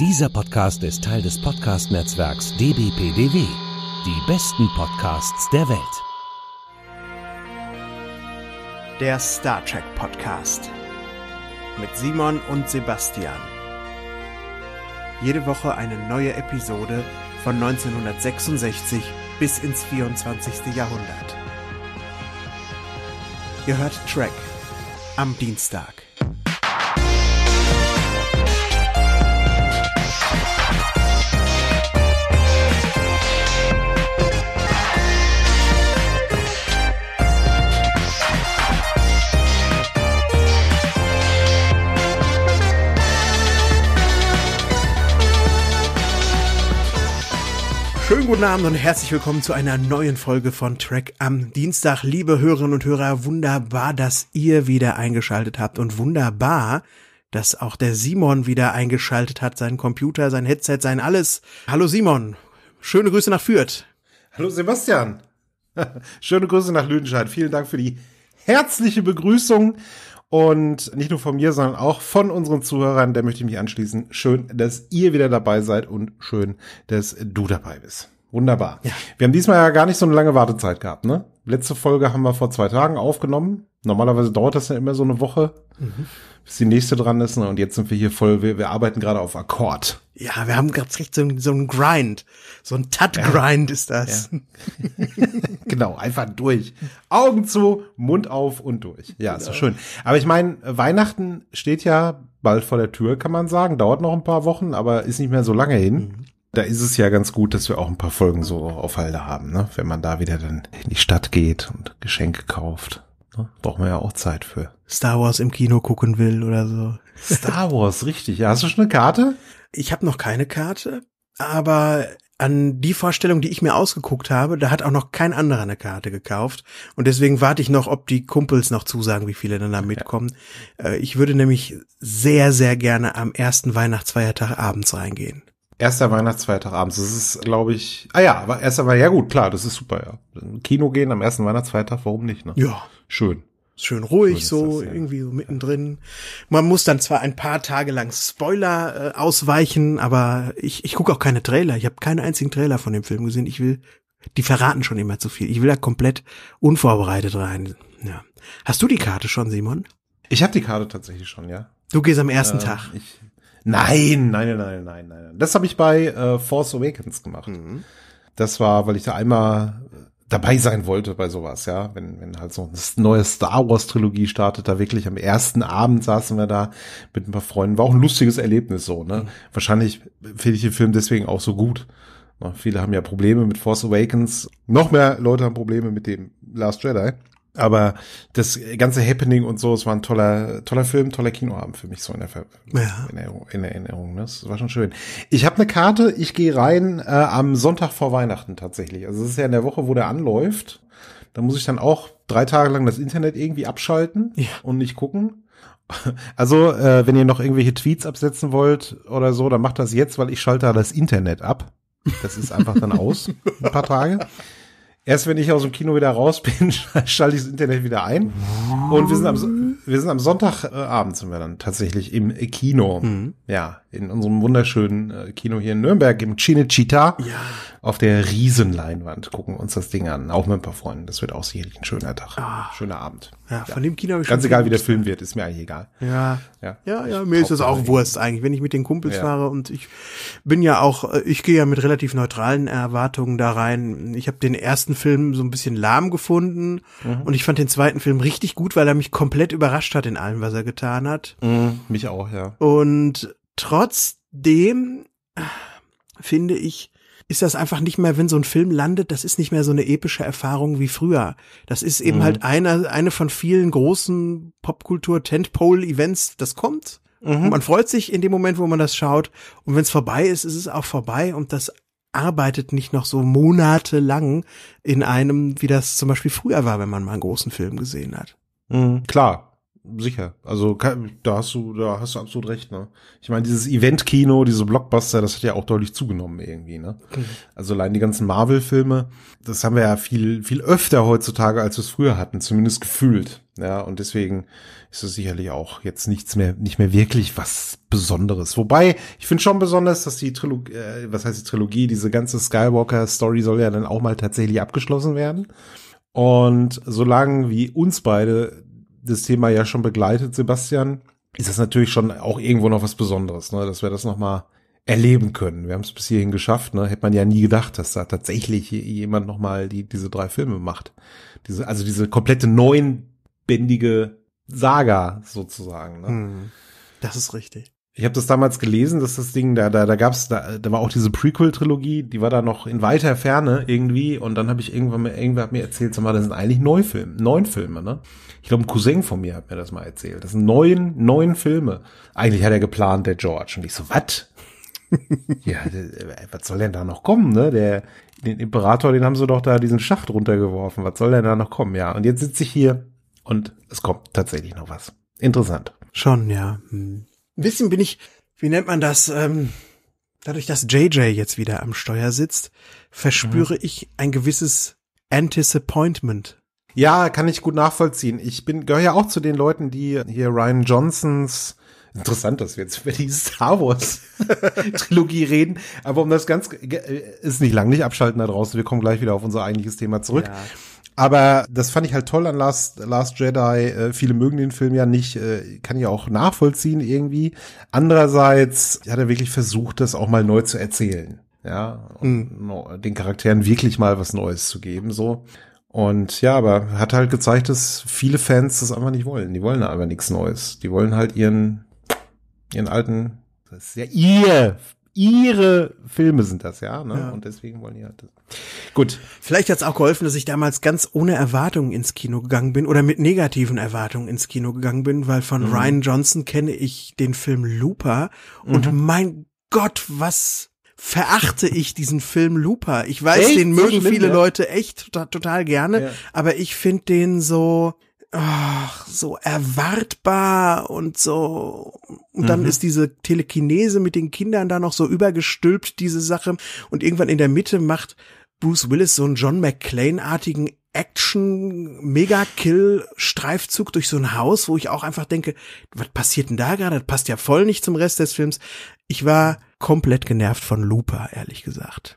Dieser Podcast ist Teil des Podcast-Netzwerks dbpdw. Die besten Podcasts der Welt. Der Star Trek Podcast mit Simon und Sebastian. Jede Woche eine neue Episode von 1966 bis ins 24. Jahrhundert. Ihr hört Track am Dienstag. Schönen guten Abend und herzlich willkommen zu einer neuen Folge von Track am Dienstag. Liebe Hörerinnen und Hörer, wunderbar, dass ihr wieder eingeschaltet habt und wunderbar, dass auch der Simon wieder eingeschaltet hat, seinen Computer, sein Headset, sein alles. Hallo Simon, schöne Grüße nach Fürth. Hallo Sebastian, schöne Grüße nach Lüdenscheid. Vielen Dank für die herzliche Begrüßung und nicht nur von mir, sondern auch von unseren Zuhörern, der möchte ich mich anschließen. Schön, dass ihr wieder dabei seid und schön, dass du dabei bist. Wunderbar. Ja. Wir haben diesmal ja gar nicht so eine lange Wartezeit gehabt, ne? Letzte Folge haben wir vor zwei Tagen aufgenommen. Normalerweise dauert das ja immer so eine Woche. Mhm bis die nächste dran ist. Ne? Und jetzt sind wir hier voll, wir, wir arbeiten gerade auf Akkord. Ja, wir haben gerade recht so, so einen Grind. So ein Tat-Grind ja. ist das. Ja. genau, einfach durch. Augen zu, Mund auf und durch. Ja, genau. ist so schön. Aber ich meine, Weihnachten steht ja bald vor der Tür, kann man sagen. Dauert noch ein paar Wochen, aber ist nicht mehr so lange hin. Mhm. Da ist es ja ganz gut, dass wir auch ein paar Folgen so auf Halde haben, ne? Wenn man da wieder dann in die Stadt geht und Geschenke kauft. Ne? Braucht man ja auch Zeit für. Star Wars im Kino gucken will oder so. Star Wars, richtig. Ja, hast du schon eine Karte? Ich habe noch keine Karte, aber an die Vorstellung, die ich mir ausgeguckt habe, da hat auch noch kein anderer eine Karte gekauft. Und deswegen warte ich noch, ob die Kumpels noch zusagen, wie viele dann da mitkommen. Ja. Äh, ich würde nämlich sehr, sehr gerne am ersten Weihnachtsfeiertag abends reingehen. Erster Weihnachtsfeiertag abends. Das ist, glaube ich. Ah ja, aber erster war ja gut, klar, das ist super, ja. Kino gehen am ersten Weihnachtsfeiertag, warum nicht, ne? Ja schön. Schön ruhig, schön so das, ja. irgendwie so mittendrin. Man muss dann zwar ein paar Tage lang Spoiler äh, ausweichen, aber ich, ich gucke auch keine Trailer. Ich habe keinen einzigen Trailer von dem Film gesehen. Ich will, die verraten schon immer zu viel. Ich will da komplett unvorbereitet rein. Ja. Hast du die Karte schon, Simon? Ich habe die Karte tatsächlich schon, ja. Du gehst am ersten äh, Tag. Ich, nein, nein, nein, nein, nein, nein. Das habe ich bei äh, Force Awakens gemacht. Mhm. Das war, weil ich da einmal dabei sein wollte bei sowas, ja. Wenn, wenn halt so eine neue Star Wars Trilogie startet, da wirklich am ersten Abend saßen wir da mit ein paar Freunden. War auch ein lustiges Erlebnis so, ne? Mhm. Wahrscheinlich finde ich den Film deswegen auch so gut. Ne, viele haben ja Probleme mit Force Awakens. Noch mehr Leute haben Probleme mit dem Last Jedi. Aber das ganze Happening und so, es war ein toller, toller Film, toller Kinoabend für mich so in der, Ver ja. in der, in Erinnerung. Ne? Das war schon schön. Ich habe eine Karte, ich gehe rein äh, am Sonntag vor Weihnachten tatsächlich. Also es ist ja in der Woche, wo der anläuft. Da muss ich dann auch drei Tage lang das Internet irgendwie abschalten ja. und nicht gucken. Also, äh, wenn ihr noch irgendwelche Tweets absetzen wollt oder so, dann macht das jetzt, weil ich schalte das Internet ab. Das ist einfach dann aus, ein paar Tage. Erst wenn ich aus dem Kino wieder raus bin, schalte ich das Internet wieder ein. Und wir sind am, so wir sind am Sonntagabend äh, sind wir dann tatsächlich im äh, Kino. Mhm. Ja, in unserem wunderschönen äh, Kino hier in Nürnberg im Cinecittà. Ja. Auf der Riesenleinwand gucken uns das Ding an. Auch mit ein paar Freunden. Das wird auch sicherlich ein schöner Tag. Ah. Schöner Abend. Ja, von dem Kino habe ich Ganz egal, wie der Film wird, ist mir eigentlich egal. Ja. Ja, ja, ja mir ist das auch Wurst eigentlich. Wenn ich mit den Kumpels ja. fahre und ich bin ja auch, ich gehe ja mit relativ neutralen Erwartungen da rein. Ich habe den ersten Film so ein bisschen lahm gefunden mhm. und ich fand den zweiten Film richtig gut, weil er mich komplett über überrascht hat in allem, was er getan hat. Mhm, mich auch, ja. Und trotzdem äh, finde ich, ist das einfach nicht mehr, wenn so ein Film landet, das ist nicht mehr so eine epische Erfahrung wie früher. Das ist eben mhm. halt eine, eine von vielen großen Popkultur-Tentpole-Events, das kommt. Mhm. Man freut sich in dem Moment, wo man das schaut. Und wenn es vorbei ist, ist es auch vorbei und das arbeitet nicht noch so monatelang in einem, wie das zum Beispiel früher war, wenn man mal einen großen Film gesehen hat. Mhm, klar, sicher. Also da hast du, da hast du absolut recht, ne? Ich meine, dieses Event-Kino, diese Blockbuster, das hat ja auch deutlich zugenommen irgendwie, ne? Okay. Also allein die ganzen Marvel-Filme, das haben wir ja viel, viel öfter heutzutage, als wir es früher hatten, zumindest gefühlt. Ja, und deswegen ist es sicherlich auch jetzt nichts mehr, nicht mehr wirklich was Besonderes. Wobei, ich finde schon besonders, dass die Trilogie, äh, was heißt die Trilogie, diese ganze Skywalker-Story soll ja dann auch mal tatsächlich abgeschlossen werden. Und solange wie uns beide das Thema ja schon begleitet, Sebastian, ist das natürlich schon auch irgendwo noch was Besonderes, ne? dass wir das nochmal erleben können. Wir haben es bis hierhin geschafft, ne? Hätte man ja nie gedacht, dass da tatsächlich jemand nochmal die, diese drei Filme macht. Diese, also diese komplette neunbändige Saga sozusagen. Ne? Hm. Das ist richtig ich habe das damals gelesen, dass das Ding, da, da, da gab's, da, da war auch diese Prequel-Trilogie, die war da noch in weiter Ferne irgendwie und dann habe ich irgendwann mir, irgendwer hat mir erzählt, sag mal, das sind eigentlich neun Filme, neun Filme, ne? Ich glaube, ein Cousin von mir hat mir das mal erzählt. Das sind neun, neun Filme. Eigentlich hat er geplant, der George. Und ich so, was? ja, äh, was soll denn da noch kommen, ne? Der, den Imperator, den haben sie doch da diesen Schacht runtergeworfen. Was soll denn da noch kommen? Ja, und jetzt sitze ich hier und es kommt tatsächlich noch was. Interessant. Schon, ja. Hm ein bisschen bin ich, wie nennt man das, ähm, dadurch, dass JJ jetzt wieder am Steuer sitzt, verspüre mhm. ich ein gewisses Antisappointment. Ja, kann ich gut nachvollziehen. Ich bin, gehöre ja auch zu den Leuten, die hier Ryan Johnsons Interessant, dass wir jetzt über die Star Wars Trilogie reden. Aber um das ganz, äh, ist nicht lang, nicht abschalten da draußen. Wir kommen gleich wieder auf unser eigentliches Thema zurück. Ja. Aber das fand ich halt toll an Last, Last Jedi. Äh, viele mögen den Film ja nicht, äh, kann ich auch nachvollziehen irgendwie. Andererseits hat er wirklich versucht, das auch mal neu zu erzählen. Ja, und mhm. den Charakteren wirklich mal was Neues zu geben, so. Und ja, aber hat halt gezeigt, dass viele Fans das einfach nicht wollen. Die wollen einfach nichts Neues. Die wollen halt ihren, ihren alten, das ist ja ihr ihre Filme sind das, ja, ne? ja. Und deswegen wollen die halt das. Gut. Vielleicht hat's auch geholfen, dass ich damals ganz ohne Erwartungen ins Kino gegangen bin oder mit negativen Erwartungen ins Kino gegangen bin, weil von mhm. Ryan Johnson kenne ich den Film Looper und mhm. mein Gott, was verachte ich diesen Film Looper. Ich weiß, echt? den mögen viele Leute echt total, total gerne, ja. aber ich finde den so, ach, so erwartbar und so. Und dann mhm. ist diese Telekinese mit den Kindern da noch so übergestülpt, diese Sache. Und irgendwann in der Mitte macht Bruce Willis so einen John McClane-artigen Action-Mega-Kill-Streifzug durch so ein Haus, wo ich auch einfach denke, was passiert denn da gerade? Das passt ja voll nicht zum Rest des Films. Ich war komplett genervt von Looper, ehrlich gesagt.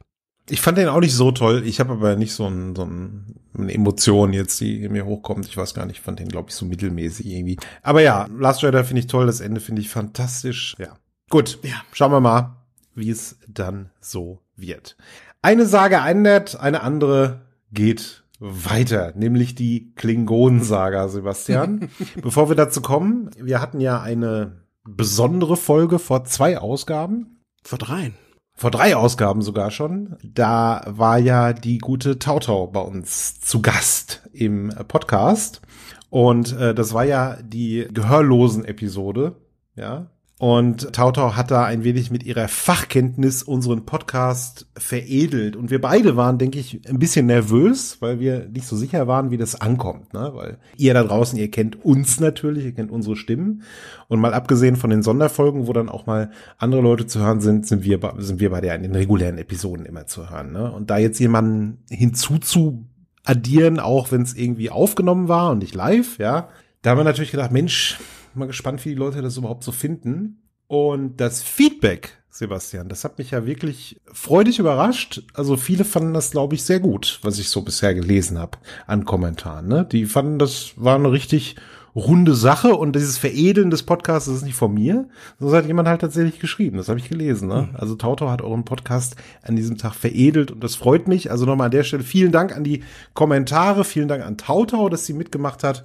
Ich fand den auch nicht so toll. Ich habe aber nicht so, ein, so ein, eine Emotion jetzt, die mir hochkommt. Ich weiß gar nicht, ich fand den, glaube ich, so mittelmäßig irgendwie. Aber ja, Last Rider finde ich toll, das Ende finde ich fantastisch. Ja. Gut, ja. schauen wir mal, wie es dann so wird. Eine Sage ändert, eine andere geht weiter, nämlich die Klingonen-Saga, Sebastian. Bevor wir dazu kommen, wir hatten ja eine besondere Folge vor zwei Ausgaben. Vor dreien vor drei Ausgaben sogar schon, da war ja die gute Tautau bei uns zu Gast im äh, Podcast. Und äh, das war ja die Gehörlosen-Episode. Ja, und Tautau hat da ein wenig mit ihrer Fachkenntnis unseren Podcast veredelt. Und wir beide waren, denke ich, ein bisschen nervös, weil wir nicht so sicher waren, wie das ankommt. Ne? Weil ihr da draußen, ihr kennt uns natürlich, ihr kennt unsere Stimmen. Und mal abgesehen von den Sonderfolgen, wo dann auch mal andere Leute zu hören sind, sind wir, sind wir bei der in den regulären Episoden immer zu hören. Ne? Und da jetzt jemanden hinzuzuaddieren, auch wenn es irgendwie aufgenommen war und nicht live, ja, da haben wir natürlich gedacht, Mensch, Mal gespannt, wie die Leute das überhaupt so finden. Und das Feedback, Sebastian, das hat mich ja wirklich freudig überrascht. Also viele fanden das, glaube ich, sehr gut, was ich so bisher gelesen habe an Kommentaren. Ne? Die fanden, das war eine richtig runde Sache und dieses Veredeln des Podcasts ist nicht von mir, So hat jemand halt tatsächlich geschrieben. Das habe ich gelesen. Ne? Mhm. Also Tautau hat euren Podcast an diesem Tag veredelt und das freut mich. Also nochmal an der Stelle vielen Dank an die Kommentare, vielen Dank an Tautau, dass sie mitgemacht hat.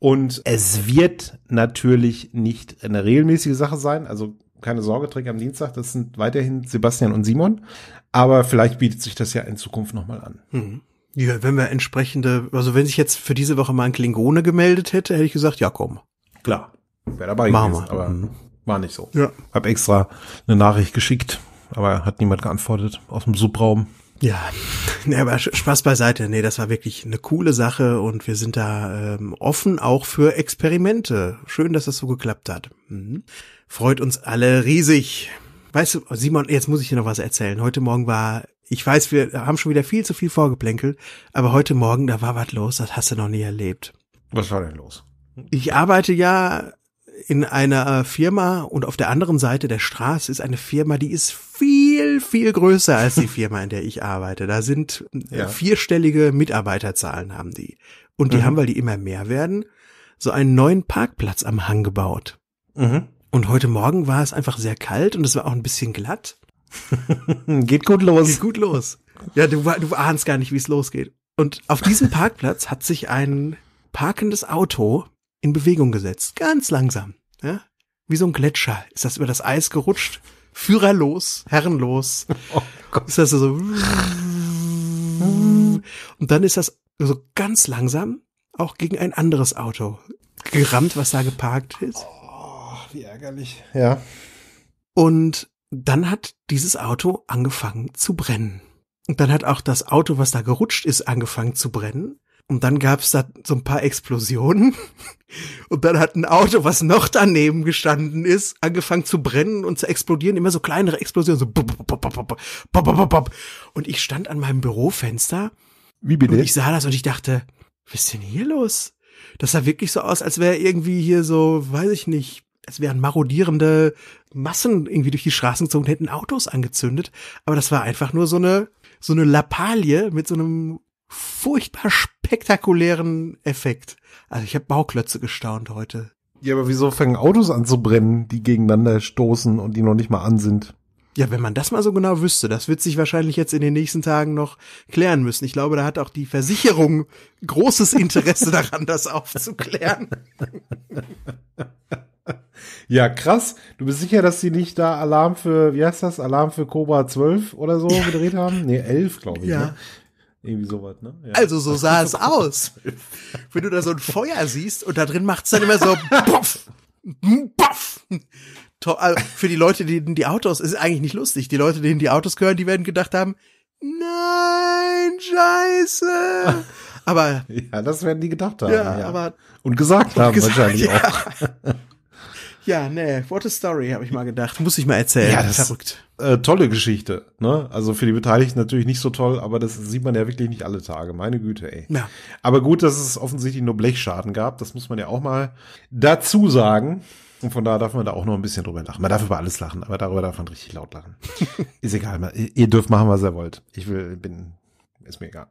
Und es wird natürlich nicht eine regelmäßige Sache sein. Also keine Sorge, Trick am Dienstag, das sind weiterhin Sebastian und Simon. Aber vielleicht bietet sich das ja in Zukunft nochmal an. Mhm. Ja, wenn wir entsprechende, also wenn sich jetzt für diese Woche mal ein Klingone gemeldet hätte, hätte ich gesagt, ja komm. Klar, wäre dabei Machen gewesen, wir. aber mhm. war nicht so. Ja. Hab extra eine Nachricht geschickt, aber hat niemand geantwortet aus dem Subraum. Ja, nee, aber Spaß beiseite. Nee, das war wirklich eine coole Sache und wir sind da ähm, offen auch für Experimente. Schön, dass das so geklappt hat. Mhm. Freut uns alle riesig. Weißt du, Simon, jetzt muss ich dir noch was erzählen. Heute Morgen war, ich weiß, wir haben schon wieder viel zu viel vorgeplänkelt, aber heute Morgen, da war was los, das hast du noch nie erlebt. Was war denn los? Ich arbeite ja in einer äh, Firma und auf der anderen Seite der Straße ist eine Firma, die ist viel, viel größer als die Firma, in der ich arbeite. Da sind äh, ja. vierstellige Mitarbeiterzahlen haben die. Und die mhm. haben, weil die immer mehr werden, so einen neuen Parkplatz am Hang gebaut. Mhm. Und heute Morgen war es einfach sehr kalt und es war auch ein bisschen glatt. Geht gut los. Geht gut los. Ja, du, du ahnst gar nicht, wie es losgeht. Und auf diesem Parkplatz hat sich ein parkendes Auto in Bewegung gesetzt. Ganz langsam. Ja? Wie so ein Gletscher ist das über das Eis gerutscht. Führerlos, herrenlos. Oh Gott. Ist das so. Und dann ist das so ganz langsam auch gegen ein anderes Auto gerammt, was da geparkt ist. Oh, wie ärgerlich. Ja. Und dann hat dieses Auto angefangen zu brennen. Und dann hat auch das Auto, was da gerutscht ist, angefangen zu brennen. Und dann gab's da so ein paar Explosionen. Und dann hat ein Auto, was noch daneben gestanden ist, angefangen zu brennen und zu explodieren. Immer so kleinere Explosionen. So und ich stand an meinem Bürofenster. Wie bin ich? Und ich sah das und ich dachte, was ist denn hier los? Das sah wirklich so aus, als wäre irgendwie hier so, weiß ich nicht, als wären marodierende Massen irgendwie durch die Straßen gezogen, hätten Autos angezündet. Aber das war einfach nur so eine, so eine Lappalie mit so einem furchtbar spektakulären Effekt. Also ich habe Bauklötze gestaunt heute. Ja, aber wieso fangen Autos an zu brennen, die gegeneinander stoßen und die noch nicht mal an sind? Ja, wenn man das mal so genau wüsste, das wird sich wahrscheinlich jetzt in den nächsten Tagen noch klären müssen. Ich glaube, da hat auch die Versicherung großes Interesse daran, das aufzuklären. Ja, krass. Du bist sicher, dass sie nicht da Alarm für, wie heißt das, Alarm für Cobra 12 oder so ja. gedreht haben? Nee, 11, glaube ich. Ja. Ne? Irgendwie sowas, ne? Ja. Also so sah es aus. Wenn du da so ein Feuer siehst und da drin macht es dann immer so Puff! Puff! Also, für die Leute, denen die Autos, ist eigentlich nicht lustig. Die Leute, denen die Autos gehören, die werden gedacht haben, nein, scheiße. Aber. Ja, das werden die gedacht haben. Ja, ja. Aber, und gesagt haben gesagt, wahrscheinlich ja. auch. Ja, nee, what a story, habe ich mal gedacht. Muss ich mal erzählen. Ja, das, verrückt äh, tolle Geschichte. Ne? Also für die Beteiligten natürlich nicht so toll, aber das sieht man ja wirklich nicht alle Tage. Meine Güte, ey. Ja. Aber gut, dass es offensichtlich nur Blechschaden gab. Das muss man ja auch mal dazu sagen. Und von da darf man da auch noch ein bisschen drüber lachen. Man darf über alles lachen, aber darüber darf man richtig laut lachen. ist egal, man, ihr dürft machen, was ihr wollt. Ich will, bin, ist mir egal.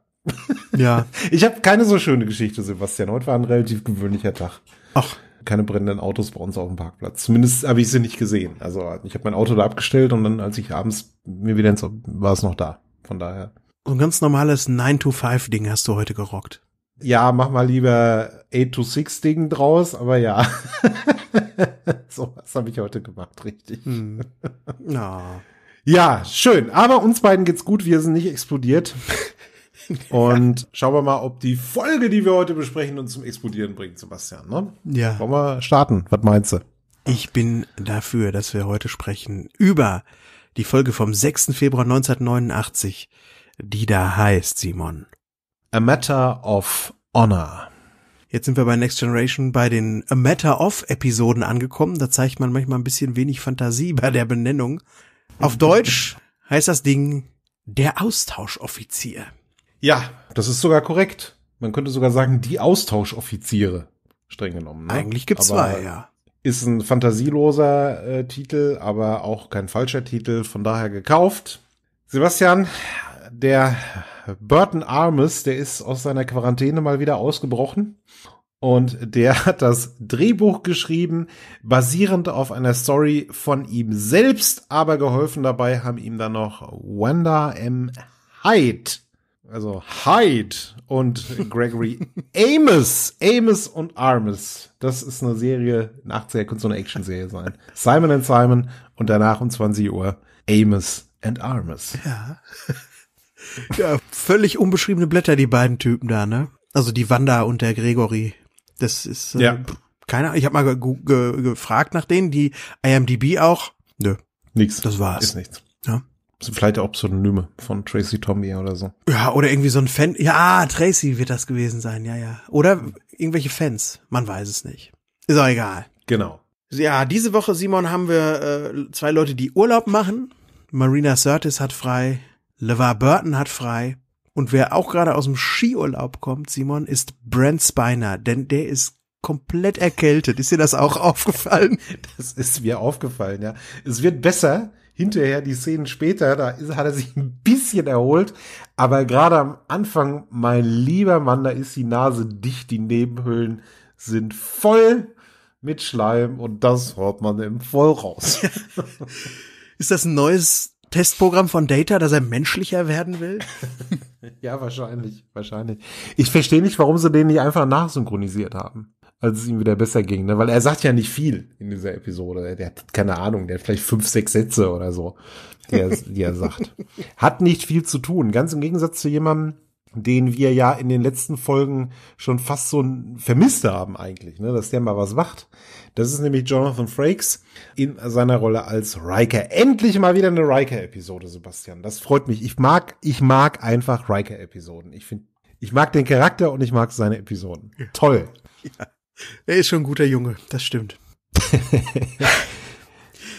ja. Ich habe keine so schöne Geschichte, Sebastian. Heute war ein relativ gewöhnlicher Tag. Ach keine brennenden Autos bei uns auf dem Parkplatz. Zumindest habe ich sie nicht gesehen. Also ich habe mein Auto da abgestellt und dann, als ich abends mir wieder ins, war es noch da. Von daher. So ein ganz normales 9-to-5-Ding hast du heute gerockt. Ja, mach mal lieber 8-to-6-Ding draus, aber ja. so was habe ich heute gemacht, richtig. Hm. No. Ja, schön. Aber uns beiden geht's gut. Wir sind nicht explodiert. Und schauen wir mal, ob die Folge, die wir heute besprechen, uns zum Explodieren bringt, Sebastian. Ne? Ja. Wollen wir starten? Was meinst du? Ich bin dafür, dass wir heute sprechen über die Folge vom 6. Februar 1989, die da heißt, Simon. A Matter of Honor. Jetzt sind wir bei Next Generation bei den A Matter of Episoden angekommen. Da zeigt man manchmal ein bisschen wenig Fantasie bei der Benennung. Auf Deutsch heißt das Ding der Austauschoffizier. Ja, das ist sogar korrekt. Man könnte sogar sagen, die Austauschoffiziere, streng genommen. Ne? Eigentlich gibt's aber zwei, ja. Ist ein fantasieloser äh, Titel, aber auch kein falscher Titel, von daher gekauft. Sebastian, der Burton Armes, der ist aus seiner Quarantäne mal wieder ausgebrochen und der hat das Drehbuch geschrieben, basierend auf einer Story von ihm selbst, aber geholfen dabei haben ihm dann noch Wanda M. Hyde also Hyde und Gregory Amos. Amos und Armis. Das ist eine Serie, eine 80 könnte so eine Action-Serie sein. Simon and Simon und danach um 20 Uhr Amos and Armis. Ja. ja, völlig unbeschriebene Blätter, die beiden Typen da, ne? Also die Wanda und der Gregory. Das ist äh, ja. keine Ich habe mal ge ge gefragt nach denen, die IMDB auch. Nö. Nix. Das war's. Ist nichts. Ja vielleicht auch Pseudonyme von Tracy Tommy oder so. Ja, oder irgendwie so ein Fan. Ja, ah, Tracy wird das gewesen sein, ja, ja. Oder irgendwelche Fans. Man weiß es nicht. Ist auch egal. Genau. Ja, diese Woche, Simon, haben wir äh, zwei Leute, die Urlaub machen. Marina Sirtis hat frei, LeVar Burton hat frei. Und wer auch gerade aus dem Skiurlaub kommt, Simon, ist Brent Spiner, denn der ist komplett erkältet. Ist dir das auch aufgefallen? Das ist mir aufgefallen, ja. Es wird besser hinterher, die Szenen später, da ist, hat er sich ein bisschen erholt. Aber gerade am Anfang, mein lieber Mann, da ist die Nase dicht, die Nebenhöhlen sind voll mit Schleim und das hört man im Voll raus. ist das ein neues Testprogramm von Data, dass er menschlicher werden will? ja, wahrscheinlich, wahrscheinlich. Ich verstehe nicht, warum sie den nicht einfach nachsynchronisiert haben als es ihm wieder besser ging, ne? Weil er sagt ja nicht viel in dieser Episode. Der hat keine Ahnung, der hat vielleicht fünf, sechs Sätze oder so, die er, die er sagt. Hat nicht viel zu tun. Ganz im Gegensatz zu jemandem, den wir ja in den letzten Folgen schon fast so vermisst haben eigentlich, ne? dass der mal was macht. Das ist nämlich Jonathan Frakes in seiner Rolle als Riker. Endlich mal wieder eine Riker-Episode, Sebastian. Das freut mich. Ich mag, ich mag einfach Riker-Episoden. Ich finde, ich mag den Charakter und ich mag seine Episoden. Toll. Ja. Er ist schon ein guter Junge, das stimmt.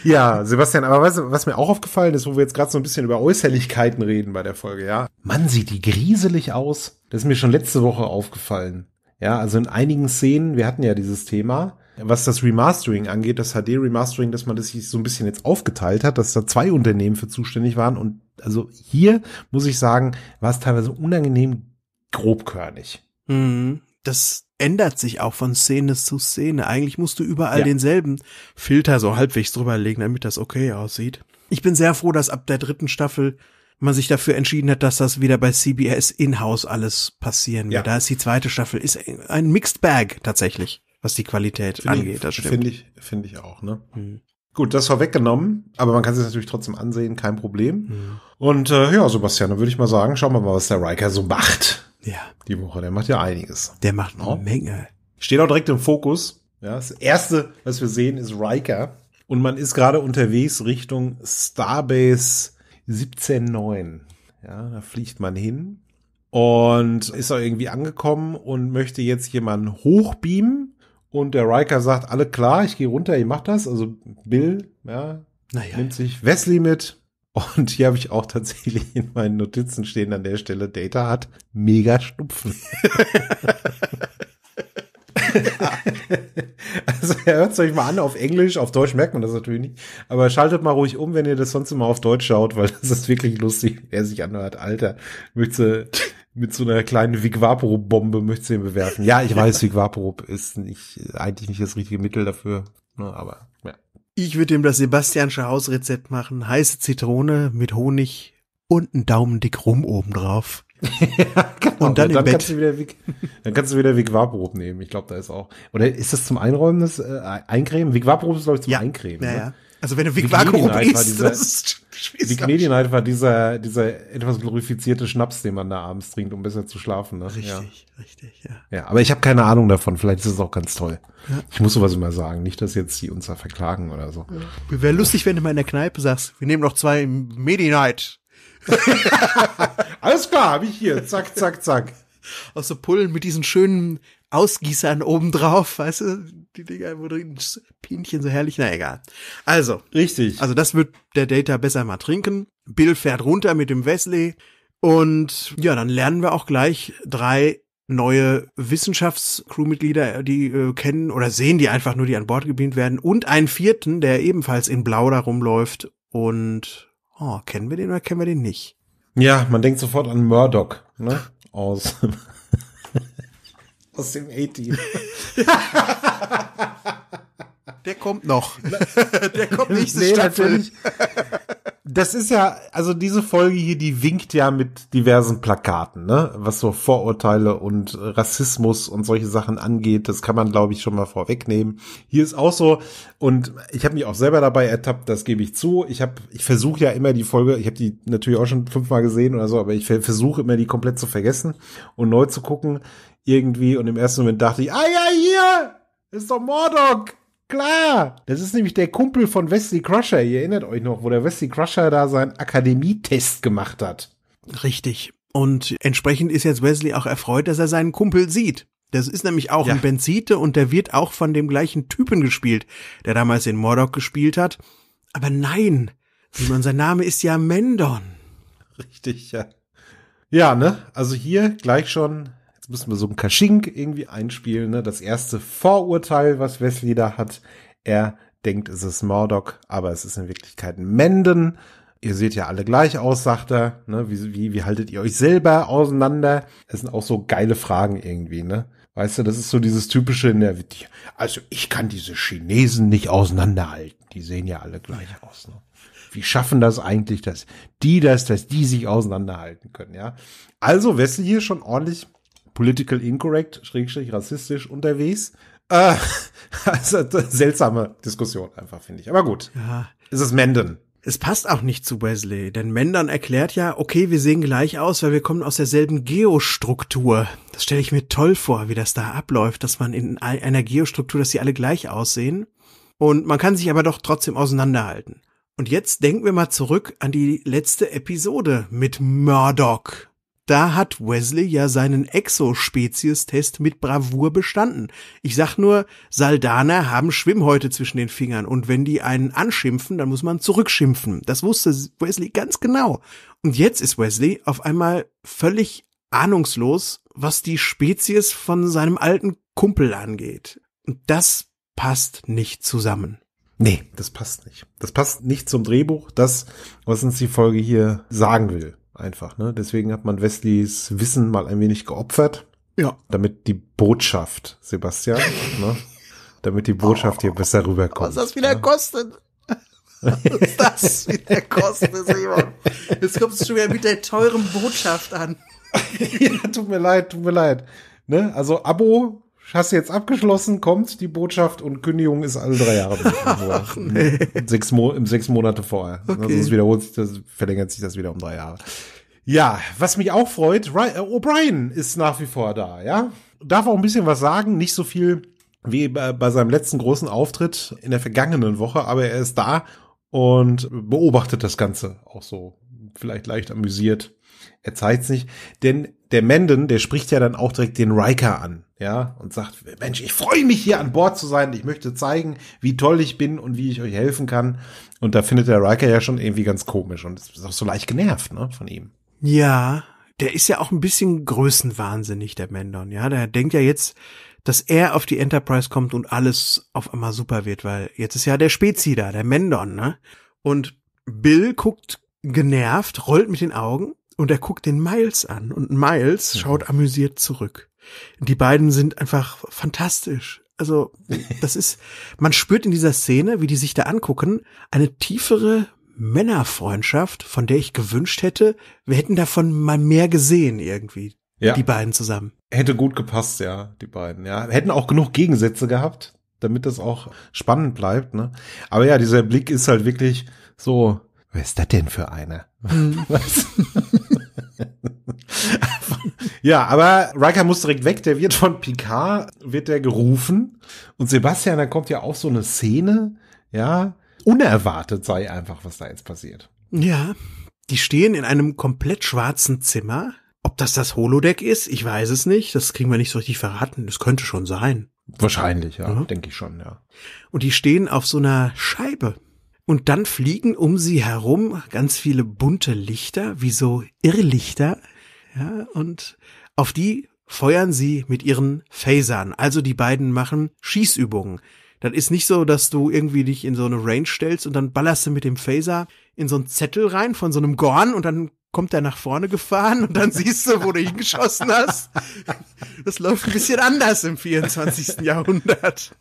ja, Sebastian, aber weißt was mir auch aufgefallen ist, wo wir jetzt gerade so ein bisschen über Äußerlichkeiten reden bei der Folge, ja? Mann, sieht die grieselig aus. Das ist mir schon letzte Woche aufgefallen. Ja, also in einigen Szenen, wir hatten ja dieses Thema, was das Remastering angeht, das HD-Remastering, dass man das sich so ein bisschen jetzt aufgeteilt hat, dass da zwei Unternehmen für zuständig waren. Und also hier muss ich sagen, war es teilweise unangenehm grobkörnig. Mhm. Das, ändert sich auch von Szene zu Szene. Eigentlich musst du überall ja. denselben Filter so halbwegs drüberlegen, damit das okay aussieht. Ich bin sehr froh, dass ab der dritten Staffel man sich dafür entschieden hat, dass das wieder bei CBS in-house alles passieren wird. Ja. Da ist die zweite Staffel, ist ein Mixed Bag tatsächlich, was die Qualität find angeht. das stimmt. Finde ich, finde ich auch, ne? Hm. Gut, das war weggenommen, aber man kann es natürlich trotzdem ansehen, kein Problem. Hm. Und äh, ja, Sebastian, dann würde ich mal sagen, schauen wir mal, was der Riker so macht. Ja. Die Woche. Der macht ja einiges. Der macht eine ja. Oh. Menge. Steht auch direkt im Fokus. Ja, das erste, was wir sehen, ist Riker. Und man ist gerade unterwegs Richtung Starbase 179. Ja, da fliegt man hin und ist auch irgendwie angekommen und möchte jetzt jemanden hochbeamen. Und der Riker sagt, alle klar, ich gehe runter, ihr macht das. Also Bill, ja, naja. nimmt sich Wesley mit und hier habe ich auch tatsächlich in meinen Notizen stehen an der Stelle, Data hat mega Schnupfen. also hört es euch mal an auf Englisch, auf Deutsch merkt man das natürlich nicht. Aber schaltet mal ruhig um, wenn ihr das sonst immer auf Deutsch schaut, weil das ist wirklich lustig, wer sich anhört. Alter, möchte mit so einer kleinen Vigvapro-Bombe möchte ihn bewerfen. Ja, ich weiß, Vigvapro ist nicht, eigentlich nicht das richtige Mittel dafür, ne, aber ich würde ihm das Sebastiansche Hausrezept machen. Heiße Zitrone mit Honig und einen Daumen dick rum oben drauf. ja, genau. Und dann, dann, im kannst Bett. Du wieder, dann kannst du wieder Vigvabrot nehmen. Ich glaube, da ist auch. Oder ist das zum Einräumen, des äh, Eincremen? Vigvabrot ist, glaube ich, zum ja. Eincremen. Ja, ne? ja. Also wenn du Vic Vacuum liest, das ist Vic Medienheit war dieser, dieser etwas glorifizierte Schnaps, den man da abends trinkt, um besser zu schlafen. Ne? Richtig, ja. richtig, ja. Ja, aber ich habe keine Ahnung davon. Vielleicht ist es auch ganz toll. Ja. Ich muss sowas immer sagen. Nicht, dass jetzt die uns da verklagen oder so. Ja. Wäre lustig, wenn du mal in der Kneipe sagst, wir nehmen noch zwei Medienheit. Alles klar, habe ich hier. Zack, zack, zack. Aus so Pullen mit diesen schönen Ausgießern obendrauf, weißt du? die Dinger, wo drin Pinchen so herrlich, na egal. Also. Richtig. Also das wird der Data besser mal trinken. Bill fährt runter mit dem Wesley. Und ja, dann lernen wir auch gleich drei neue Wissenschaftscrewmitglieder, die äh, kennen oder sehen, die einfach nur, die an Bord gebeamt werden. Und einen vierten, der ebenfalls in Blau da rumläuft. Und oh, kennen wir den oder kennen wir den nicht? Ja, man denkt sofort an Murdoch, ne? Aus aus dem A-Team. Der kommt noch. Der kommt nicht nee, Staffel. Natürlich das ist ja, also diese Folge hier, die winkt ja mit diversen Plakaten, ne? Was so Vorurteile und Rassismus und solche Sachen angeht, das kann man, glaube ich, schon mal vorwegnehmen. Hier ist auch so, und ich habe mich auch selber dabei ertappt, das gebe ich zu. Ich habe, ich versuche ja immer die Folge, ich habe die natürlich auch schon fünfmal gesehen oder so, aber ich versuche immer die komplett zu vergessen und neu zu gucken irgendwie. Und im ersten Moment dachte ich, ah ja, hier ist doch Mordok. Klar, das ist nämlich der Kumpel von Wesley Crusher. Ihr erinnert euch noch, wo der Wesley Crusher da seinen Akademietest gemacht hat. Richtig. Und entsprechend ist jetzt Wesley auch erfreut, dass er seinen Kumpel sieht. Das ist nämlich auch ja. ein Benzite und der wird auch von dem gleichen Typen gespielt, der damals in Mordok gespielt hat. Aber nein, Simon, sein Name ist ja Mendon. Richtig, ja. Ja, ne? Also hier gleich schon müssen wir so ein Kaschink irgendwie einspielen, ne? Das erste Vorurteil, was Wesley da hat. Er denkt, es ist Murdoch, aber es ist in Wirklichkeit Menden. Ihr seht ja alle gleich aus, sagt er. Ne? Wie, wie, wie haltet ihr euch selber auseinander? Es sind auch so geile Fragen irgendwie, ne? Weißt du, das ist so dieses typische in der Also ich kann diese Chinesen nicht auseinanderhalten. Die sehen ja alle gleich aus. Ne? Wie schaffen das eigentlich, dass die das, dass die sich auseinanderhalten können, ja? Also Wesley hier schon ordentlich political incorrect, schrägstrich rassistisch unterwegs. Äh, also seltsame Diskussion einfach, finde ich. Aber gut, ja. es ist Menden. Es passt auch nicht zu Wesley, denn Mendon erklärt ja, okay, wir sehen gleich aus, weil wir kommen aus derselben Geostruktur. Das stelle ich mir toll vor, wie das da abläuft, dass man in einer Geostruktur, dass sie alle gleich aussehen. Und man kann sich aber doch trotzdem auseinanderhalten. Und jetzt denken wir mal zurück an die letzte Episode mit Murdoch da hat Wesley ja seinen Exospezies-Test mit Bravour bestanden. Ich sag nur, Saldaner haben Schwimmhäute zwischen den Fingern und wenn die einen anschimpfen, dann muss man zurückschimpfen. Das wusste Wesley ganz genau. Und jetzt ist Wesley auf einmal völlig ahnungslos, was die Spezies von seinem alten Kumpel angeht. Und das passt nicht zusammen. Nee, das passt nicht. Das passt nicht zum Drehbuch, das, was uns die Folge hier sagen will. Einfach, ne? Deswegen hat man Wesleys Wissen mal ein wenig geopfert. Ja. Damit die Botschaft, Sebastian, ne? Damit die Botschaft oh, hier besser rüberkommt. Was das wieder ja? kostet. Was das wieder kostet, Simon. Jetzt kommst du schon wieder mit der teuren Botschaft an. ja, tut mir leid, tut mir leid. Ne? Also Abo hast du jetzt abgeschlossen, kommt die Botschaft und Kündigung ist alle drei Jahre. Ach, nee. sechs, Mo sechs Monate vorher. Also okay. Also es wiederholt sich, das verlängert sich das wieder um drei Jahre. Ja, was mich auch freut, äh, O'Brien ist nach wie vor da, ja. Darf auch ein bisschen was sagen, nicht so viel wie bei seinem letzten großen Auftritt in der vergangenen Woche, aber er ist da und beobachtet das Ganze auch so, vielleicht leicht amüsiert. Er zeigt nicht, denn der Menden, der spricht ja dann auch direkt den Riker an ja, und sagt, Mensch, ich freue mich hier an Bord zu sein, ich möchte zeigen, wie toll ich bin und wie ich euch helfen kann. Und da findet der Riker ja schon irgendwie ganz komisch und ist auch so leicht genervt, ne, von ihm. Ja, der ist ja auch ein bisschen größenwahnsinnig, der Mendon, ja, der denkt ja jetzt, dass er auf die Enterprise kommt und alles auf einmal super wird, weil jetzt ist ja der Spezi da, der Mendon, ne? Und Bill guckt genervt, rollt mit den Augen und er guckt den Miles an und Miles mhm. schaut amüsiert zurück die beiden sind einfach fantastisch. Also, das ist, man spürt in dieser Szene, wie die sich da angucken, eine tiefere Männerfreundschaft, von der ich gewünscht hätte, wir hätten davon mal mehr gesehen irgendwie. Ja. Die beiden zusammen. Hätte gut gepasst, ja, die beiden, ja. Hätten auch genug Gegensätze gehabt, damit das auch spannend bleibt, ne? Aber ja, dieser Blick ist halt wirklich so, wer ist das denn für eine? Mhm. ja, aber Riker muss direkt weg, der wird von Picard, wird der gerufen. Und Sebastian, da kommt ja auch so eine Szene, ja, unerwartet sei einfach, was da jetzt passiert. Ja, die stehen in einem komplett schwarzen Zimmer. Ob das das Holodeck ist, ich weiß es nicht. Das kriegen wir nicht so richtig verraten. Das könnte schon sein. Wahrscheinlich, ja, mhm. denke ich schon, ja. Und die stehen auf so einer Scheibe. Und dann fliegen um sie herum ganz viele bunte Lichter, wie so Irrlichter, ja, und auf die feuern sie mit ihren Phasern. Also die beiden machen Schießübungen. Das ist nicht so, dass du irgendwie dich in so eine Range stellst und dann ballerst du mit dem Phaser in so einen Zettel rein von so einem Gorn und dann kommt er nach vorne gefahren und dann siehst du, wo du hingeschossen hast. Das läuft ein bisschen anders im 24. Jahrhundert.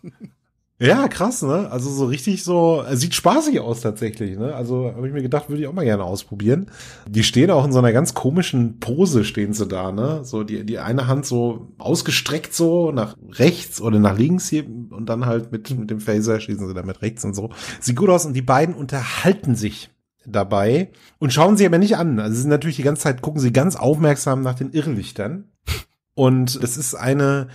Ja, krass, ne? Also so richtig so, äh, sieht spaßig aus tatsächlich, ne? Also habe ich mir gedacht, würde ich auch mal gerne ausprobieren. Die stehen auch in so einer ganz komischen Pose, stehen sie da, ne? So die, die eine Hand so ausgestreckt so nach rechts oder nach links hier und dann halt mit, mit dem Phaser schießen sie damit rechts und so. Sieht gut aus und die beiden unterhalten sich dabei und schauen sie aber nicht an. Also sie sind natürlich die ganze Zeit, gucken sie ganz aufmerksam nach den Irrlichtern. Und es ist eine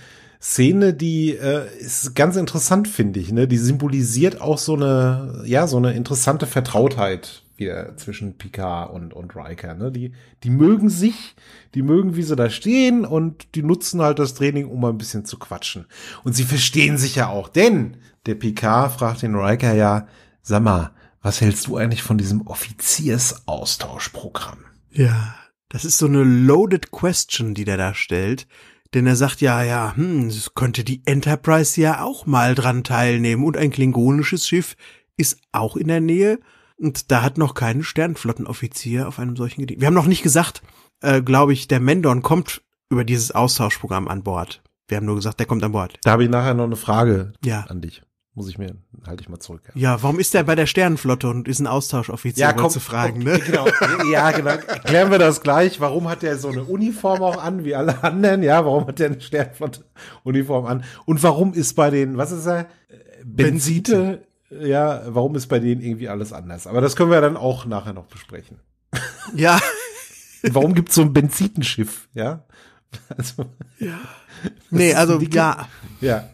Szene, die äh, ist ganz interessant, finde ich. Ne? Die symbolisiert auch so eine, ja, so eine interessante Vertrautheit wieder zwischen Picard und, und Riker. Ne? Die, die mögen sich, die mögen, wie sie da stehen und die nutzen halt das Training, um mal ein bisschen zu quatschen. Und sie verstehen sich ja auch, denn der Picard fragt den Riker ja, sag mal, was hältst du eigentlich von diesem Offiziersaustauschprogramm? Ja, das ist so eine loaded question, die der da stellt denn er sagt ja, ja, hm, es könnte die Enterprise ja auch mal dran teilnehmen und ein klingonisches Schiff ist auch in der Nähe und da hat noch keinen Sternflottenoffizier auf einem solchen Gedicht. Wir haben noch nicht gesagt, äh, glaube ich, der Mendon kommt über dieses Austauschprogramm an Bord. Wir haben nur gesagt, der kommt an Bord. Da habe ich nachher noch eine Frage ja. an dich muss ich mir, halte ich mal zurück. Ja. ja, warum ist der bei der Sternenflotte und ist ein Austauschoffizier ja, komm, zu fragen, okay, ne? Genau, ja, genau. Erklären wir das gleich. Warum hat der so eine Uniform auch an, wie alle anderen? Ja, warum hat der eine Sternenflotte-Uniform an? Und warum ist bei den, was ist er? Äh, Benzite, Ja, warum ist bei denen irgendwie alles anders? Aber das können wir dann auch nachher noch besprechen. Ja. warum gibt es so ein Benzitenschiff? Ja. Also. Ja. Nee, also, ja. Ja.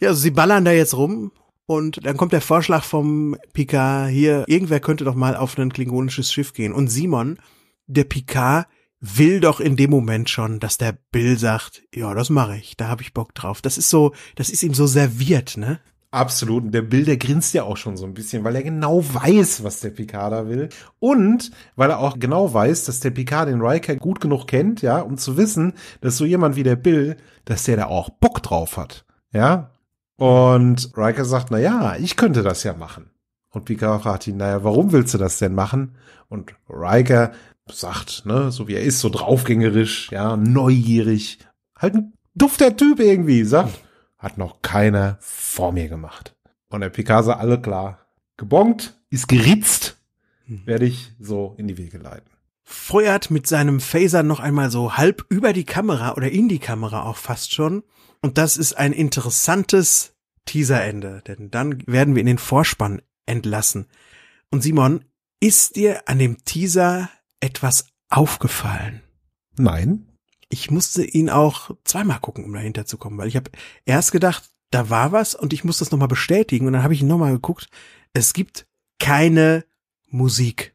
Ja, also sie ballern da jetzt rum und dann kommt der Vorschlag vom Picard hier, irgendwer könnte doch mal auf ein klingonisches Schiff gehen. Und Simon, der Picard, will doch in dem Moment schon, dass der Bill sagt, ja, das mache ich, da habe ich Bock drauf. Das ist so, das ist ihm so serviert, ne? Absolut. Und der Bill, der grinst ja auch schon so ein bisschen, weil er genau weiß, was der Picard da will. Und weil er auch genau weiß, dass der Picard den Riker gut genug kennt, ja, um zu wissen, dass so jemand wie der Bill, dass der da auch Bock drauf hat. Ja. Und Riker sagt, na ja, ich könnte das ja machen. Und Picard fragt ihn, naja, warum willst du das denn machen? Und Riker sagt, ne, so wie er ist, so draufgängerisch, ja, neugierig, halt ein dufter Typ irgendwie, sagt, hat noch keiner vor mir gemacht. Und der Picard sagt, alle klar, gebongt, ist geritzt, hm. werde ich so in die Wege leiten. Feuert mit seinem Phaser noch einmal so halb über die Kamera oder in die Kamera auch fast schon und das ist ein interessantes Teaserende, denn dann werden wir in den Vorspann entlassen. Und Simon, ist dir an dem Teaser etwas aufgefallen? Nein. Ich musste ihn auch zweimal gucken, um dahinter zu kommen, weil ich habe erst gedacht, da war was und ich muss das nochmal bestätigen. Und dann habe ich nochmal geguckt, es gibt keine Musik.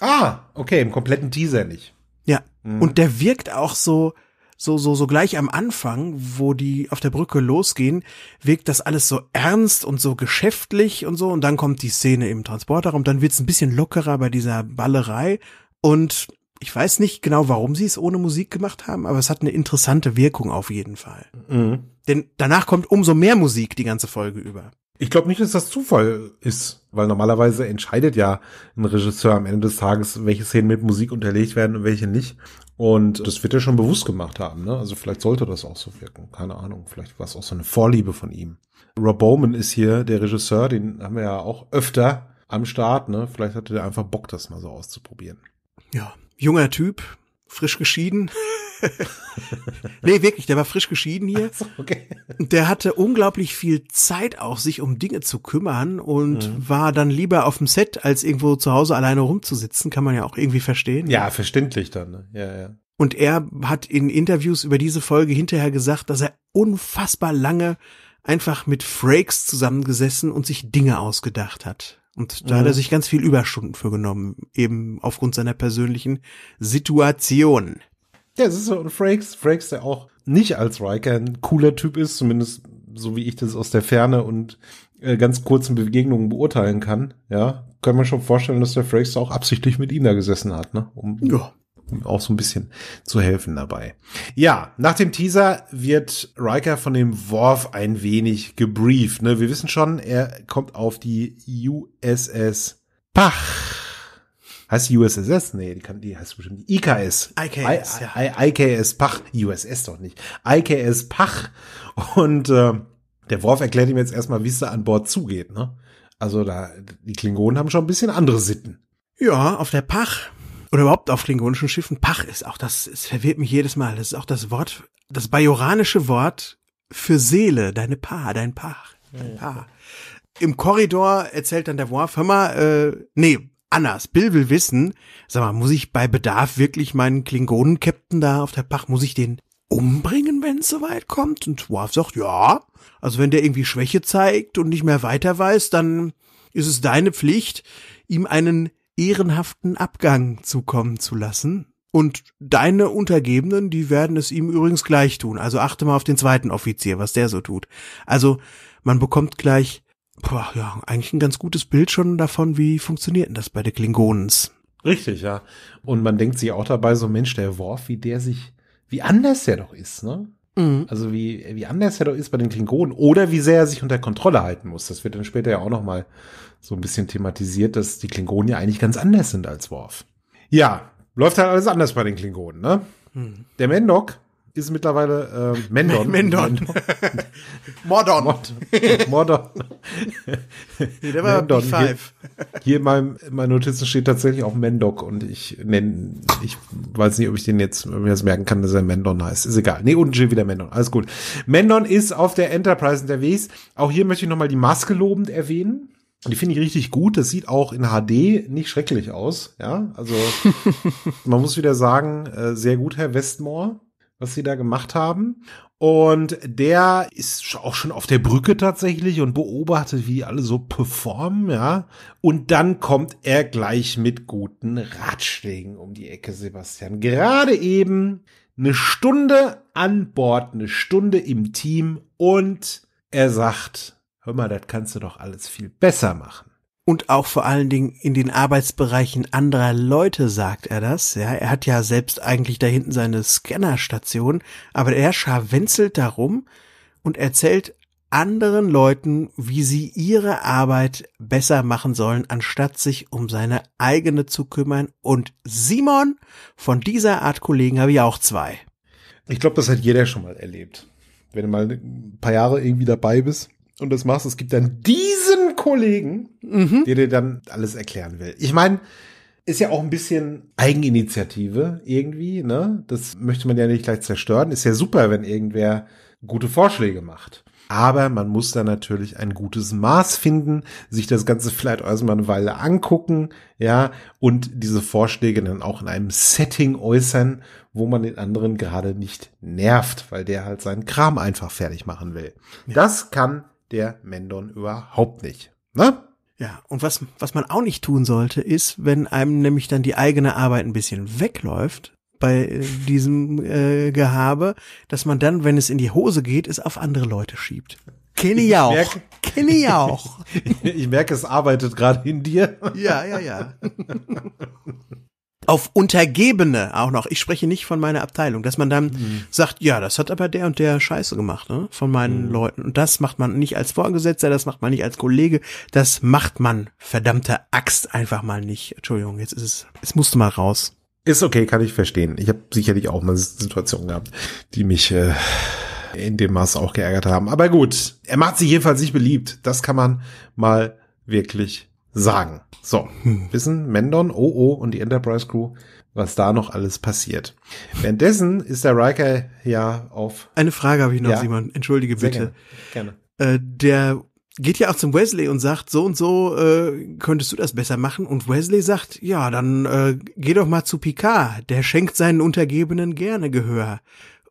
Ah, okay, im kompletten Teaser nicht. Ja, mhm. und der wirkt auch so, so, so, so gleich am Anfang, wo die auf der Brücke losgehen, wirkt das alles so ernst und so geschäftlich und so. Und dann kommt die Szene im Transporterraum, dann wird's ein bisschen lockerer bei dieser Ballerei. Und ich weiß nicht genau, warum sie es ohne Musik gemacht haben, aber es hat eine interessante Wirkung auf jeden Fall. Mhm. Denn danach kommt umso mehr Musik die ganze Folge über. Ich glaube nicht, dass das Zufall ist, weil normalerweise entscheidet ja ein Regisseur am Ende des Tages, welche Szenen mit Musik unterlegt werden und welche nicht. Und das wird er schon bewusst gemacht haben, ne? Also vielleicht sollte das auch so wirken. Keine Ahnung. Vielleicht war es auch so eine Vorliebe von ihm. Rob Bowman ist hier der Regisseur, den haben wir ja auch öfter am Start, ne? Vielleicht hatte der einfach Bock, das mal so auszuprobieren. Ja, junger Typ, frisch geschieden. nee, wirklich, der war frisch geschieden hier. Also, okay. Der hatte unglaublich viel Zeit auch, sich um Dinge zu kümmern und mhm. war dann lieber auf dem Set, als irgendwo zu Hause alleine rumzusitzen. Kann man ja auch irgendwie verstehen. Ne? Ja, verständlich dann. Ne? Ja, ja. Und er hat in Interviews über diese Folge hinterher gesagt, dass er unfassbar lange einfach mit Frakes zusammengesessen und sich Dinge ausgedacht hat. Und da mhm. hat er mhm. sich ganz viel Überstunden für genommen, eben aufgrund seiner persönlichen Situation. Ja, es ist so ein Frakes, Frakes, der auch nicht als Riker ein cooler Typ ist, zumindest so wie ich das aus der Ferne und äh, ganz kurzen Begegnungen beurteilen kann, ja, kann man schon vorstellen, dass der Frakes auch absichtlich mit ihm da gesessen hat, ne? Um ja auch so ein bisschen zu helfen dabei. Ja, nach dem Teaser wird Riker von dem Worf ein wenig gebrieft. Ne? Wir wissen schon, er kommt auf die USS Pach. Heißt die USSS? Nee, die, kann, die heißt bestimmt die IKS. IKS, I, ja. I, IKS Pach. USS doch nicht. IKS Pach. Und äh, der Worf erklärt ihm jetzt erstmal, wie es da an Bord zugeht. Ne? Also da, die Klingonen haben schon ein bisschen andere Sitten. Ja, auf der Pach oder überhaupt auf klingonischen Schiffen, Pach ist auch das, es verwirrt mich jedes Mal, das ist auch das Wort, das bajoranische Wort für Seele, deine Paar, dein Pach, dein Paar. Im Korridor erzählt dann der Worf, hör mal, äh, nee, Annas, Bill will wissen, sag mal, muss ich bei Bedarf wirklich meinen Klingonen-Captain da auf der Pach, muss ich den umbringen, wenn es soweit kommt? Und Worf sagt, ja. Also wenn der irgendwie Schwäche zeigt und nicht mehr weiter weiß, dann ist es deine Pflicht, ihm einen ehrenhaften Abgang zukommen zu lassen. Und deine Untergebenen, die werden es ihm übrigens gleich tun. Also achte mal auf den zweiten Offizier, was der so tut. Also man bekommt gleich, boah, ja, eigentlich ein ganz gutes Bild schon davon, wie funktioniert denn das bei den Klingonens. Richtig, ja. Und man denkt sich auch dabei, so Mensch, der Worf, wie der sich, wie anders der doch ist, ne? Mhm. Also wie, wie anders er doch ist bei den Klingonen oder wie sehr er sich unter Kontrolle halten muss. Das wird dann später ja auch nochmal so ein bisschen thematisiert, dass die Klingonen ja eigentlich ganz anders sind als Worf. Ja, läuft halt alles anders bei den Klingonen, ne? Hm. Der Mendok ist mittlerweile äh, Mendon. Mendon. Mordon. Mord Mordon. nee, der war Mendon. Hier, hier in, meinem, in meinen Notizen steht tatsächlich auch Mendok und ich nenne, ich weiß nicht, ob ich den jetzt ob ich das merken kann, dass er Mendon heißt. Ist egal. Nee, unten steht wieder Mendon. Alles gut. Mendon ist auf der Enterprise unterwegs. Auch hier möchte ich nochmal die Maske lobend erwähnen. Und Die finde ich richtig gut. Das sieht auch in HD nicht schrecklich aus. Ja, also man muss wieder sagen, äh, sehr gut, Herr Westmore, was Sie da gemacht haben. Und der ist auch schon auf der Brücke tatsächlich und beobachtet, wie alle so performen, ja. Und dann kommt er gleich mit guten Ratschlägen um die Ecke, Sebastian. Gerade eben eine Stunde an Bord, eine Stunde im Team und er sagt, hör mal, das kannst du doch alles viel besser machen. Und auch vor allen Dingen in den Arbeitsbereichen anderer Leute sagt er das. Ja, er hat ja selbst eigentlich da hinten seine Scannerstation, aber er scharwenzelt darum und erzählt anderen Leuten, wie sie ihre Arbeit besser machen sollen, anstatt sich um seine eigene zu kümmern. Und Simon, von dieser Art Kollegen habe ich auch zwei. Ich glaube, das hat jeder schon mal erlebt. Wenn du mal ein paar Jahre irgendwie dabei bist, und das machst, es gibt dann diesen Kollegen, mhm. der dir dann alles erklären will. Ich meine, ist ja auch ein bisschen Eigeninitiative irgendwie, ne? Das möchte man ja nicht gleich zerstören. Ist ja super, wenn irgendwer gute Vorschläge macht. Aber man muss da natürlich ein gutes Maß finden, sich das Ganze vielleicht erstmal eine Weile angucken, ja, und diese Vorschläge dann auch in einem Setting äußern, wo man den anderen gerade nicht nervt, weil der halt seinen Kram einfach fertig machen will. Ja. Das kann der Mendon überhaupt nicht. Ne? Ja, und was, was man auch nicht tun sollte, ist, wenn einem nämlich dann die eigene Arbeit ein bisschen wegläuft bei äh, diesem äh, Gehabe, dass man dann, wenn es in die Hose geht, es auf andere Leute schiebt. Kenne ich auch. Kenne ich auch. ich merke, es arbeitet gerade in dir. Ja, ja, ja. auf Untergebene auch noch, ich spreche nicht von meiner Abteilung, dass man dann mhm. sagt, ja, das hat aber der und der Scheiße gemacht, ne, von meinen mhm. Leuten. Und das macht man nicht als Vorgesetzter, das macht man nicht als Kollege, das macht man, verdammte Axt, einfach mal nicht. Entschuldigung, jetzt ist es, es musste mal raus. Ist okay, kann ich verstehen. Ich habe sicherlich auch mal Situationen gehabt, die mich äh, in dem Maß auch geärgert haben. Aber gut, er macht sich jedenfalls nicht beliebt. Das kann man mal wirklich sagen. So, hm. wissen Mendon, OO und die Enterprise Crew, was da noch alles passiert. Währenddessen ist der Riker ja auf. Eine Frage habe ich noch, ja. Simon. Entschuldige bitte. Gerne. gerne. Äh, der geht ja auch zum Wesley und sagt, so und so äh, könntest du das besser machen. Und Wesley sagt, ja, dann äh, geh doch mal zu Picard, der schenkt seinen Untergebenen gerne Gehör.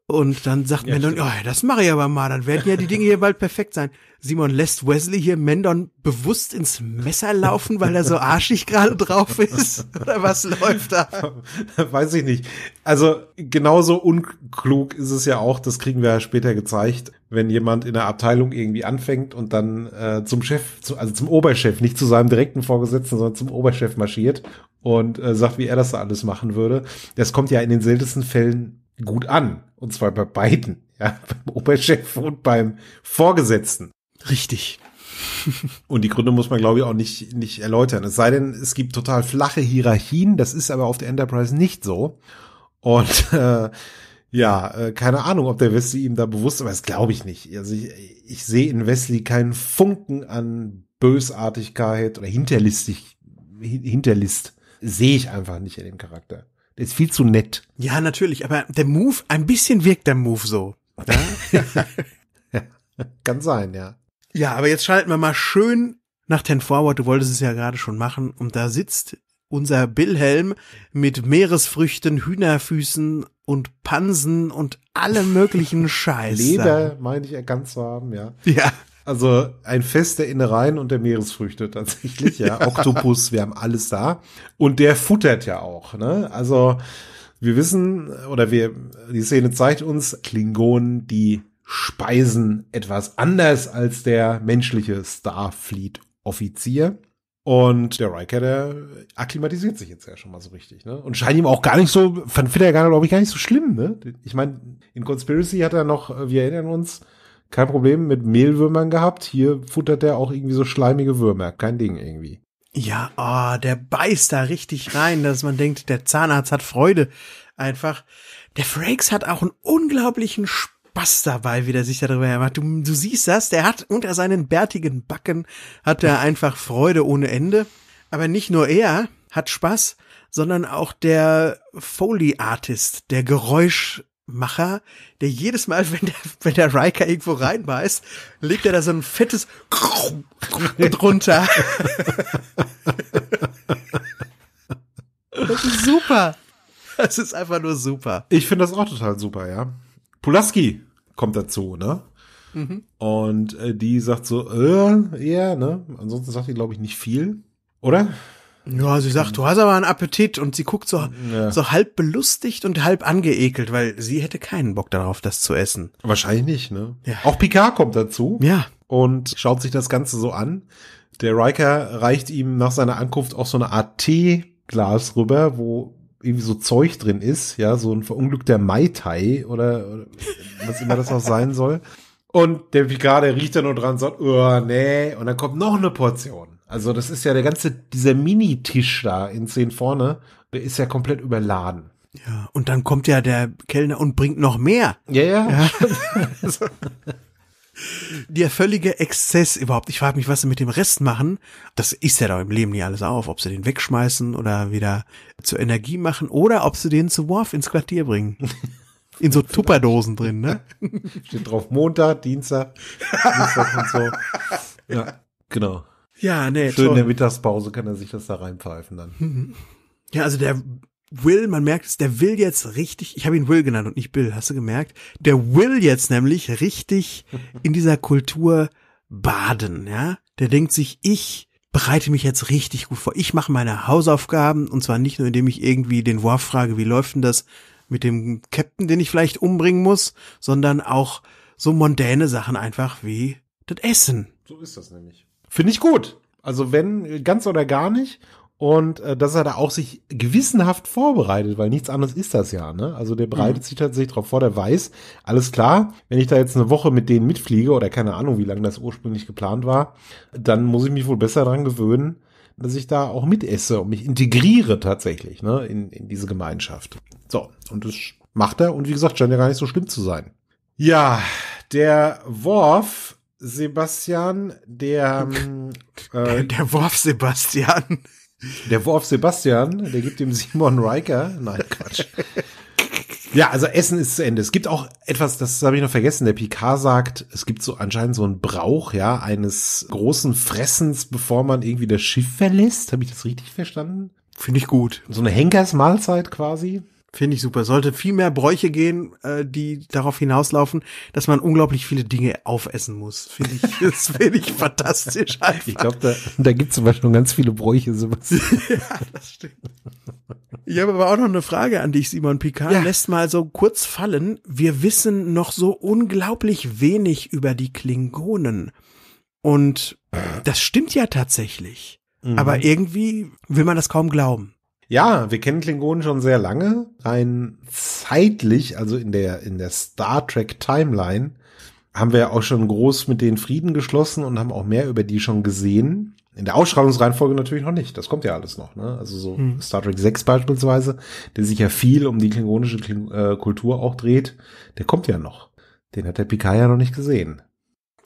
Und dann sagt ja, Mendon, stimmt. oh, das mache ich aber mal, dann werden ja die Dinge hier bald perfekt sein. Simon lässt Wesley hier Mendon bewusst ins Messer laufen, weil er so arschig gerade drauf ist? Oder was läuft da? Weiß ich nicht. Also genauso unklug ist es ja auch, das kriegen wir ja später gezeigt, wenn jemand in der Abteilung irgendwie anfängt und dann äh, zum Chef, also zum Oberchef, nicht zu seinem direkten Vorgesetzten, sondern zum Oberchef marschiert und äh, sagt, wie er das da alles machen würde. Das kommt ja in den seltensten Fällen gut an. Und zwar bei beiden, ja, beim Oberchef und beim Vorgesetzten. Richtig. und die Gründe muss man, glaube ich, auch nicht, nicht erläutern. Es sei denn, es gibt total flache Hierarchien, das ist aber auf der Enterprise nicht so. Und äh, ja, äh, keine Ahnung, ob der Wesley ihm da bewusst, aber das glaube ich nicht. Also ich, ich sehe in Wesley keinen Funken an Bösartigkeit oder Hinterlistig, Hinterlist. Sehe ich einfach nicht in dem Charakter. Der ist viel zu nett. Ja, natürlich, aber der Move, ein bisschen wirkt der Move so. Ja? Kann sein, ja. Ja, aber jetzt schalten wir mal schön nach Ten Forward. Du wolltest es ja gerade schon machen. Und da sitzt unser Wilhelm mit Meeresfrüchten, Hühnerfüßen und Pansen und allem möglichen Scheiß. Leder, meine ich, erkannt zu haben, ja. Ja. Also ein Fest der Innereien und der Meeresfrüchte tatsächlich, ja. ja. Oktopus, wir haben alles da. Und der futtert ja auch, ne? Also wir wissen oder wir, die Szene zeigt uns Klingonen, die speisen etwas anders als der menschliche Starfleet-Offizier. Und der Riker, der akklimatisiert sich jetzt ja schon mal so richtig, ne? Und scheint ihm auch gar nicht so, fand er gar, glaube ich, gar nicht so schlimm, ne? Ich meine, in Conspiracy hat er noch, äh, wir erinnern uns, kein Problem mit Mehlwürmern gehabt. Hier futtert er auch irgendwie so schleimige Würmer. Kein Ding irgendwie. Ja, oh, der beißt da richtig rein, dass man denkt, der Zahnarzt hat Freude. Einfach. Der Frakes hat auch einen unglaublichen Spaß dabei, wie der sich darüber hermacht. Du, du siehst das, der hat unter seinen bärtigen Backen hat er einfach Freude ohne Ende. Aber nicht nur er hat Spaß, sondern auch der Foley Artist, der Geräusch Macher, der jedes Mal, wenn der, wenn der Riker irgendwo reinbeißt, legt er da so ein fettes drunter. das ist super. Das ist einfach nur super. Ich finde das auch total super, ja. Pulaski kommt dazu, ne? Mhm. Und äh, die sagt so, äh, ja, ne? Ansonsten sagt die, glaube ich, nicht viel, oder? Ja, sie sagt, du hast aber einen Appetit und sie guckt so, ja. so halb belustigt und halb angeekelt, weil sie hätte keinen Bock darauf, das zu essen. Wahrscheinlich nicht, ne? Ja. Auch Picard kommt dazu. Ja. Und schaut sich das Ganze so an. Der Riker reicht ihm nach seiner Ankunft auch so eine Art Teeglas rüber, wo irgendwie so Zeug drin ist, ja, so ein verunglückter Mai Tai oder, oder was immer das auch sein soll. Und der Picard, der riecht da nur dran sagt, oh, nee, und dann kommt noch eine Portion. Also das ist ja der ganze, dieser Minitisch da in 10 vorne, der ist ja komplett überladen. Ja, und dann kommt ja der Kellner und bringt noch mehr. Ja, ja. ja. Also, der völlige Exzess überhaupt. Ich frage mich, was sie mit dem Rest machen. Das ist ja doch im Leben nie alles auf, ob sie den wegschmeißen oder wieder zur Energie machen oder ob sie den zu Worf ins Quartier bringen. In so Tupperdosen drin, ne? Steht drauf Montag, Dienstag, Dienstag und so. Ja, genau. Ja, nee. Schön toll. in der Mittagspause kann er sich das da reinpfeifen dann. Ja, also der Will, man merkt es, der will jetzt richtig, ich habe ihn Will genannt und nicht Bill, hast du gemerkt? Der will jetzt nämlich richtig in dieser Kultur baden, ja? Der denkt sich, ich bereite mich jetzt richtig gut vor. Ich mache meine Hausaufgaben und zwar nicht nur, indem ich irgendwie den Worf frage, wie läuft denn das mit dem Captain, den ich vielleicht umbringen muss, sondern auch so mondäne Sachen einfach wie das Essen. So ist das nämlich. Finde ich gut. Also wenn ganz oder gar nicht. Und äh, dass er da auch sich gewissenhaft vorbereitet, weil nichts anderes ist das ja. Ne? Also der bereitet mhm. sich tatsächlich darauf vor, der weiß, alles klar, wenn ich da jetzt eine Woche mit denen mitfliege oder keine Ahnung, wie lange das ursprünglich geplant war, dann muss ich mich wohl besser daran gewöhnen, dass ich da auch mitesse und mich integriere tatsächlich ne? in, in diese Gemeinschaft. So, und das macht er und wie gesagt, scheint ja gar nicht so schlimm zu sein. Ja, der Worf Sebastian, ähm, der äh, der Wurf Sebastian. Der Wurf Sebastian, der gibt dem Simon Riker. Nein, Quatsch. ja, also Essen ist zu Ende. Es gibt auch etwas, das habe ich noch vergessen. Der Picard sagt, es gibt so anscheinend so einen Brauch, ja, eines großen Fressens, bevor man irgendwie das Schiff verlässt. Habe ich das richtig verstanden? Finde ich gut. So eine Henkersmahlzeit quasi. Finde ich super. Sollte viel mehr Bräuche gehen, äh, die darauf hinauslaufen, dass man unglaublich viele Dinge aufessen muss. Finde ich, das finde ich fantastisch. Einfach. Ich glaube, da, da gibt es zum Beispiel ganz viele Bräuche, Sebastian. ja, das stimmt. Ich habe aber auch noch eine Frage an dich, Simon Picard. Ja. Lässt mal so kurz fallen. Wir wissen noch so unglaublich wenig über die Klingonen. Und das stimmt ja tatsächlich. Mhm. Aber irgendwie will man das kaum glauben. Ja, wir kennen Klingonen schon sehr lange. Rein zeitlich, also in der, in der Star Trek Timeline, haben wir auch schon groß mit den Frieden geschlossen und haben auch mehr über die schon gesehen. In der Ausstrahlungsreihenfolge natürlich noch nicht. Das kommt ja alles noch. Ne? Also so hm. Star Trek 6 beispielsweise, der sich ja viel um die klingonische Kling äh, Kultur auch dreht, der kommt ja noch. Den hat der Picard ja noch nicht gesehen.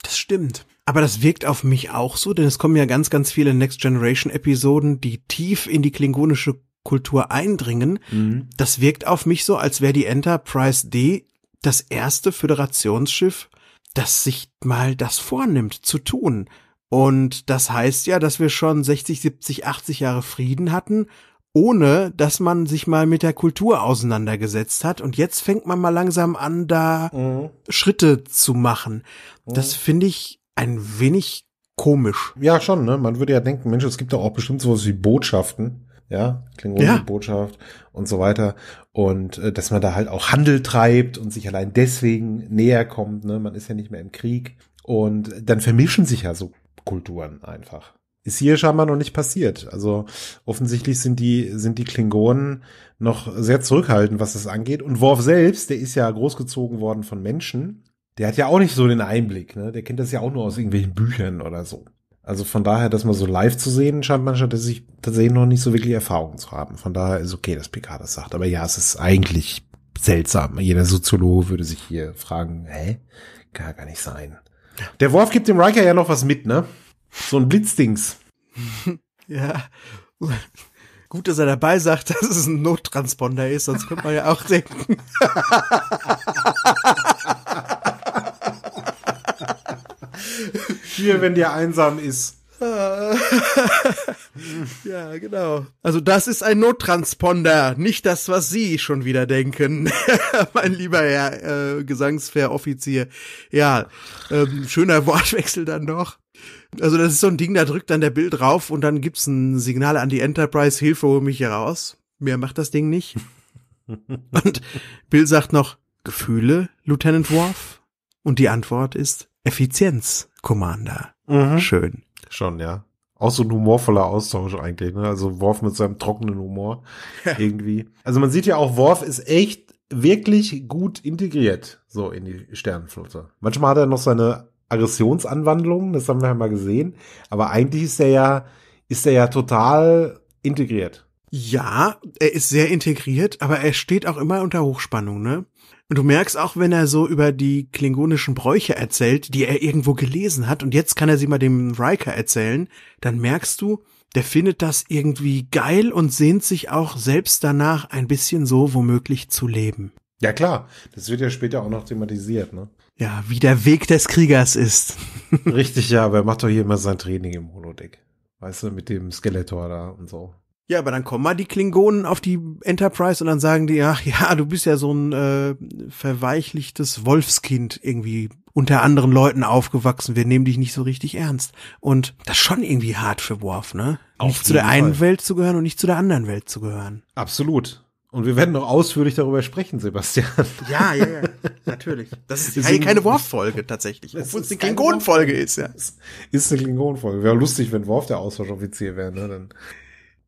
Das stimmt. Aber das wirkt auf mich auch so, denn es kommen ja ganz, ganz viele Next Generation Episoden, die tief in die klingonische Kultur eindringen. Mhm. Das wirkt auf mich so, als wäre die Enterprise D das erste Föderationsschiff, das sich mal das vornimmt zu tun. Und das heißt ja, dass wir schon 60, 70, 80 Jahre Frieden hatten, ohne dass man sich mal mit der Kultur auseinandergesetzt hat. Und jetzt fängt man mal langsam an, da mhm. Schritte zu machen. Mhm. Das finde ich ein wenig komisch. Ja, schon, ne? Man würde ja denken, Mensch, es gibt doch auch bestimmt sowas wie Botschaften ja, Klingonenbotschaft ja. und so weiter. Und äh, dass man da halt auch Handel treibt und sich allein deswegen näher kommt, ne? Man ist ja nicht mehr im Krieg. Und dann vermischen sich ja so Kulturen einfach. Ist hier scheinbar noch nicht passiert. Also offensichtlich sind die, sind die Klingonen noch sehr zurückhaltend, was das angeht. Und Worf selbst, der ist ja großgezogen worden von Menschen. Der hat ja auch nicht so den Einblick, ne? Der kennt das ja auch nur aus irgendwelchen Büchern oder so. Also von daher, das mal so live zu sehen, scheint man tatsächlich, tatsächlich noch nicht so wirklich Erfahrung zu haben. Von daher ist okay, dass Picard das sagt. Aber ja, es ist eigentlich seltsam. Jeder Soziologe würde sich hier fragen, hä? Kann gar nicht sein. Der Worf gibt dem Riker ja noch was mit, ne? So ein Blitzdings. ja. Gut, dass er dabei sagt, dass es ein Nottransponder ist, sonst könnte man ja auch denken. Stier, wenn dir einsam ist. ja, genau. Also das ist ein Nottransponder, nicht das, was Sie schon wieder denken, mein lieber Herr äh, Gesangsfair-Offizier. Ja, ähm, schöner Wortwechsel dann noch. Also das ist so ein Ding, da drückt dann der Bild drauf und dann gibt's ein Signal an die Enterprise, Hilfe, hol mich hier raus. Mehr macht das Ding nicht. und Bill sagt noch, Gefühle, Lieutenant Worf? Und die Antwort ist Effizienz Commander. Mhm. Schön. Schon, ja. Auch so ein humorvoller Austausch eigentlich, ne? Also Worf mit seinem trockenen Humor irgendwie. Also man sieht ja auch, Worf ist echt wirklich gut integriert, so in die Sternenflotte. Manchmal hat er noch seine Aggressionsanwandlungen, das haben wir ja mal gesehen, aber eigentlich ist er ja, ist er ja total integriert. Ja, er ist sehr integriert, aber er steht auch immer unter Hochspannung, ne? Und du merkst auch, wenn er so über die klingonischen Bräuche erzählt, die er irgendwo gelesen hat, und jetzt kann er sie mal dem Riker erzählen, dann merkst du, der findet das irgendwie geil und sehnt sich auch selbst danach, ein bisschen so womöglich zu leben. Ja klar, das wird ja später auch noch thematisiert, ne? Ja, wie der Weg des Kriegers ist. Richtig, ja, aber er macht doch hier immer sein Training im Holodeck. Weißt du, mit dem Skeletor da und so. Ja, aber dann kommen mal die Klingonen auf die Enterprise und dann sagen die, ach ja, du bist ja so ein äh, verweichlichtes Wolfskind irgendwie unter anderen Leuten aufgewachsen. Wir nehmen dich nicht so richtig ernst. Und das ist schon irgendwie hart für Worf, ne? Auf nicht zu der Fall. einen Welt zu gehören und nicht zu der anderen Welt zu gehören. Absolut. Und wir werden noch ausführlich darüber sprechen, Sebastian. Ja, ja, ja, natürlich. Das ist, das keine Worf-Folge tatsächlich, obwohl es eine Klingonen-Folge ist, ja. Ist eine Klingonen-Folge. Wäre lustig, wenn Worf der Austauschoffizier wäre, ne? Dann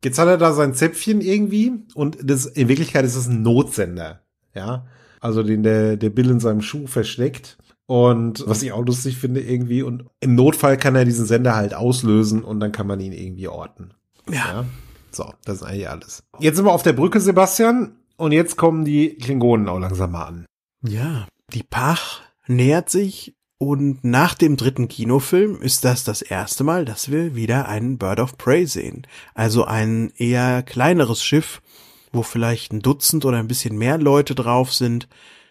Jetzt hat er da sein Zäpfchen irgendwie und das, in Wirklichkeit ist das ein Notsender. Ja. Also den der, der Bill in seinem Schuh versteckt. Und was ich auch lustig finde irgendwie. Und im Notfall kann er diesen Sender halt auslösen und dann kann man ihn irgendwie orten. Ja. ja? So, das ist eigentlich alles. Jetzt sind wir auf der Brücke, Sebastian. Und jetzt kommen die Klingonen auch langsam mal an. Ja, die Pach nähert sich und nach dem dritten Kinofilm ist das das erste Mal, dass wir wieder einen Bird of Prey sehen. Also ein eher kleineres Schiff, wo vielleicht ein Dutzend oder ein bisschen mehr Leute drauf sind.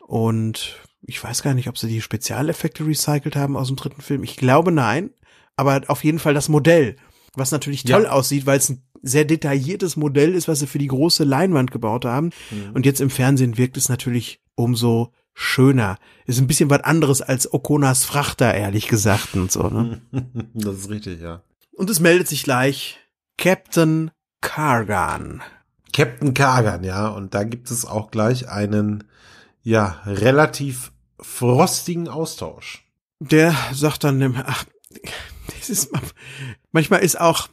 Und ich weiß gar nicht, ob sie die Spezialeffekte recycelt haben aus dem dritten Film. Ich glaube nein. Aber auf jeden Fall das Modell, was natürlich toll ja. aussieht, weil es ein sehr detailliertes Modell ist, was sie für die große Leinwand gebaut haben. Mhm. Und jetzt im Fernsehen wirkt es natürlich umso schöner. Ist ein bisschen was anderes als Okonas Frachter, ehrlich gesagt und so, ne? Das ist richtig, ja. Und es meldet sich gleich Captain Kargan. Captain Kargan, ja. Und da gibt es auch gleich einen, ja, relativ frostigen Austausch. Der sagt dann ach, das ist, manchmal ist auch,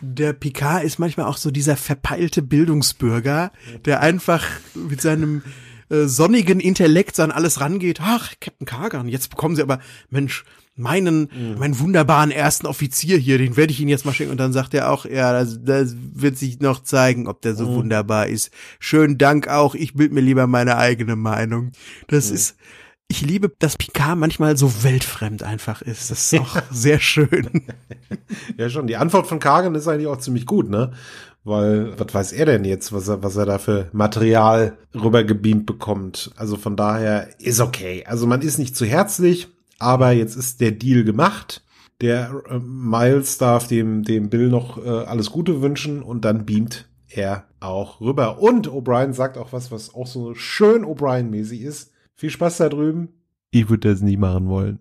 der Picard ist manchmal auch so dieser verpeilte Bildungsbürger, der einfach mit seinem äh, sonnigen Intellekts an alles rangeht. Ach, Captain Kagan, jetzt bekommen sie aber, Mensch, meinen, mhm. meinen wunderbaren ersten Offizier hier, den werde ich Ihnen jetzt mal schicken. Und dann sagt er auch, ja, das, das wird sich noch zeigen, ob der so mhm. wunderbar ist. Schönen Dank auch, ich bild mir lieber meine eigene Meinung. Das mhm. ist, ich liebe, dass Picard manchmal so weltfremd einfach ist. Das ist auch sehr schön. ja, schon. Die Antwort von Kagan ist eigentlich auch ziemlich gut, ne? weil was weiß er denn jetzt, was er, was er da für Material rübergebeamt bekommt. Also von daher ist okay. Also man ist nicht zu herzlich, aber jetzt ist der Deal gemacht. Der äh, Miles darf dem, dem Bill noch äh, alles Gute wünschen und dann beamt er auch rüber. Und O'Brien sagt auch was, was auch so schön O'Brien-mäßig ist. Viel Spaß da drüben. Ich würde das nie machen wollen.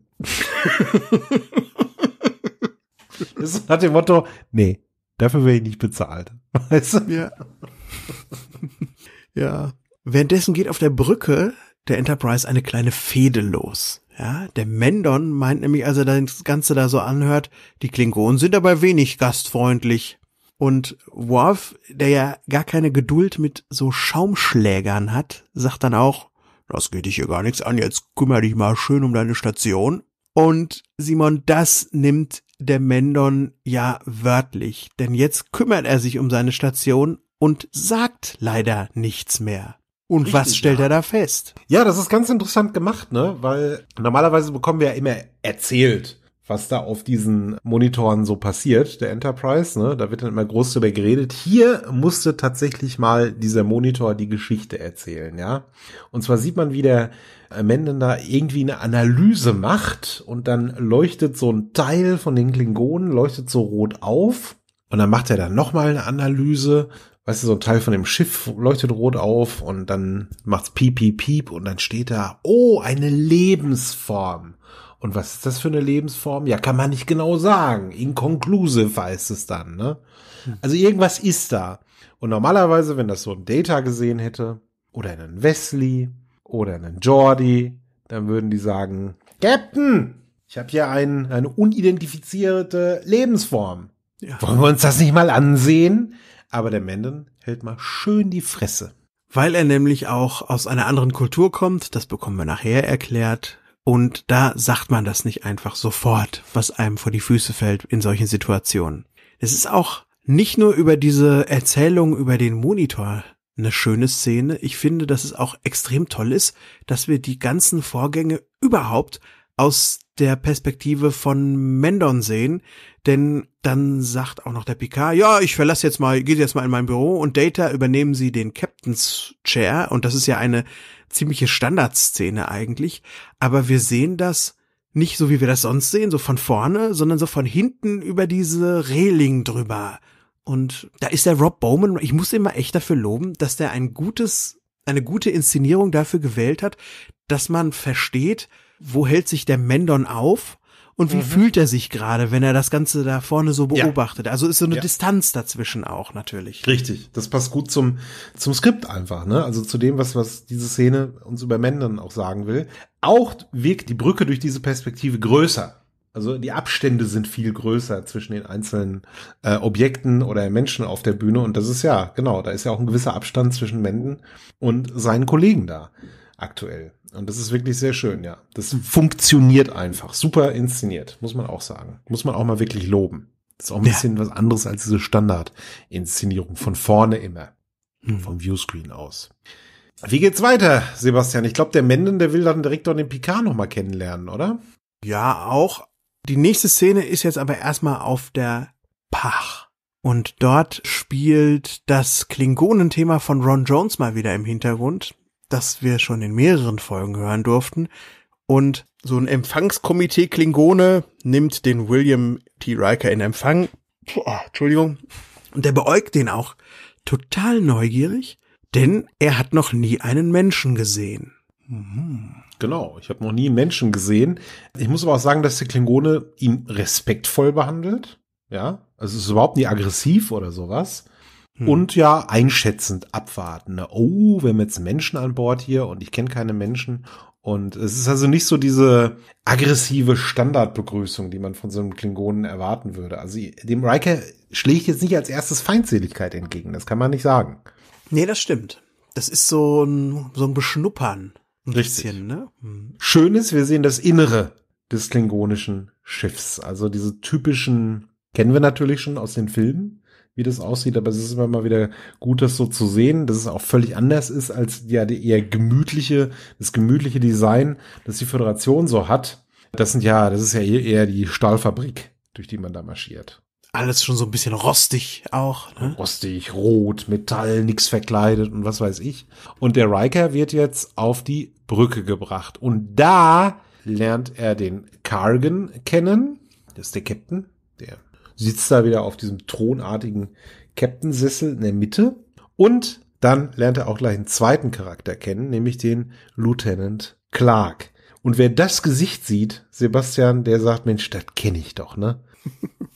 das hat dem Motto, nee, dafür werde ich nicht bezahlt. Weißt du? Ja. ja. Währenddessen geht auf der Brücke der Enterprise eine kleine Fehde los. Ja, der Mendon meint nämlich, als er das Ganze da so anhört, die Klingonen sind dabei wenig gastfreundlich. Und Worf, der ja gar keine Geduld mit so Schaumschlägern hat, sagt dann auch, das geht dich hier gar nichts an, jetzt kümmere dich mal schön um deine Station. Und Simon, das nimmt der Mendon ja wörtlich, denn jetzt kümmert er sich um seine Station und sagt leider nichts mehr. Und Richtig, was stellt ja. er da fest? Ja, das ist ganz interessant gemacht, ne? Weil normalerweise bekommen wir ja immer erzählt, was da auf diesen Monitoren so passiert, der Enterprise, ne? Da wird dann immer groß drüber geredet. Hier musste tatsächlich mal dieser Monitor die Geschichte erzählen, ja? Und zwar sieht man, wie der Amenden da irgendwie eine Analyse macht und dann leuchtet so ein Teil von den Klingonen, leuchtet so rot auf und dann macht er dann nochmal eine Analyse. Weißt du, so ein Teil von dem Schiff leuchtet rot auf und dann macht's piep, piep, piep und dann steht da, oh, eine Lebensform. Und was ist das für eine Lebensform? Ja, kann man nicht genau sagen. Inconclusive heißt es dann, ne? Hm. Also irgendwas ist da. Und normalerweise, wenn das so ein Data gesehen hätte, oder einen Wesley, oder einen Jordi, dann würden die sagen, Captain, ich habe hier ein, eine unidentifizierte Lebensform. Ja. Wollen wir uns das nicht mal ansehen? Aber der Menden hält mal schön die Fresse. Weil er nämlich auch aus einer anderen Kultur kommt, das bekommen wir nachher erklärt. Und da sagt man das nicht einfach sofort, was einem vor die Füße fällt in solchen Situationen. Es ist auch nicht nur über diese Erzählung über den Monitor eine schöne Szene. Ich finde, dass es auch extrem toll ist, dass wir die ganzen Vorgänge überhaupt aus der Perspektive von Mendon sehen, denn dann sagt auch noch der Picard, ja, ich verlasse jetzt mal, geht jetzt mal in mein Büro und Data übernehmen sie den Captain's Chair und das ist ja eine ziemliche Standardszene eigentlich, aber wir sehen das nicht so, wie wir das sonst sehen, so von vorne, sondern so von hinten über diese Reling drüber. Und da ist der Rob Bowman, ich muss ihn mal echt dafür loben, dass der ein gutes, eine gute Inszenierung dafür gewählt hat, dass man versteht, wo hält sich der Mendon auf und wie mhm. fühlt er sich gerade, wenn er das Ganze da vorne so beobachtet. Ja. Also ist so eine ja. Distanz dazwischen auch natürlich. Richtig, das passt gut zum, zum Skript einfach, ne? Also zu dem, was, was diese Szene uns über Mendon auch sagen will. Auch wirkt die Brücke durch diese Perspektive größer also die Abstände sind viel größer zwischen den einzelnen äh, Objekten oder Menschen auf der Bühne. Und das ist ja, genau, da ist ja auch ein gewisser Abstand zwischen Menden und seinen Kollegen da aktuell. Und das ist wirklich sehr schön, ja. Das funktioniert einfach. Super inszeniert, muss man auch sagen. Muss man auch mal wirklich loben. Das ist auch ein bisschen ja. was anderes als diese Standard-Inszenierung von vorne immer. Hm. Vom Viewscreen aus. Wie geht's weiter, Sebastian? Ich glaube, der Menden, der will dann direkt auch den Picard nochmal kennenlernen, oder? Ja, auch, die nächste Szene ist jetzt aber erstmal auf der Pach. Und dort spielt das Klingonenthema von Ron Jones mal wieder im Hintergrund, das wir schon in mehreren Folgen hören durften. Und so ein Empfangskomitee Klingone nimmt den William T. Riker in Empfang. Puh, ah, Entschuldigung. Und der beäugt den auch total neugierig, denn er hat noch nie einen Menschen gesehen. Mhm. Genau, ich habe noch nie einen Menschen gesehen. Ich muss aber auch sagen, dass der Klingone ihn respektvoll behandelt. Ja, also es ist überhaupt nie aggressiv oder sowas. Hm. Und ja, einschätzend abwarten. Ne. oh, wir haben jetzt Menschen an Bord hier und ich kenne keine Menschen. Und es ist also nicht so diese aggressive Standardbegrüßung, die man von so einem Klingonen erwarten würde. Also dem Riker schlägt jetzt nicht als erstes Feindseligkeit entgegen. Das kann man nicht sagen. Nee, das stimmt. Das ist so ein, so ein Beschnuppern. Richtig. Bisschen, ne? Hm. Schön ist, wir sehen das Innere des klingonischen Schiffs. Also diese typischen, kennen wir natürlich schon aus den Filmen, wie das aussieht, aber es ist immer mal wieder gut, das so zu sehen, dass es auch völlig anders ist als ja die eher gemütliche, das gemütliche Design, das die Föderation so hat. Das sind ja, das ist ja eher die Stahlfabrik, durch die man da marschiert alles schon so ein bisschen rostig auch. Ne? Rostig, rot, Metall, nix verkleidet und was weiß ich. Und der Riker wird jetzt auf die Brücke gebracht. Und da lernt er den Cargan kennen. Das ist der Captain. Der sitzt da wieder auf diesem thronartigen Captain-Sessel in der Mitte. Und dann lernt er auch gleich einen zweiten Charakter kennen, nämlich den Lieutenant Clark. Und wer das Gesicht sieht, Sebastian, der sagt, Mensch, das kenne ich doch, ne?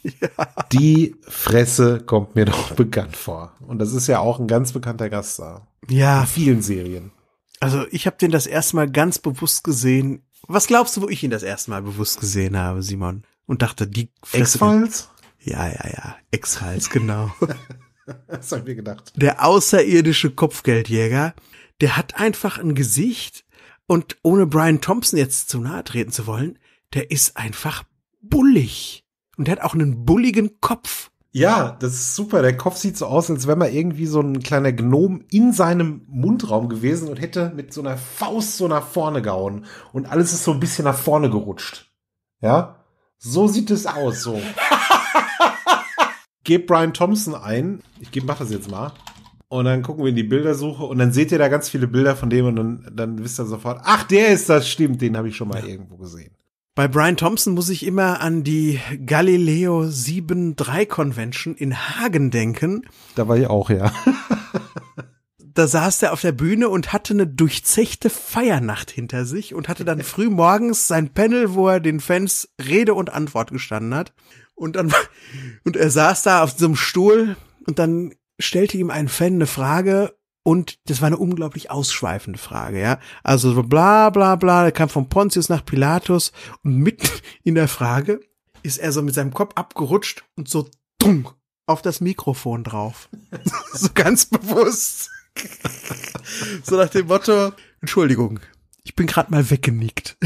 ja. Die Fresse kommt mir doch bekannt vor. Und das ist ja auch ein ganz bekannter Gast da. Ja. In vielen Serien. Also ich habe den das erste Mal ganz bewusst gesehen. Was glaubst du, wo ich ihn das erste Mal bewusst gesehen habe, Simon? Und dachte, die Ex-Files? Ja, ja, ja. Ex-Files, genau. das hab ich mir gedacht. Der außerirdische Kopfgeldjäger, der hat einfach ein Gesicht und ohne Brian Thompson jetzt zu nahe treten zu wollen, der ist einfach bullig und der hat auch einen bulligen Kopf. Ja, das ist super. Der Kopf sieht so aus, als wäre man irgendwie so ein kleiner Gnom in seinem Mundraum gewesen und hätte mit so einer Faust so nach vorne gehauen. Und alles ist so ein bisschen nach vorne gerutscht. Ja? So sieht es aus, so. Gebt Brian Thompson ein. Ich mach das jetzt mal. Und dann gucken wir in die Bildersuche und dann seht ihr da ganz viele Bilder von dem und dann, dann wisst ihr sofort, ach, der ist das, stimmt, den habe ich schon mal ja. irgendwo gesehen. Bei Brian Thompson muss ich immer an die Galileo 7.3 Convention in Hagen denken. Da war ich auch, ja. da saß er auf der Bühne und hatte eine durchzechte Feiernacht hinter sich und hatte dann früh morgens sein Panel, wo er den Fans Rede und Antwort gestanden hat. Und dann, und er saß da auf so einem Stuhl und dann stellte ihm ein Fan eine Frage und das war eine unglaublich ausschweifende Frage, ja. Also so bla bla bla, der kam von Pontius nach Pilatus und mitten in der Frage ist er so mit seinem Kopf abgerutscht und so dunk auf das Mikrofon drauf. so ganz bewusst. so nach dem Motto, Entschuldigung, ich bin gerade mal weggenickt.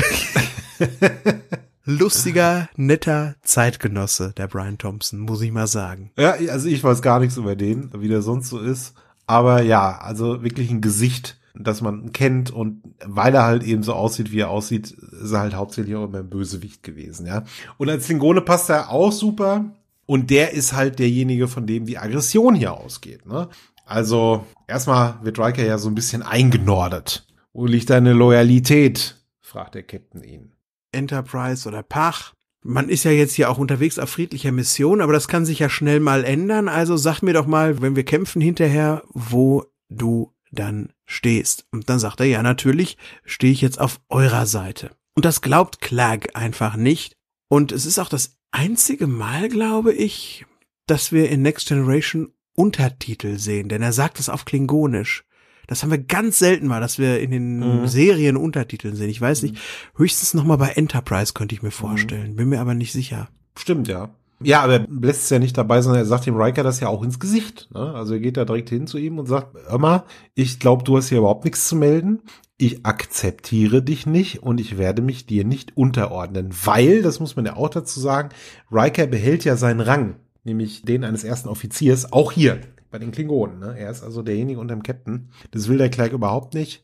Lustiger, netter Zeitgenosse, der Brian Thompson, muss ich mal sagen. Ja, also ich weiß gar nichts über den, wie der sonst so ist. Aber ja, also wirklich ein Gesicht, das man kennt und weil er halt eben so aussieht, wie er aussieht, ist er halt hauptsächlich auch immer ein Bösewicht gewesen, ja. Und als Zingone passt er auch super und der ist halt derjenige, von dem die Aggression hier ausgeht, ne. Also erstmal wird Riker ja so ein bisschen eingenordet. Wo liegt deine Loyalität? fragt der Captain ihn. Enterprise oder Pach? man ist ja jetzt hier auch unterwegs auf friedlicher Mission, aber das kann sich ja schnell mal ändern. Also sag mir doch mal, wenn wir kämpfen hinterher, wo du dann stehst. Und dann sagt er, ja, natürlich stehe ich jetzt auf eurer Seite. Und das glaubt Clark einfach nicht. Und es ist auch das einzige Mal, glaube ich, dass wir in Next Generation Untertitel sehen, denn er sagt es auf Klingonisch. Das haben wir ganz selten mal, dass wir in den mhm. Serien Untertiteln sehen. Ich weiß mhm. nicht, höchstens noch mal bei Enterprise könnte ich mir mhm. vorstellen. Bin mir aber nicht sicher. Stimmt, ja. Ja, aber er lässt es ja nicht dabei, sondern er sagt dem Riker das ja auch ins Gesicht. Ne? Also er geht da direkt hin zu ihm und sagt, hör mal, ich glaube, du hast hier überhaupt nichts zu melden. Ich akzeptiere dich nicht und ich werde mich dir nicht unterordnen, weil, das muss man ja auch dazu sagen, Riker behält ja seinen Rang nämlich den eines ersten Offiziers, auch hier bei den Klingonen. Ne? Er ist also derjenige unter dem Captain. Das will der Clark überhaupt nicht.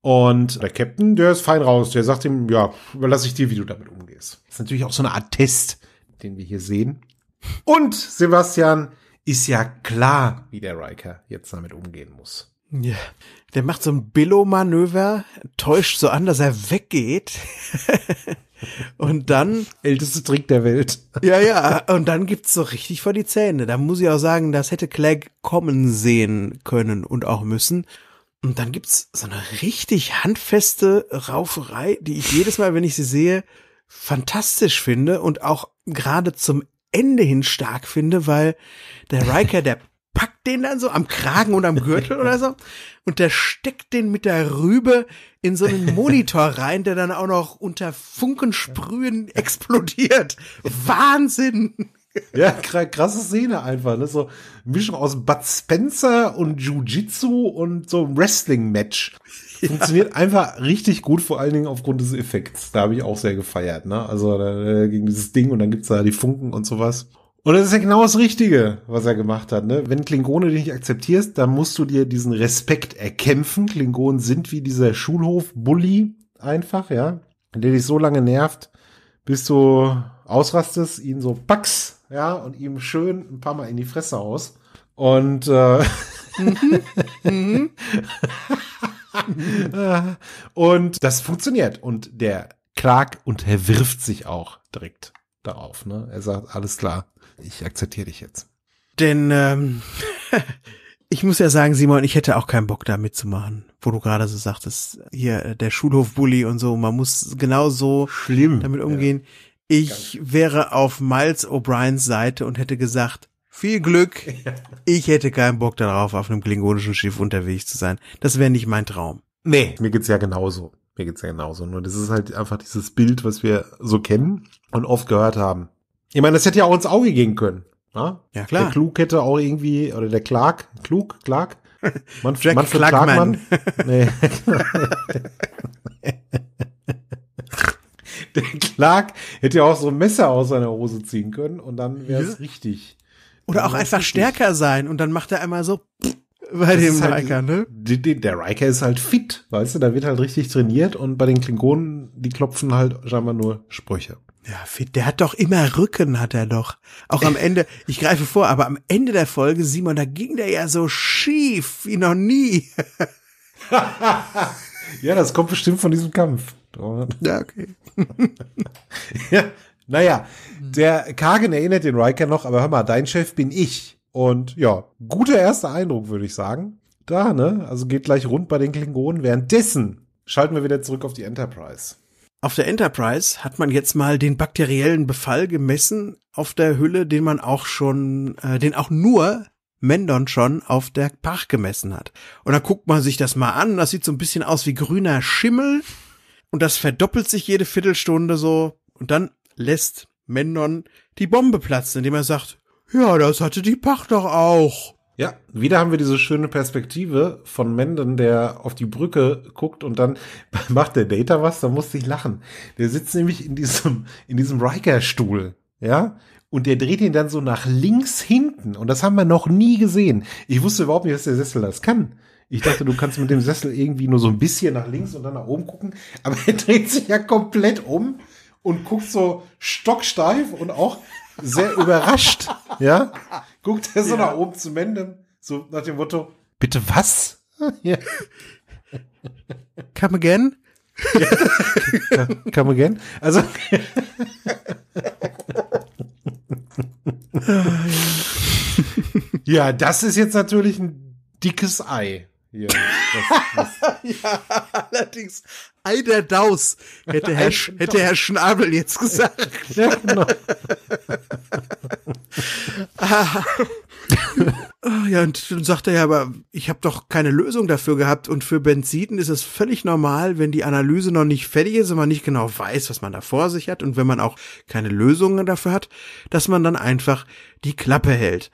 Und der Captain, der ist fein raus. Der sagt ihm, ja, überlasse ich dir, wie du damit umgehst. Das ist natürlich auch so eine Art Test, den wir hier sehen. Und Sebastian ist ja klar, wie der Riker jetzt damit umgehen muss. Ja, der macht so ein Billo-Manöver, täuscht so an, dass er weggeht. Und dann. Älteste Trick der Welt. Ja, ja. Und dann gibt's so richtig vor die Zähne. Da muss ich auch sagen, das hätte Clegg kommen sehen können und auch müssen. Und dann gibt's so eine richtig handfeste Rauferei, die ich jedes Mal, wenn ich sie sehe, fantastisch finde und auch gerade zum Ende hin stark finde, weil der Riker, der packt den dann so am Kragen und am Gürtel oder so und der steckt den mit der Rübe in so einen Monitor rein, der dann auch noch unter Funkensprühen explodiert. Wahnsinn! Ja, krasse Szene einfach. Ne? So Mischung aus Bud Spencer und Jiu-Jitsu und so einem Wrestling-Match. Funktioniert ja. einfach richtig gut, vor allen Dingen aufgrund des Effekts. Da habe ich auch sehr gefeiert. Ne? Also äh, gegen dieses Ding und dann gibt's da die Funken und sowas. Und das ist ja genau das Richtige, was er gemacht hat. Ne? Wenn Klingone dich nicht akzeptierst, dann musst du dir diesen Respekt erkämpfen. Klingonen sind wie dieser Schulhof-Bully einfach, ja, der dich so lange nervt, bis du ausrastest, ihn so packs, ja, und ihm schön ein paar Mal in die Fresse aus. Und äh, mhm. Mhm. und das funktioniert. Und der Clark unterwirft sich auch direkt darauf. Ne? Er sagt, alles klar, ich akzeptiere dich jetzt. Denn ähm, ich muss ja sagen, Simon, ich hätte auch keinen Bock da mitzumachen, wo du gerade so sagtest, hier äh, der Schulhofbully und so, man muss genauso Schlimm. damit umgehen. Ja. Ich wäre auf Miles O'Briens Seite und hätte gesagt, viel Glück, ich hätte keinen Bock darauf, auf einem klingonischen Schiff unterwegs zu sein. Das wäre nicht mein Traum. Nee, mir geht's ja genauso. Mir geht's ja genauso. Nur das ist halt einfach dieses Bild, was wir so kennen und oft gehört haben. Ich meine, das hätte ja auch ins Auge gehen können. Na? Ne? Ja, klar. Der Klug hätte auch irgendwie, oder der Clark, Klug, Clark? Manf Jack Manfred Clarkman. Clarkman. Nee. der Clark hätte ja auch so ein Messer aus seiner Hose ziehen können und dann wäre es ja. richtig. Oder auch einfach richtig. stärker sein und dann macht er einmal so bei das dem halt Riker, halt, ne? der Riker ist halt fit, weißt du, da wird halt richtig trainiert und bei den Klingonen, die klopfen halt scheinbar nur Sprüche. Ja, fit, der hat doch immer Rücken, hat er doch. Auch am Ende, ich greife vor, aber am Ende der Folge, Simon, da ging der ja so schief wie noch nie. ja, das kommt bestimmt von diesem Kampf. Ja, okay. ja, naja, der Kagen erinnert den Riker noch, aber hör mal, dein Chef bin ich. Und ja, guter erster Eindruck, würde ich sagen. Da, ne? Also geht gleich rund bei den Klingonen. Währenddessen schalten wir wieder zurück auf die Enterprise. Auf der Enterprise hat man jetzt mal den bakteriellen Befall gemessen auf der Hülle, den man auch schon, äh, den auch nur Mendon schon auf der Pach gemessen hat. Und dann guckt man sich das mal an. Das sieht so ein bisschen aus wie grüner Schimmel. Und das verdoppelt sich jede Viertelstunde so. Und dann lässt Mendon die Bombe platzen, indem er sagt, ja, das hatte die Pach doch auch. Ja, wieder haben wir diese schöne Perspektive von Menden, der auf die Brücke guckt und dann macht der Data was, da musste ich lachen. Der sitzt nämlich in diesem, in diesem Riker-Stuhl, ja, und der dreht ihn dann so nach links hinten und das haben wir noch nie gesehen. Ich wusste überhaupt nicht, dass der Sessel das kann. Ich dachte, du kannst mit dem Sessel irgendwie nur so ein bisschen nach links und dann nach oben gucken, aber er dreht sich ja komplett um und guckt so stocksteif und auch sehr überrascht, ja guckt er so ja. nach oben zu Mendem, so nach dem Motto, bitte was? ja. Come again? Ja. Come again? Also. ja, das ist jetzt natürlich ein dickes Ei. Hier, das, das. ja, allerdings, Eider Daus, hätte Herr, hätte Herr Schnabel jetzt gesagt. Ja, genau. Ah, ja, und dann sagt er ja, aber ich habe doch keine Lösung dafür gehabt. Und für Benziden ist es völlig normal, wenn die Analyse noch nicht fertig ist und man nicht genau weiß, was man da vor sich hat und wenn man auch keine Lösungen dafür hat, dass man dann einfach die Klappe hält.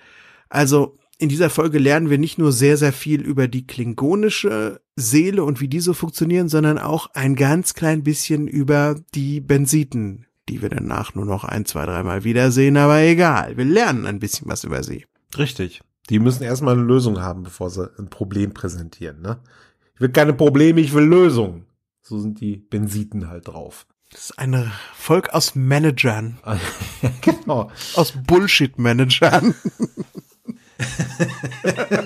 Also in dieser Folge lernen wir nicht nur sehr, sehr viel über die klingonische Seele und wie die so funktionieren, sondern auch ein ganz klein bisschen über die Bensiten, die wir danach nur noch ein, zwei, dreimal wiedersehen, aber egal. Wir lernen ein bisschen was über sie. Richtig. Die müssen erstmal eine Lösung haben, bevor sie ein Problem präsentieren, ne? Ich will keine Probleme, ich will Lösungen. So sind die Bensiten halt drauf. Das ist ein Volk aus Managern. genau. Aus Bullshit-Managern.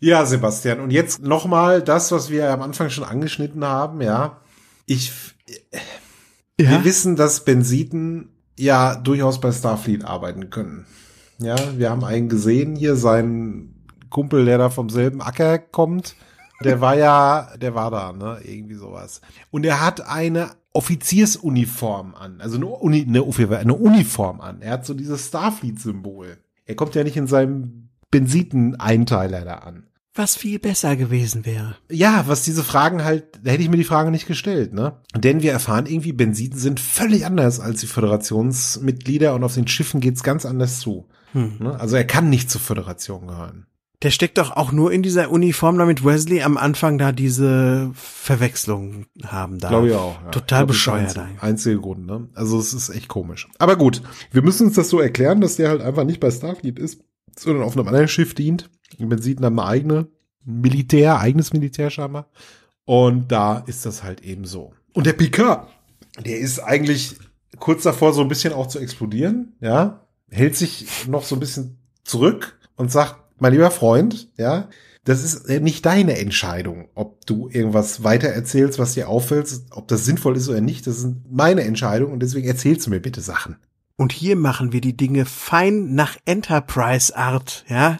ja, Sebastian. Und jetzt nochmal das, was wir am Anfang schon angeschnitten haben. Ja, ich. Ja? Wir wissen, dass Bensiten ja durchaus bei Starfleet arbeiten können. Ja, wir haben einen gesehen hier, seinen Kumpel, der da vom selben Acker kommt. Der war ja, der war da, ne? Irgendwie sowas. Und er hat eine Offiziersuniform an, also eine, Uni, eine, eine Uniform an. Er hat so dieses Starfleet-Symbol. Er kommt ja nicht in seinem Bensiten-Einteiler da an. Was viel besser gewesen wäre. Ja, was diese Fragen halt, da hätte ich mir die Frage nicht gestellt, ne? Denn wir erfahren irgendwie, Bensiten sind völlig anders als die Föderationsmitglieder und auf den Schiffen geht's ganz anders zu. Hm. Ne? Also er kann nicht zur Föderation gehören. Der steckt doch auch nur in dieser Uniform, damit Wesley am Anfang da diese Verwechslung haben darf. Glaube ich auch. Ja. Total ich bescheuert. Einzige, einzige Grund, ne? Also es ist echt komisch. Aber gut, wir müssen uns das so erklären, dass der halt einfach nicht bei Starfleet ist, sondern auf einem anderen Schiff dient. Man sieht dann eine eigene Militär, eigenes Militär scheinbar. Und da ist das halt eben so. Und der Picard, der ist eigentlich kurz davor, so ein bisschen auch zu explodieren, ja, hält sich noch so ein bisschen zurück und sagt, mein lieber Freund, ja, das ist äh, nicht deine Entscheidung, ob du irgendwas weitererzählst, was dir auffällt, ob das sinnvoll ist oder nicht. Das ist meine Entscheidung und deswegen erzählst du mir bitte Sachen. Und hier machen wir die Dinge fein nach Enterprise-Art, ja?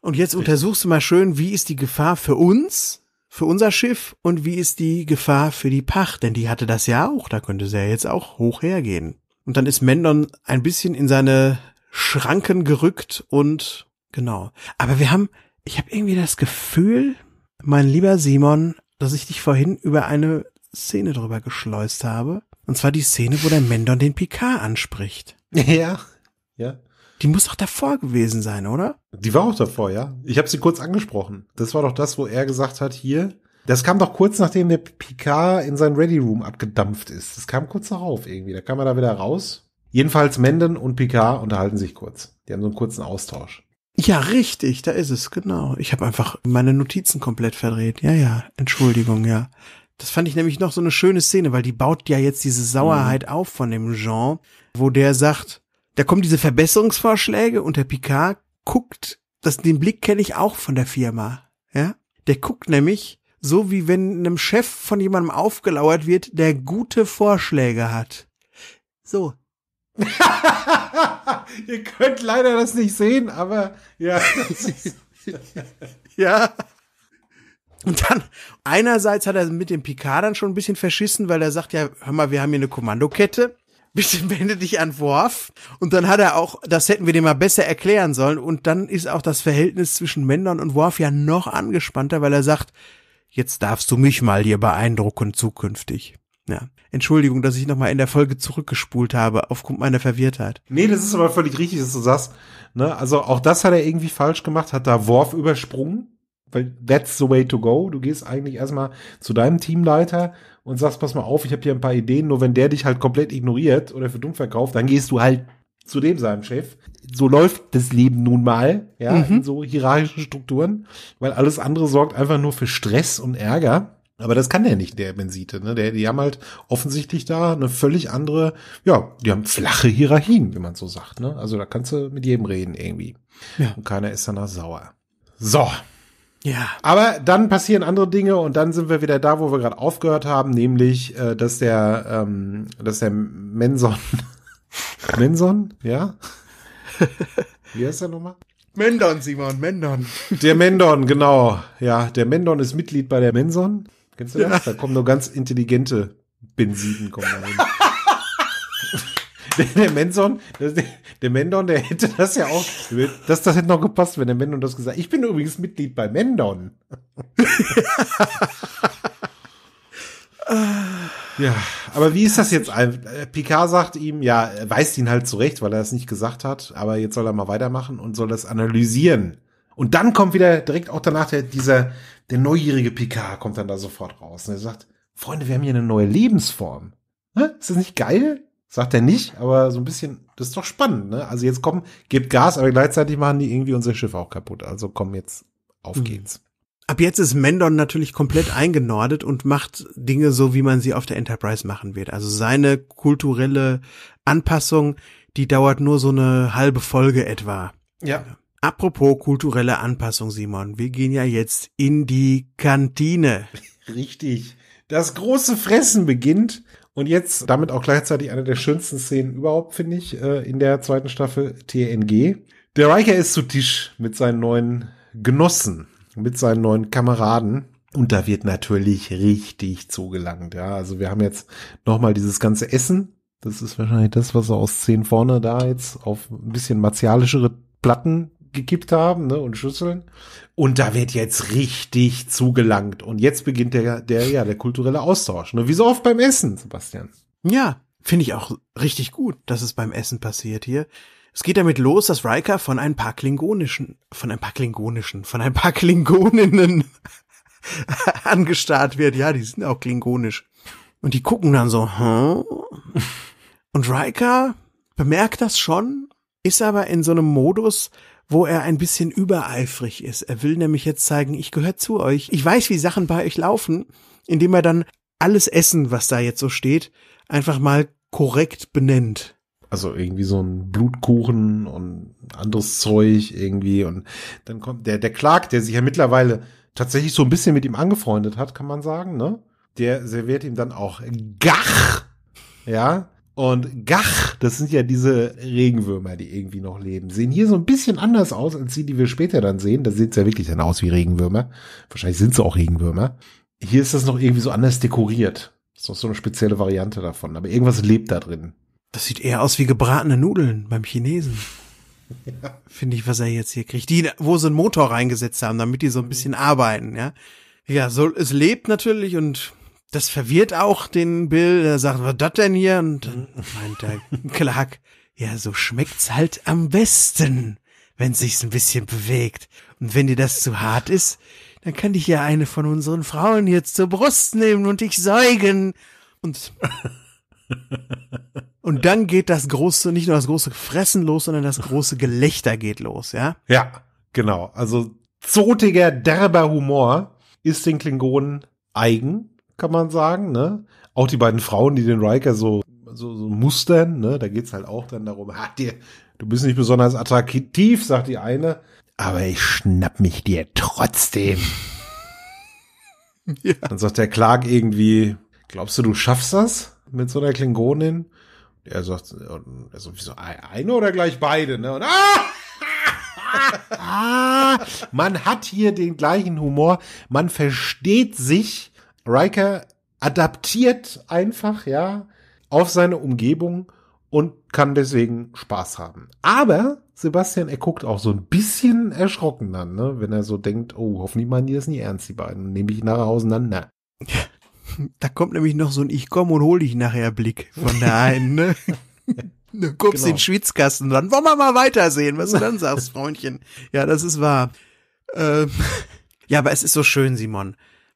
Und jetzt untersuchst du mal schön, wie ist die Gefahr für uns, für unser Schiff und wie ist die Gefahr für die Pacht, denn die hatte das ja auch, da könnte sie ja jetzt auch hoch hergehen. Und dann ist Mendon ein bisschen in seine Schranken gerückt und Genau. Aber wir haben, ich habe irgendwie das Gefühl, mein lieber Simon, dass ich dich vorhin über eine Szene drüber geschleust habe. Und zwar die Szene, wo der Mendon den Picard anspricht. Ja, ja. Die muss doch davor gewesen sein, oder? Die war auch davor, ja. Ich habe sie kurz angesprochen. Das war doch das, wo er gesagt hat, hier. Das kam doch kurz nachdem der Picard in sein Ready Room abgedampft ist. Das kam kurz darauf irgendwie. Da kam er da wieder raus. Jedenfalls Menden und Picard unterhalten sich kurz. Die haben so einen kurzen Austausch. Ja, richtig, da ist es, genau. Ich habe einfach meine Notizen komplett verdreht. Ja, ja, Entschuldigung, ja. Das fand ich nämlich noch so eine schöne Szene, weil die baut ja jetzt diese Sauerheit mhm. auf von dem Jean, wo der sagt, da kommen diese Verbesserungsvorschläge und der Picard guckt, das, den Blick kenne ich auch von der Firma, ja. Der guckt nämlich so, wie wenn einem Chef von jemandem aufgelauert wird, der gute Vorschläge hat. So. Ihr könnt leider das nicht sehen, aber ja. ja. Und dann, einerseits hat er mit dem Picard dann schon ein bisschen verschissen, weil er sagt, ja, hör mal, wir haben hier eine Kommandokette. Bitte wende dich an Worf. Und dann hat er auch, das hätten wir dem mal besser erklären sollen. Und dann ist auch das Verhältnis zwischen Mendon und Worf ja noch angespannter, weil er sagt, jetzt darfst du mich mal hier beeindrucken zukünftig. Ja. Entschuldigung, dass ich nochmal in der Folge zurückgespult habe, aufgrund meiner Verwirrtheit. Nee, das ist aber völlig richtig, dass du sagst. Ne? Also auch das hat er irgendwie falsch gemacht, hat da Worf übersprungen. Weil that's the way to go. Du gehst eigentlich erstmal zu deinem Teamleiter und sagst, pass mal auf, ich habe hier ein paar Ideen, nur wenn der dich halt komplett ignoriert oder für dumm verkauft, dann gehst du halt zu dem seinem Chef. So läuft das Leben nun mal, ja, mhm. in so hierarchischen Strukturen, weil alles andere sorgt einfach nur für Stress und Ärger. Aber das kann der nicht, der Bensite. Ne? Der, die haben halt offensichtlich da eine völlig andere, ja, die haben flache Hierarchien, wie man so sagt. Ne? Also da kannst du mit jedem reden irgendwie. Ja. Und keiner ist danach sauer. So. Ja. Aber dann passieren andere Dinge und dann sind wir wieder da, wo wir gerade aufgehört haben, nämlich, äh, dass der, ähm, dass der Menson, Menson, ja? Wie heißt der nochmal? Mendon, Simon, Mendon. Der Mendon, genau. Ja, der Mendon ist Mitglied bei der Menson. Kennst du das? Ja. Da kommen nur ganz intelligente Bensiden kommen da hin. der, der Menson, der, der Mendon, der hätte das ja auch, das, das hätte noch gepasst, wenn der Mendon das gesagt Ich bin übrigens Mitglied bei Mendon. ja, aber wie ist das jetzt? Picard sagt ihm, ja, er weist ihn halt zurecht, weil er es nicht gesagt hat, aber jetzt soll er mal weitermachen und soll das analysieren. Und dann kommt wieder direkt auch danach der, dieser, der neugierige Picard kommt dann da sofort raus. Und er sagt, Freunde, wir haben hier eine neue Lebensform. Ne? Ist das nicht geil? Sagt er nicht, aber so ein bisschen, das ist doch spannend, ne? Also jetzt kommen, gebt Gas, aber gleichzeitig machen die irgendwie unser Schiff auch kaputt. Also komm jetzt, auf mhm. geht's. Ab jetzt ist Mendon natürlich komplett eingenordet und macht Dinge so, wie man sie auf der Enterprise machen wird. Also seine kulturelle Anpassung, die dauert nur so eine halbe Folge etwa. Ja. Apropos kulturelle Anpassung, Simon, wir gehen ja jetzt in die Kantine. Richtig. Das große Fressen beginnt und jetzt damit auch gleichzeitig eine der schönsten Szenen überhaupt, finde ich, äh, in der zweiten Staffel TNG. Der Riker ist zu Tisch mit seinen neuen Genossen, mit seinen neuen Kameraden. Und da wird natürlich richtig zugelangt. Ja, also wir haben jetzt nochmal dieses ganze Essen. Das ist wahrscheinlich das, was er aus zehn vorne da jetzt auf ein bisschen martialischere Platten gekippt haben ne, und Schüsseln. Und da wird jetzt richtig zugelangt. Und jetzt beginnt der, der, ja, der kulturelle Austausch. Ne? Wie so oft beim Essen, Sebastian. Ja, finde ich auch richtig gut, dass es beim Essen passiert hier. Es geht damit los, dass Riker von ein paar klingonischen, von ein paar klingonischen, von ein paar klingoninnen angestarrt wird. Ja, die sind auch klingonisch. Und die gucken dann so, hm? Und Riker bemerkt das schon, ist aber in so einem Modus, wo er ein bisschen übereifrig ist. Er will nämlich jetzt zeigen, ich gehöre zu euch. Ich weiß, wie Sachen bei euch laufen, indem er dann alles Essen, was da jetzt so steht, einfach mal korrekt benennt. Also irgendwie so ein Blutkuchen und anderes Zeug irgendwie. Und dann kommt der, der Clark, der sich ja mittlerweile tatsächlich so ein bisschen mit ihm angefreundet hat, kann man sagen, ne? Der serviert ihm dann auch Gach. Ja, und Gach, das sind ja diese Regenwürmer, die irgendwie noch leben, sehen hier so ein bisschen anders aus als die, die wir später dann sehen. Da sehen sie ja wirklich dann aus wie Regenwürmer. Wahrscheinlich sind sie auch Regenwürmer. Hier ist das noch irgendwie so anders dekoriert. Das ist noch so eine spezielle Variante davon. Aber irgendwas lebt da drin. Das sieht eher aus wie gebratene Nudeln beim Chinesen. Ja. Finde ich, was er jetzt hier kriegt. Die, wo sie einen Motor reingesetzt haben, damit die so ein bisschen mhm. arbeiten, ja. Ja, so, es lebt natürlich und das verwirrt auch den Bill. Er sagt, was das denn hier? Und dann meint der Clark, ja, so schmeckt's halt am besten, wenn sich's ein bisschen bewegt. Und wenn dir das zu hart ist, dann kann dich ja eine von unseren Frauen jetzt zur Brust nehmen und dich säugen. Und, und dann geht das große, nicht nur das große Fressen los, sondern das große Gelächter geht los, ja? Ja, genau. Also zotiger, derber Humor ist den Klingonen eigen kann man sagen, ne? Auch die beiden Frauen, die den Riker so, so, so mustern, ne? Da geht's halt auch dann darum, ha, dir, du bist nicht besonders attraktiv, sagt die eine, aber ich schnapp mich dir trotzdem. ja. Dann sagt der Clark irgendwie, glaubst du, du schaffst das mit so einer Klingonin? Er sagt, also wieso eine oder gleich beide, ne? Und, ah! ah! Man hat hier den gleichen Humor, man versteht sich Riker adaptiert einfach, ja, auf seine Umgebung und kann deswegen Spaß haben. Aber Sebastian, er guckt auch so ein bisschen erschrocken dann, ne, wenn er so denkt, oh, hoffentlich meinen die das nie ernst, die beiden, nehme ich nachher auseinander. Da kommt nämlich noch so ein Ich komm und hol dich nachher Blick von der einen, ne? Du guckst genau. den Schwitzkasten, dann wollen wir mal weitersehen, was du dann sagst, Freundchen. Ja, das ist wahr. Ähm, ja, aber es ist so schön, Simon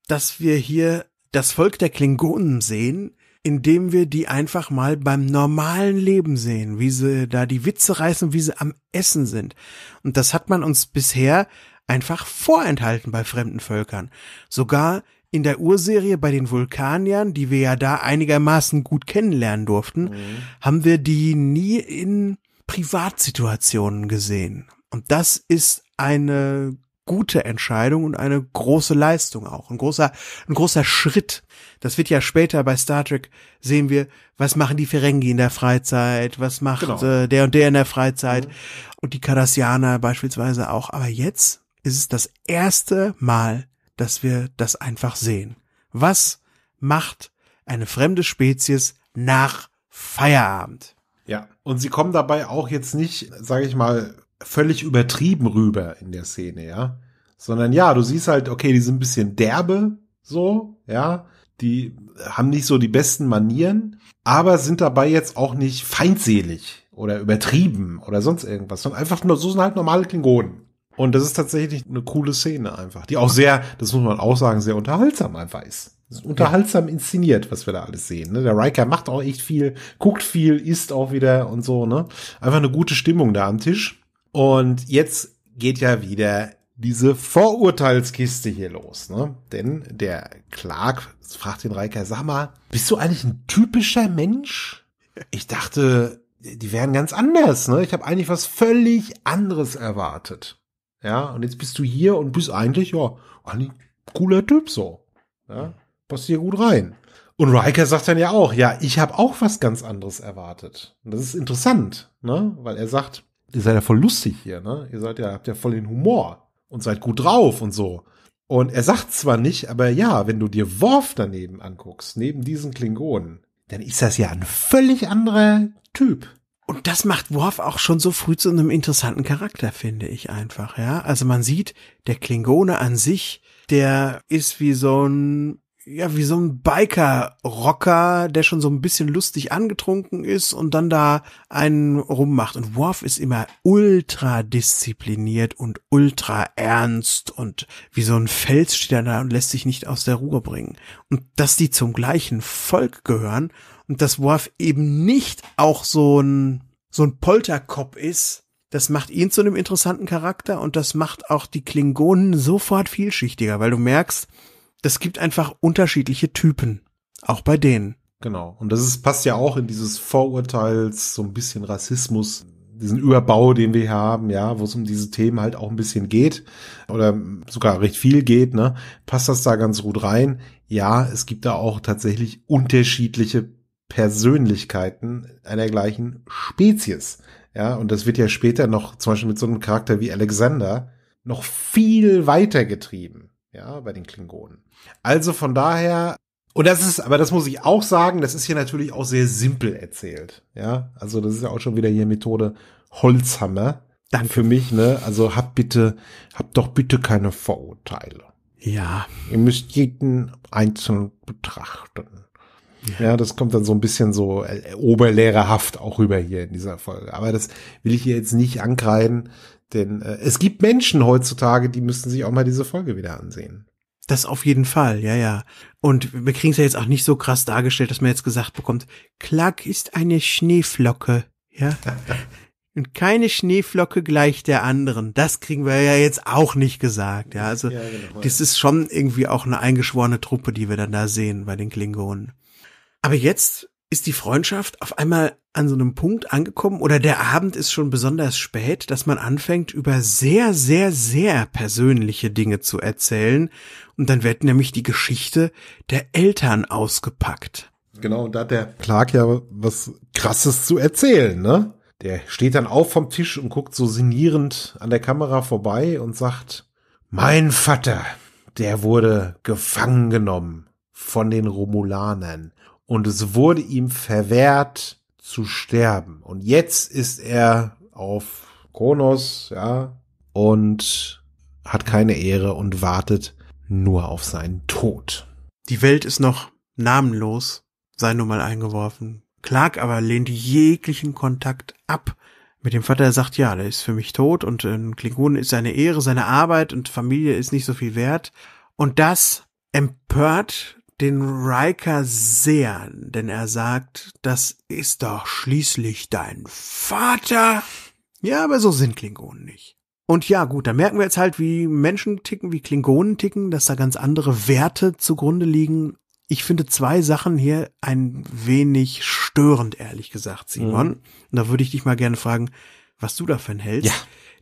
dass wir hier das Volk der Klingonen sehen, indem wir die einfach mal beim normalen Leben sehen, wie sie da die Witze reißen, wie sie am Essen sind. Und das hat man uns bisher einfach vorenthalten bei fremden Völkern. Sogar in der Urserie bei den Vulkaniern, die wir ja da einigermaßen gut kennenlernen durften, mhm. haben wir die nie in Privatsituationen gesehen. Und das ist eine gute Entscheidung und eine große Leistung auch. Ein großer, ein großer Schritt. Das wird ja später bei Star Trek sehen wir, was machen die Ferengi in der Freizeit, was macht genau. äh, der und der in der Freizeit mhm. und die Cardassianer beispielsweise auch. Aber jetzt ist es das erste Mal, dass wir das einfach sehen. Was macht eine fremde Spezies nach Feierabend? Ja, und sie kommen dabei auch jetzt nicht, sage ich mal, völlig übertrieben rüber in der Szene, ja. Sondern ja, du siehst halt, okay, die sind ein bisschen derbe, so, ja. Die haben nicht so die besten Manieren, aber sind dabei jetzt auch nicht feindselig oder übertrieben oder sonst irgendwas, sondern einfach nur, so sind halt normale Klingonen. Und das ist tatsächlich eine coole Szene einfach, die auch sehr, das muss man auch sagen, sehr unterhaltsam einfach ist. ist unterhaltsam inszeniert, was wir da alles sehen. Ne? Der Riker macht auch echt viel, guckt viel, isst auch wieder und so. Ne, einfach eine gute Stimmung da am Tisch. Und jetzt geht ja wieder diese Vorurteilskiste hier los, ne? Denn der Clark fragt den Riker, sag mal, bist du eigentlich ein typischer Mensch? Ich dachte, die wären ganz anders, ne? Ich habe eigentlich was völlig anderes erwartet. Ja, und jetzt bist du hier und bist eigentlich, ja, eigentlich cooler Typ so. Ja, passt hier gut rein. Und Riker sagt dann ja auch, ja, ich habe auch was ganz anderes erwartet. Und das ist interessant, ne? Weil er sagt, ihr seid ja voll lustig hier, ne? Ihr seid ja, habt ja voll den Humor und seid gut drauf und so. Und er sagt zwar nicht, aber ja, wenn du dir Worf daneben anguckst, neben diesen Klingonen, dann ist das ja ein völlig anderer Typ. Und das macht Worf auch schon so früh zu einem interessanten Charakter, finde ich einfach, ja. Also man sieht, der Klingone an sich, der ist wie so ein ja, wie so ein Biker-Rocker, der schon so ein bisschen lustig angetrunken ist und dann da einen rummacht. Und Worf ist immer ultra diszipliniert und ultra ernst und wie so ein Fels steht er da und lässt sich nicht aus der Ruhe bringen. Und dass die zum gleichen Volk gehören und dass Worf eben nicht auch so ein, so ein Polterkopf ist, das macht ihn zu einem interessanten Charakter und das macht auch die Klingonen sofort vielschichtiger, weil du merkst, das gibt einfach unterschiedliche Typen. Auch bei denen. Genau. Und das ist, passt ja auch in dieses Vorurteils, so ein bisschen Rassismus, diesen Überbau, den wir hier haben, ja, wo es um diese Themen halt auch ein bisschen geht oder sogar recht viel geht, ne, passt das da ganz gut rein. Ja, es gibt da auch tatsächlich unterschiedliche Persönlichkeiten einer gleichen Spezies. Ja, und das wird ja später noch zum Beispiel mit so einem Charakter wie Alexander noch viel weiter getrieben. Ja, bei den Klingonen. Also von daher, und das ist, aber das muss ich auch sagen, das ist hier natürlich auch sehr simpel erzählt. Ja, also das ist ja auch schon wieder hier Methode Holzhammer. Dann für mich, ne? Also hab bitte, hab doch bitte keine Vorurteile. Ja. Ihr müsst jeden einzeln betrachten. Ja, das kommt dann so ein bisschen so äh, oberlehrerhaft auch rüber hier in dieser Folge. Aber das will ich hier jetzt nicht ankreiden. Denn äh, es gibt Menschen heutzutage, die müssen sich auch mal diese Folge wieder ansehen. Das auf jeden Fall, ja, ja. Und wir kriegen es ja jetzt auch nicht so krass dargestellt, dass man jetzt gesagt bekommt, Klack ist eine Schneeflocke, ja. Und keine Schneeflocke gleich der anderen. Das kriegen wir ja jetzt auch nicht gesagt, ja. Also, ja, genau, das ist schon irgendwie auch eine eingeschworene Truppe, die wir dann da sehen bei den Klingonen. Aber jetzt ist die Freundschaft auf einmal an so einem Punkt angekommen oder der Abend ist schon besonders spät, dass man anfängt, über sehr, sehr, sehr persönliche Dinge zu erzählen. Und dann wird nämlich die Geschichte der Eltern ausgepackt. Genau, und da hat der Clark ja was Krasses zu erzählen, ne? Der steht dann auf vom Tisch und guckt so sinnierend an der Kamera vorbei und sagt, mein Vater, der wurde gefangen genommen von den Romulanern und es wurde ihm verwehrt zu sterben. Und jetzt ist er auf Kronos, ja, und hat keine Ehre und wartet nur auf seinen Tod. Die Welt ist noch namenlos, sei nun mal eingeworfen. Clark aber lehnt jeglichen Kontakt ab mit dem Vater. Er sagt, ja, der ist für mich tot und in Klingon ist seine Ehre, seine Arbeit und Familie ist nicht so viel wert. Und das empört den Riker sehr, denn er sagt, das ist doch schließlich dein Vater. Ja, aber so sind Klingonen nicht. Und ja, gut, da merken wir jetzt halt, wie Menschen ticken, wie Klingonen ticken, dass da ganz andere Werte zugrunde liegen. Ich finde zwei Sachen hier ein wenig störend, ehrlich gesagt, Simon. Mhm. Und da würde ich dich mal gerne fragen, was du davon hältst. Ja.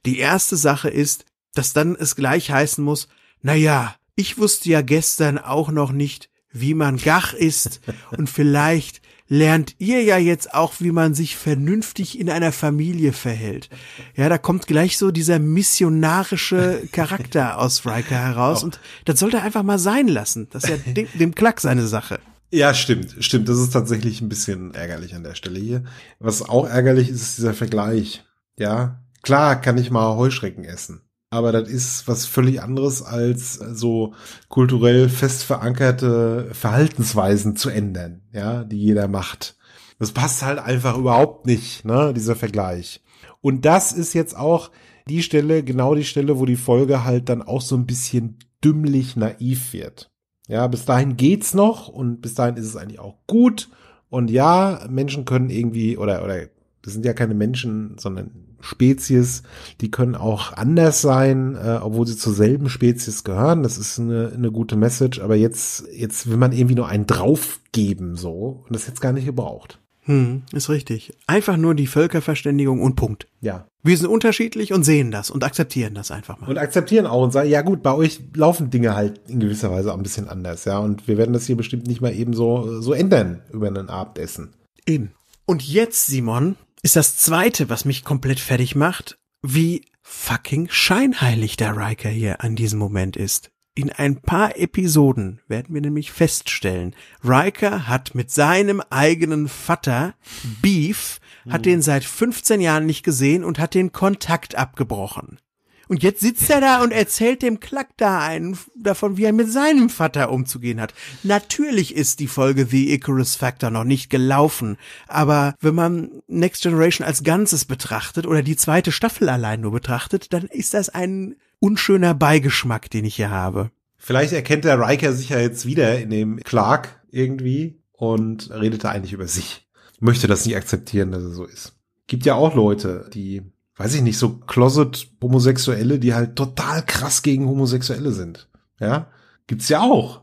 Die erste Sache ist, dass dann es gleich heißen muss, na ja, ich wusste ja gestern auch noch nicht, wie man Gach ist und vielleicht lernt ihr ja jetzt auch, wie man sich vernünftig in einer Familie verhält. Ja, da kommt gleich so dieser missionarische Charakter aus Riker heraus und das sollte er einfach mal sein lassen. Das ist ja dem, dem Klack seine Sache. Ja, stimmt, stimmt. Das ist tatsächlich ein bisschen ärgerlich an der Stelle hier. Was auch ärgerlich ist, ist dieser Vergleich. Ja, klar kann ich mal Heuschrecken essen aber das ist was völlig anderes als so kulturell fest verankerte Verhaltensweisen zu ändern, ja, die jeder macht. Das passt halt einfach überhaupt nicht, ne, dieser Vergleich. Und das ist jetzt auch die Stelle, genau die Stelle, wo die Folge halt dann auch so ein bisschen dümmlich naiv wird. Ja, bis dahin geht's noch und bis dahin ist es eigentlich auch gut. Und ja, Menschen können irgendwie oder oder das sind ja keine Menschen, sondern Spezies, die können auch anders sein, äh, obwohl sie zur selben Spezies gehören. Das ist eine, eine gute Message, aber jetzt, jetzt will man irgendwie nur einen draufgeben, so, und das jetzt gar nicht gebraucht. Hm, ist richtig. Einfach nur die Völkerverständigung und Punkt. Ja. Wir sind unterschiedlich und sehen das und akzeptieren das einfach mal. Und akzeptieren auch und sagen, ja gut, bei euch laufen Dinge halt in gewisser Weise auch ein bisschen anders, ja. Und wir werden das hier bestimmt nicht mal eben so, so ändern über ein Abendessen. Eben. Und jetzt, Simon, ist das zweite, was mich komplett fertig macht, wie fucking scheinheilig der Riker hier an diesem Moment ist. In ein paar Episoden werden wir nämlich feststellen, Riker hat mit seinem eigenen Vater Beef, hat mhm. den seit 15 Jahren nicht gesehen und hat den Kontakt abgebrochen. Und jetzt sitzt er da und erzählt dem Klack da einen davon, wie er mit seinem Vater umzugehen hat. Natürlich ist die Folge The Icarus Factor noch nicht gelaufen, aber wenn man Next Generation als Ganzes betrachtet oder die zweite Staffel allein nur betrachtet, dann ist das ein unschöner Beigeschmack, den ich hier habe. Vielleicht erkennt der Riker sich ja jetzt wieder in dem Clark irgendwie und redet da eigentlich über sich. Möchte das nicht akzeptieren, dass es so ist. Gibt ja auch Leute, die weiß ich nicht, so Closet-Homosexuelle, die halt total krass gegen Homosexuelle sind. Ja, gibt's ja auch.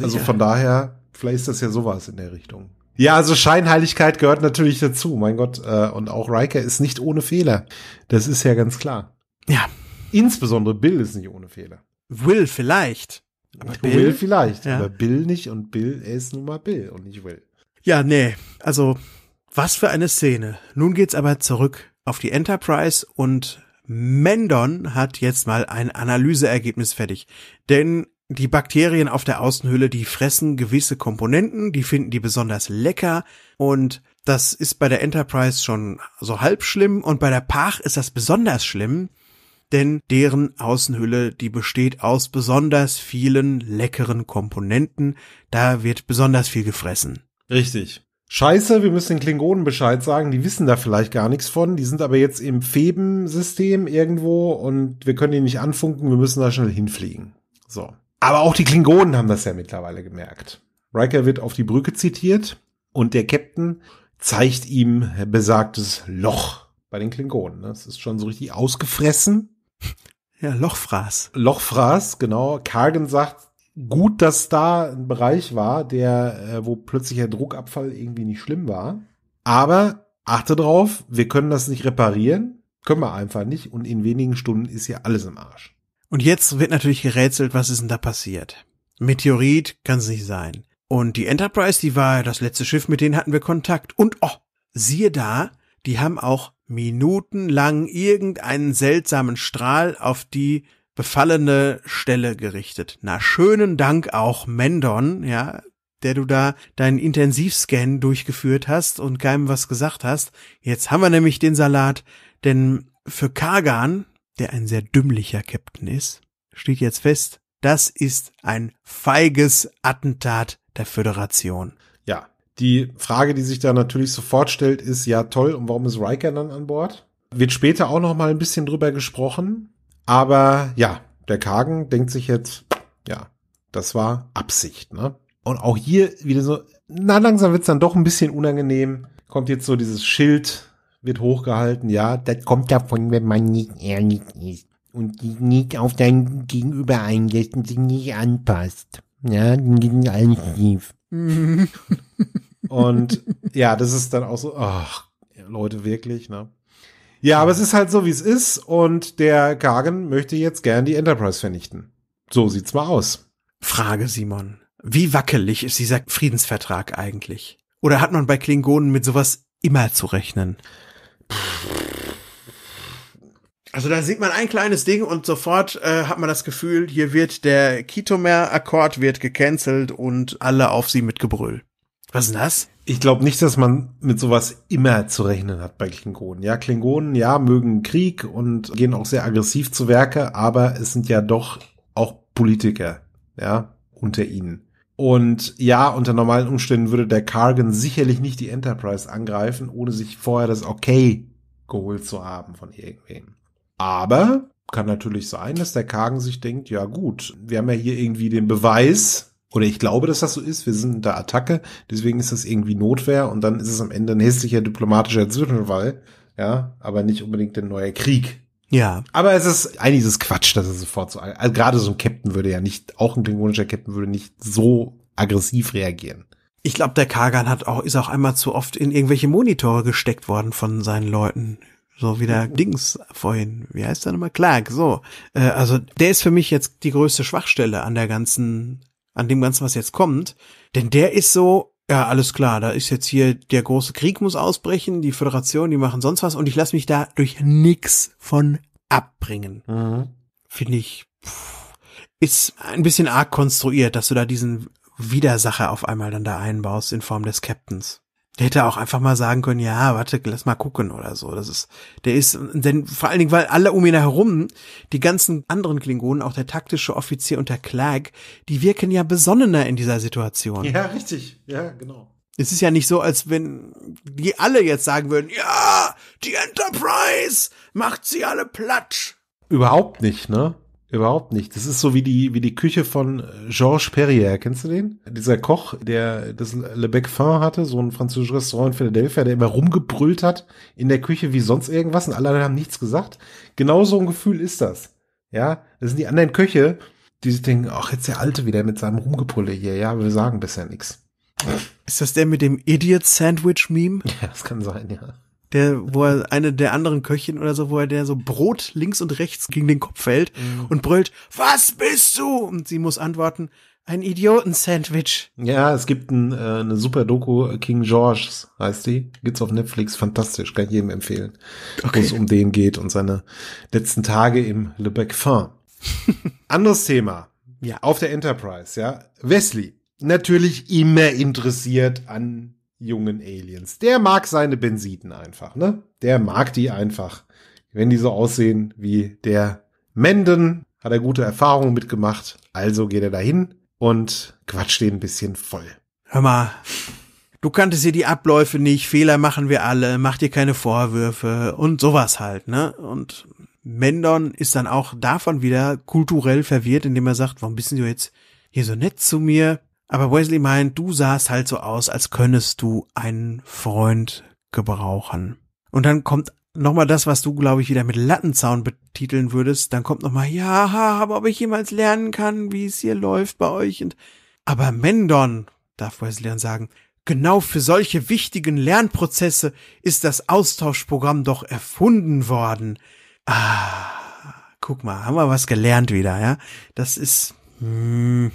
Also von daher, vielleicht ist das ja sowas in der Richtung. Ja, also Scheinheiligkeit gehört natürlich dazu, mein Gott. Äh, und auch Riker ist nicht ohne Fehler. Das ist ja ganz klar. Ja. Insbesondere Bill ist nicht ohne Fehler. Will vielleicht. Aber Bill, Will vielleicht, ja. aber Bill nicht und Bill, er ist nun mal Bill und nicht Will. Ja, nee, also was für eine Szene. Nun geht's aber zurück auf die Enterprise und Mendon hat jetzt mal ein Analyseergebnis fertig. Denn die Bakterien auf der Außenhülle, die fressen gewisse Komponenten, die finden die besonders lecker und das ist bei der Enterprise schon so halb schlimm und bei der Pach ist das besonders schlimm, denn deren Außenhülle, die besteht aus besonders vielen leckeren Komponenten, da wird besonders viel gefressen. Richtig. Scheiße, wir müssen den Klingonen Bescheid sagen, die wissen da vielleicht gar nichts von, die sind aber jetzt im Feben-System irgendwo und wir können die nicht anfunken, wir müssen da schnell hinfliegen. So. Aber auch die Klingonen haben das ja mittlerweile gemerkt. Riker wird auf die Brücke zitiert und der Captain zeigt ihm besagtes Loch bei den Klingonen. Das ne? ist schon so richtig ausgefressen. Ja, Lochfraß. Lochfraß, genau. Kargen sagt, gut, dass da ein Bereich war, der, äh, wo plötzlich der Druckabfall irgendwie nicht schlimm war. Aber achte drauf, wir können das nicht reparieren, können wir einfach nicht und in wenigen Stunden ist ja alles im Arsch. Und jetzt wird natürlich gerätselt, was ist denn da passiert? Meteorit kann es nicht sein. Und die Enterprise, die war das letzte Schiff, mit denen hatten wir Kontakt. Und oh, siehe da, die haben auch minutenlang irgendeinen seltsamen Strahl auf die befallene Stelle gerichtet. Na, schönen Dank auch Mendon, ja, der du da deinen Intensivscan durchgeführt hast und keinem was gesagt hast. Jetzt haben wir nämlich den Salat, denn für Kagan, der ein sehr dümmlicher Captain ist, steht jetzt fest, das ist ein feiges Attentat der Föderation. Ja, die Frage, die sich da natürlich sofort stellt, ist ja toll, und warum ist Riker dann an Bord? Wird später auch noch mal ein bisschen drüber gesprochen. Aber ja, der Kagen denkt sich jetzt, ja, das war Absicht, ne? Und auch hier wieder so, na, langsam wird's dann doch ein bisschen unangenehm. Kommt jetzt so dieses Schild, wird hochgehalten, ja, das kommt davon, wenn man nicht ehrlich ist und sich nicht auf dein Gegenüber einlässt und sich nicht anpasst. Ja, dann geht alles schief. Mhm. und ja, das ist dann auch so, ach, Leute, wirklich, ne? Ja, aber es ist halt so, wie es ist und der Kagen möchte jetzt gern die Enterprise vernichten. So sieht's mal aus. Frage, Simon. Wie wackelig ist dieser Friedensvertrag eigentlich? Oder hat man bei Klingonen mit sowas immer zu rechnen? Also da sieht man ein kleines Ding und sofort äh, hat man das Gefühl, hier wird der Kitomer-Akkord wird gecancelt und alle auf sie mit Gebrüll. Was ist denn das? ich glaube nicht, dass man mit sowas immer zu rechnen hat bei Klingonen. Ja, Klingonen, ja, mögen Krieg und gehen auch sehr aggressiv zu Werke, aber es sind ja doch auch Politiker, ja, unter ihnen. Und ja, unter normalen Umständen würde der Cargan sicherlich nicht die Enterprise angreifen, ohne sich vorher das Okay geholt zu haben von irgendwem. Aber kann natürlich sein, dass der Cargan sich denkt, ja gut, wir haben ja hier irgendwie den Beweis, oder ich glaube, dass das so ist. Wir sind in der Attacke, deswegen ist das irgendwie Notwehr und dann ist es am Ende ein hässlicher diplomatischer Zwischenfall. Ja, aber nicht unbedingt ein neuer Krieg. Ja. Aber es ist eigentlich das Quatsch, dass es sofort so, also gerade so ein Captain würde ja nicht, auch ein klingonischer Captain würde nicht so aggressiv reagieren. Ich glaube, der Kagan hat auch, ist auch einmal zu oft in irgendwelche Monitore gesteckt worden von seinen Leuten. So wie der mhm. Dings vorhin. Wie heißt der nochmal? Clark, so. Äh, also der ist für mich jetzt die größte Schwachstelle an der ganzen an dem Ganzen, was jetzt kommt. Denn der ist so, ja, alles klar, da ist jetzt hier der große Krieg muss ausbrechen, die Föderation, die machen sonst was und ich lasse mich da durch nix von abbringen. Mhm. Finde ich, pff, ist ein bisschen arg konstruiert, dass du da diesen Widersacher auf einmal dann da einbaust in Form des Captains. Der hätte auch einfach mal sagen können, ja, warte, lass mal gucken oder so. Das ist, der ist, denn vor allen Dingen, weil alle um ihn herum, die ganzen anderen Klingonen, auch der taktische Offizier und der Clag, die wirken ja besonnener in dieser Situation. Ja, richtig. Ja, genau. Es ist ja nicht so, als wenn die alle jetzt sagen würden, ja, die Enterprise macht sie alle platsch. Überhaupt nicht, ne? Überhaupt nicht. Das ist so wie die, wie die Küche von äh, Georges Perrier. Kennst du den? Dieser Koch, der das Le Becfin hatte, so ein französisches Restaurant in Philadelphia, der immer rumgebrüllt hat in der Küche wie sonst irgendwas und alle haben nichts gesagt. Genauso ein Gefühl ist das. Ja, das sind die anderen Köche, die sich denken, ach, jetzt der Alte wieder mit seinem Rumgebrülle hier. Ja, wir sagen bisher nichts. Ist das der mit dem Idiot Sandwich Meme? Ja, das kann sein, ja der, wo er eine der anderen Köchin oder so, wo er der so Brot links und rechts gegen den Kopf fällt mhm. und brüllt, was bist du? Und sie muss antworten, ein Idiotensandwich. Ja, es gibt ein, äh, eine super Doku, King George's heißt die. Gibt's auf Netflix, fantastisch, kann ich jedem empfehlen. Okay. Wo es um den geht und seine letzten Tage im Le Bec Fin. Anderes Thema. Ja. Auf der Enterprise, ja. Wesley, natürlich immer interessiert an jungen Aliens. Der mag seine Bensiten einfach, ne? Der mag die einfach. Wenn die so aussehen wie der Menden, hat er gute Erfahrungen mitgemacht. Also geht er dahin und quatscht den ein bisschen voll. Hör mal, du kanntest hier die Abläufe nicht, Fehler machen wir alle, mach dir keine Vorwürfe und sowas halt, ne? Und Mendon ist dann auch davon wieder kulturell verwirrt, indem er sagt, warum bist du jetzt hier so nett zu mir? Aber Wesley meint, du sahst halt so aus, als könntest du einen Freund gebrauchen. Und dann kommt nochmal das, was du, glaube ich, wieder mit Lattenzaun betiteln würdest. Dann kommt nochmal, ja, aber ob ich jemals lernen kann, wie es hier läuft bei euch. Und, aber Mendon, darf Wesley dann sagen, genau für solche wichtigen Lernprozesse ist das Austauschprogramm doch erfunden worden. Ah, guck mal, haben wir was gelernt wieder, ja? Das ist, mm,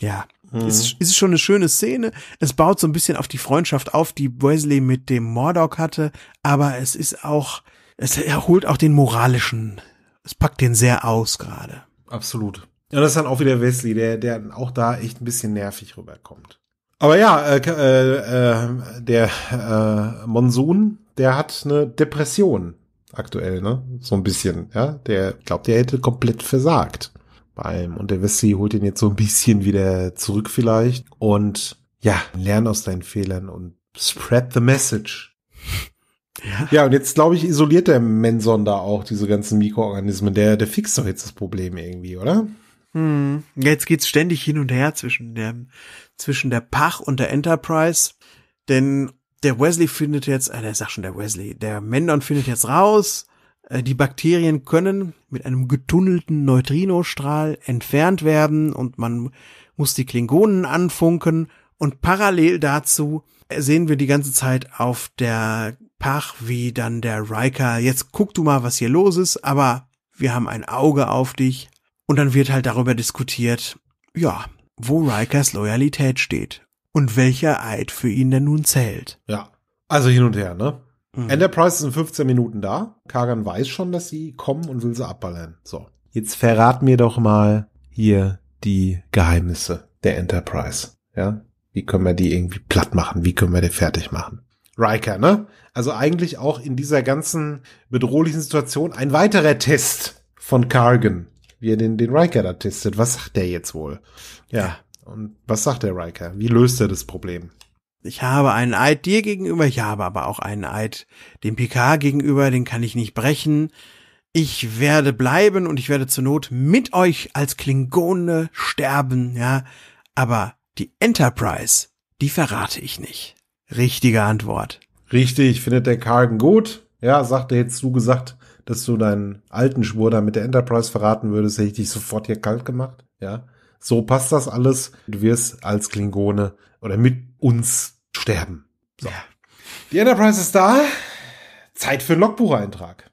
ja. Mhm. Ist, ist schon eine schöne Szene. Es baut so ein bisschen auf die Freundschaft auf, die Wesley mit dem Mordog hatte, aber es ist auch, es erholt auch den moralischen, es packt den sehr aus gerade. Absolut. Ja, das ist dann auch wieder Wesley, der, der auch da echt ein bisschen nervig rüberkommt. Aber ja, äh, äh, äh, der äh, Monsun, der hat eine Depression aktuell, ne? So ein bisschen, ja. Der glaubt, der hätte komplett versagt bei Und der Wesley holt ihn jetzt so ein bisschen wieder zurück vielleicht. Und ja, lern aus deinen Fehlern und spread the message. Ja, ja und jetzt glaube ich, isoliert der Menson da auch diese ganzen Mikroorganismen. Der, der fixt doch jetzt das Problem irgendwie, oder? Hm. Jetzt geht's ständig hin und her zwischen der, zwischen der Pach und der Enterprise. Denn der Wesley findet jetzt, äh, der sagt schon der Wesley, der Mendon findet jetzt raus, äh, die Bakterien können mit einem getunnelten Neutrinostrahl entfernt werden und man muss die Klingonen anfunken und parallel dazu sehen wir die ganze Zeit auf der Pach, wie dann der Riker, jetzt guck du mal, was hier los ist, aber wir haben ein Auge auf dich. Und dann wird halt darüber diskutiert, ja, wo Rikers Loyalität steht und welcher Eid für ihn denn nun zählt. Ja, also hin und her, ne? Mhm. Enterprise ist in 15 Minuten da. Kagan weiß schon, dass sie kommen und will sie abballern. So. Jetzt verrat mir doch mal hier die Geheimnisse der Enterprise. Ja. Wie können wir die irgendwie platt machen? Wie können wir die fertig machen? Riker, ne? Also eigentlich auch in dieser ganzen bedrohlichen Situation ein weiterer Test von Kargan, wie er den, den Riker da testet. Was sagt der jetzt wohl? Ja. Und was sagt der Riker? Wie löst er das Problem? Ich habe einen Eid dir gegenüber, ich habe aber auch einen Eid dem Picard gegenüber, den kann ich nicht brechen. Ich werde bleiben und ich werde zur Not mit euch als Klingone sterben, ja. Aber die Enterprise, die verrate ich nicht. Richtige Antwort. Richtig, findet der Kargen gut. Ja, sagte jetzt zugesagt, dass du deinen alten Schwur da mit der Enterprise verraten würdest, hätte ich dich sofort hier kalt gemacht. Ja, so passt das alles. Du wirst als Klingone oder mit uns sterben. So. Ja. Die Enterprise ist da. Zeit für einen Logbucheintrag.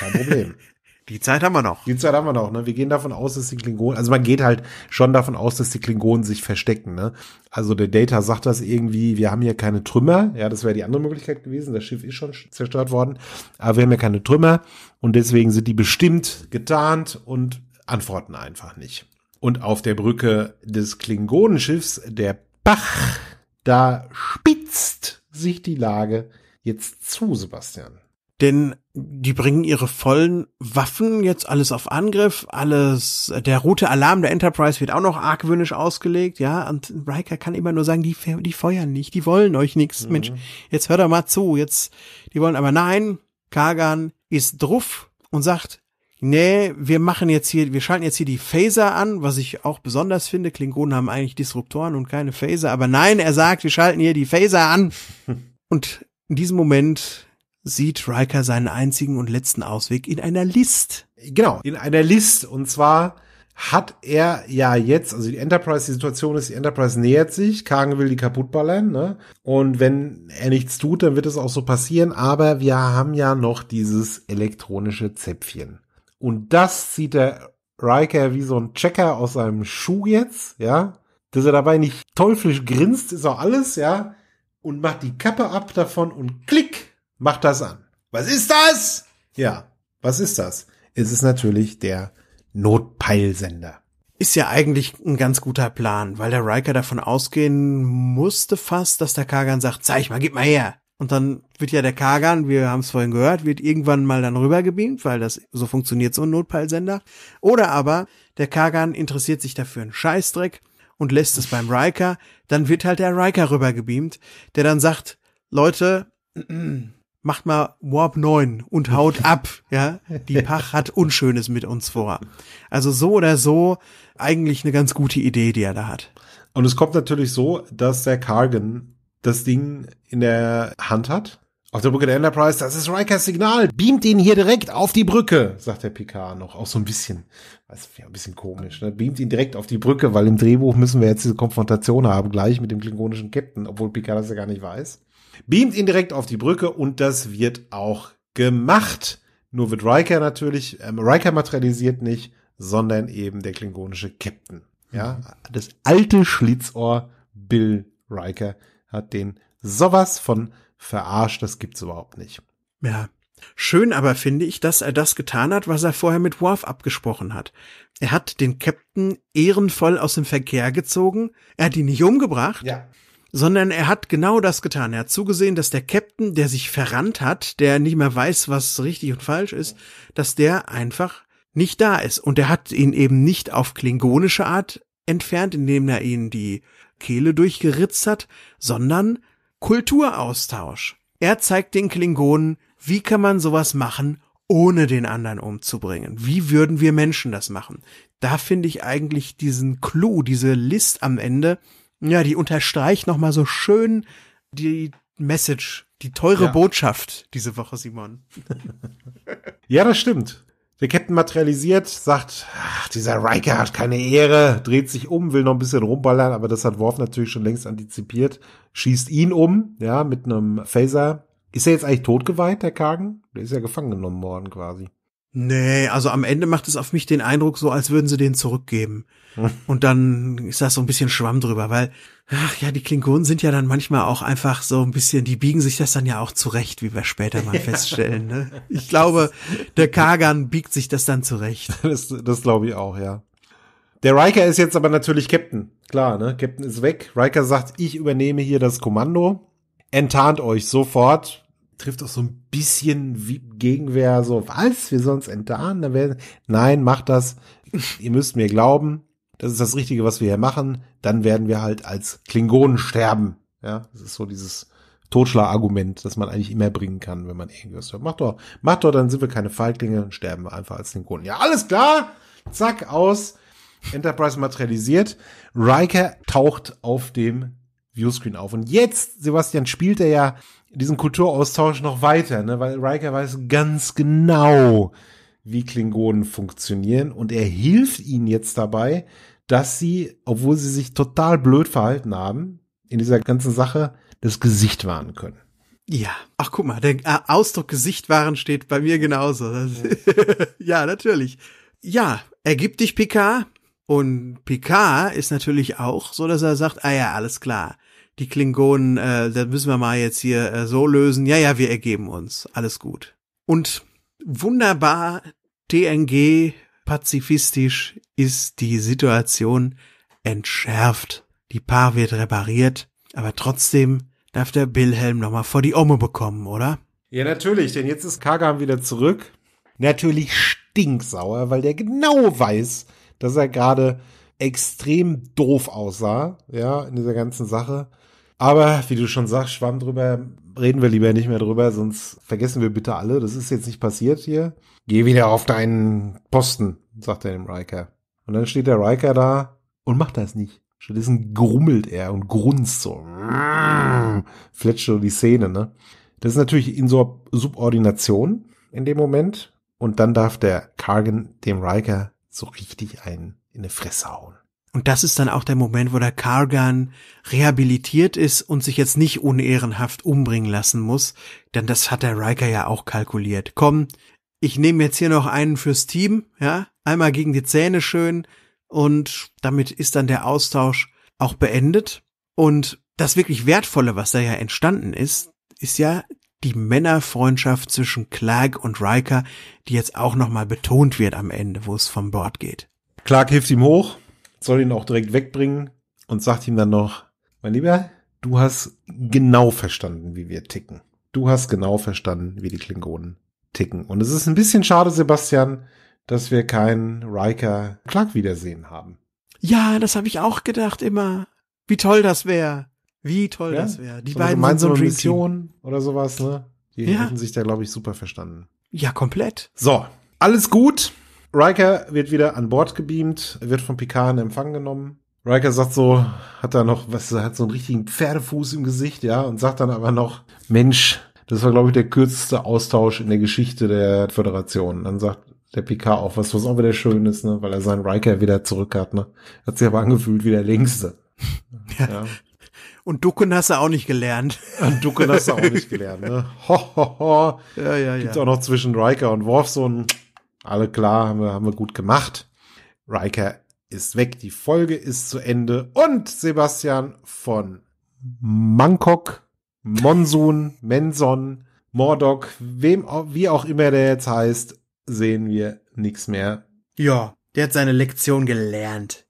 Kein Problem. Die Zeit haben wir noch. Die Zeit haben wir noch, ne? Wir gehen davon aus, dass die Klingonen, also man geht halt schon davon aus, dass die Klingonen sich verstecken, ne? Also der Data sagt das irgendwie, wir haben hier keine Trümmer, ja, das wäre die andere Möglichkeit gewesen, das Schiff ist schon zerstört worden, aber wir haben ja keine Trümmer und deswegen sind die bestimmt getarnt und antworten einfach nicht. Und auf der Brücke des Klingonenschiffs, der Pach, da spitzt sich die Lage jetzt zu, Sebastian. Denn die bringen ihre vollen Waffen jetzt alles auf Angriff, alles, der rote Alarm der Enterprise wird auch noch argwöhnisch ausgelegt, ja, und Riker kann immer nur sagen, die, die feuern nicht, die wollen euch nichts, mhm. Mensch, jetzt hört doch mal zu, jetzt, die wollen aber nein, Kagan ist druff und sagt, nee, wir machen jetzt hier, wir schalten jetzt hier die Phaser an, was ich auch besonders finde. Klingonen haben eigentlich Disruptoren und keine Phaser, aber nein, er sagt, wir schalten hier die Phaser an. Und in diesem Moment sieht Riker seinen einzigen und letzten Ausweg in einer List. Genau, in einer List. Und zwar hat er ja jetzt, also die Enterprise, die Situation ist, die Enterprise nähert sich, Kagen will die kaputtballern, ne? Und wenn er nichts tut, dann wird es auch so passieren, aber wir haben ja noch dieses elektronische Zäpfchen. Und das zieht der Riker wie so ein Checker aus seinem Schuh jetzt, ja. Dass er dabei nicht teuflisch grinst, ist auch alles, ja. Und macht die Kappe ab davon und klick, macht das an. Was ist das? Ja, was ist das? Es ist natürlich der Notpeilsender. Ist ja eigentlich ein ganz guter Plan, weil der Riker davon ausgehen musste fast, dass der Kagan sagt, zeig mal, gib mal her. Und dann wird ja der Kagan, wir haben es vorhin gehört, wird irgendwann mal dann rübergebeamt, weil das so funktioniert so ein Notfallsender. Oder aber der Kagan interessiert sich dafür einen Scheißdreck und lässt es beim Riker. Dann wird halt der Riker rübergebeamt, der dann sagt, Leute, macht mal Warp 9 und haut ab, ja. Die Pach hat Unschönes mit uns vor. Also so oder so eigentlich eine ganz gute Idee, die er da hat. Und es kommt natürlich so, dass der Kargan das Ding in der Hand hat. Auf der Brücke der Enterprise, das ist Rikers Signal. Beamt ihn hier direkt auf die Brücke, sagt der Picard noch. Auch so ein bisschen, weiß, ja, ein bisschen komisch. Ne? Beamt ihn direkt auf die Brücke, weil im Drehbuch müssen wir jetzt diese Konfrontation haben, gleich mit dem klingonischen Captain, obwohl Picard das ja gar nicht weiß. Beamt ihn direkt auf die Brücke und das wird auch gemacht. Nur wird Riker natürlich, ähm, Riker materialisiert nicht, sondern eben der klingonische Captain. Ja, mhm. das alte Schlitzohr Bill Riker hat den sowas von verarscht, das gibt's überhaupt nicht. Ja. Schön aber finde ich, dass er das getan hat, was er vorher mit Worf abgesprochen hat. Er hat den Captain ehrenvoll aus dem Verkehr gezogen, er hat ihn nicht umgebracht, ja. sondern er hat genau das getan. Er hat zugesehen, dass der Captain, der sich verrannt hat, der nicht mehr weiß, was richtig und falsch ist, dass der einfach nicht da ist. Und er hat ihn eben nicht auf klingonische Art entfernt, indem er ihn die Kehle durchgeritzt hat, sondern Kulturaustausch. Er zeigt den Klingonen, wie kann man sowas machen, ohne den anderen umzubringen? Wie würden wir Menschen das machen? Da finde ich eigentlich diesen Clou, diese List am Ende, ja, die unterstreicht nochmal so schön die Message, die teure ja. Botschaft diese Woche, Simon. ja, das stimmt. Der Captain materialisiert, sagt, ach, dieser Riker hat keine Ehre, dreht sich um, will noch ein bisschen rumballern, aber das hat Worf natürlich schon längst antizipiert, schießt ihn um, ja, mit einem Phaser. Ist er jetzt eigentlich totgeweiht, der Kagen? Der ist ja gefangen genommen worden quasi. Nee, also am Ende macht es auf mich den Eindruck so, als würden sie den zurückgeben. Und dann ist das so ein bisschen Schwamm drüber, weil, ach ja, die Klingonen sind ja dann manchmal auch einfach so ein bisschen, die biegen sich das dann ja auch zurecht, wie wir später mal ja. feststellen. Ne? Ich glaube, der Kagan biegt sich das dann zurecht. Das, das glaube ich auch, ja. Der Riker ist jetzt aber natürlich Captain. Klar, ne? Captain ist weg. Riker sagt, ich übernehme hier das Kommando. Enttarnt euch sofort trifft auch so ein bisschen wie Gegenwehr, so, falls wir sonst enttarnen, dann werden, nein, macht das, ihr müsst mir glauben, das ist das Richtige, was wir hier machen, dann werden wir halt als Klingonen sterben. Ja, das ist so dieses Totschlagargument, das man eigentlich immer bringen kann, wenn man irgendwas hört. Macht doch, macht doch, dann sind wir keine Feiglinge, dann sterben wir einfach als Klingonen. Ja, alles klar! Zack, aus. Enterprise materialisiert. Riker taucht auf dem Viewscreen auf. Und jetzt, Sebastian, spielt er ja diesen Kulturaustausch noch weiter, ne? weil Riker weiß ganz genau, wie Klingonen funktionieren und er hilft ihnen jetzt dabei, dass sie, obwohl sie sich total blöd verhalten haben, in dieser ganzen Sache das Gesicht wahren können. Ja, ach guck mal, der äh, Ausdruck Gesicht wahren steht bei mir genauso. Ja. ja, natürlich. Ja, ergib dich Picard und Picard ist natürlich auch so, dass er sagt, ah ja, alles klar die Klingonen, äh, das müssen wir mal jetzt hier äh, so lösen. Ja, ja, wir ergeben uns. Alles gut. Und wunderbar TNG pazifistisch ist die Situation entschärft. Die Paar wird repariert, aber trotzdem darf der Wilhelm nochmal vor die Ome bekommen, oder? Ja, natürlich, denn jetzt ist Kagan wieder zurück. Natürlich stinksauer, weil der genau weiß, dass er gerade extrem doof aussah, ja, in dieser ganzen Sache. Aber wie du schon sagst, Schwamm drüber, reden wir lieber nicht mehr drüber, sonst vergessen wir bitte alle, das ist jetzt nicht passiert hier. Geh wieder auf deinen Posten, sagt er dem Riker. Und dann steht der Riker da und macht das nicht. Stattdessen grummelt er und grunzt so. Fletscht so die Szene, ne? Das ist natürlich in so Subordination in dem Moment. Und dann darf der Kargen dem Riker so richtig einen in die Fresse hauen. Und das ist dann auch der Moment, wo der Kargan rehabilitiert ist und sich jetzt nicht unehrenhaft umbringen lassen muss, denn das hat der Riker ja auch kalkuliert. Komm, ich nehme jetzt hier noch einen fürs Team, ja, einmal gegen die Zähne schön und damit ist dann der Austausch auch beendet. Und das wirklich Wertvolle, was da ja entstanden ist, ist ja die Männerfreundschaft zwischen Clark und Riker, die jetzt auch nochmal betont wird am Ende, wo es vom Bord geht. Clark hilft ihm hoch, soll ihn auch direkt wegbringen und sagt ihm dann noch, mein Lieber, du hast genau verstanden, wie wir ticken. Du hast genau verstanden, wie die Klingonen ticken. Und es ist ein bisschen schade, Sebastian, dass wir keinen Riker Clark wiedersehen haben. Ja, das habe ich auch gedacht immer. Wie toll das wäre. Wie toll ja? das wäre. Die so beiden gemeinsame so Mission oder sowas, ne? Die ja. hätten sich da glaube ich super verstanden. Ja, komplett. So, alles gut. Riker wird wieder an Bord gebeamt, wird von Picard in Empfang genommen. Riker sagt so, hat da noch, was, hat so einen richtigen Pferdefuß im Gesicht, ja, und sagt dann aber noch, Mensch, das war, glaube ich, der kürzeste Austausch in der Geschichte der Föderation. Dann sagt der Picard auch was, was auch wieder schön ist, ne, weil er seinen Riker wieder zurück hat, ne. Hat sich aber angefühlt wie der längste. Ja. ja. Und Ducken hast du auch nicht gelernt. Und Ducken hast du auch nicht gelernt, ne. Ho, ho, ho. Ja, ja, Gibt ja. auch noch zwischen Riker und Worf so ein alle klar, haben wir, haben wir gut gemacht. Riker ist weg, die Folge ist zu Ende und Sebastian von Mangkok, Monsun, Menson, Mordok, wem wie auch immer der jetzt heißt, sehen wir nichts mehr. Ja, der hat seine Lektion gelernt.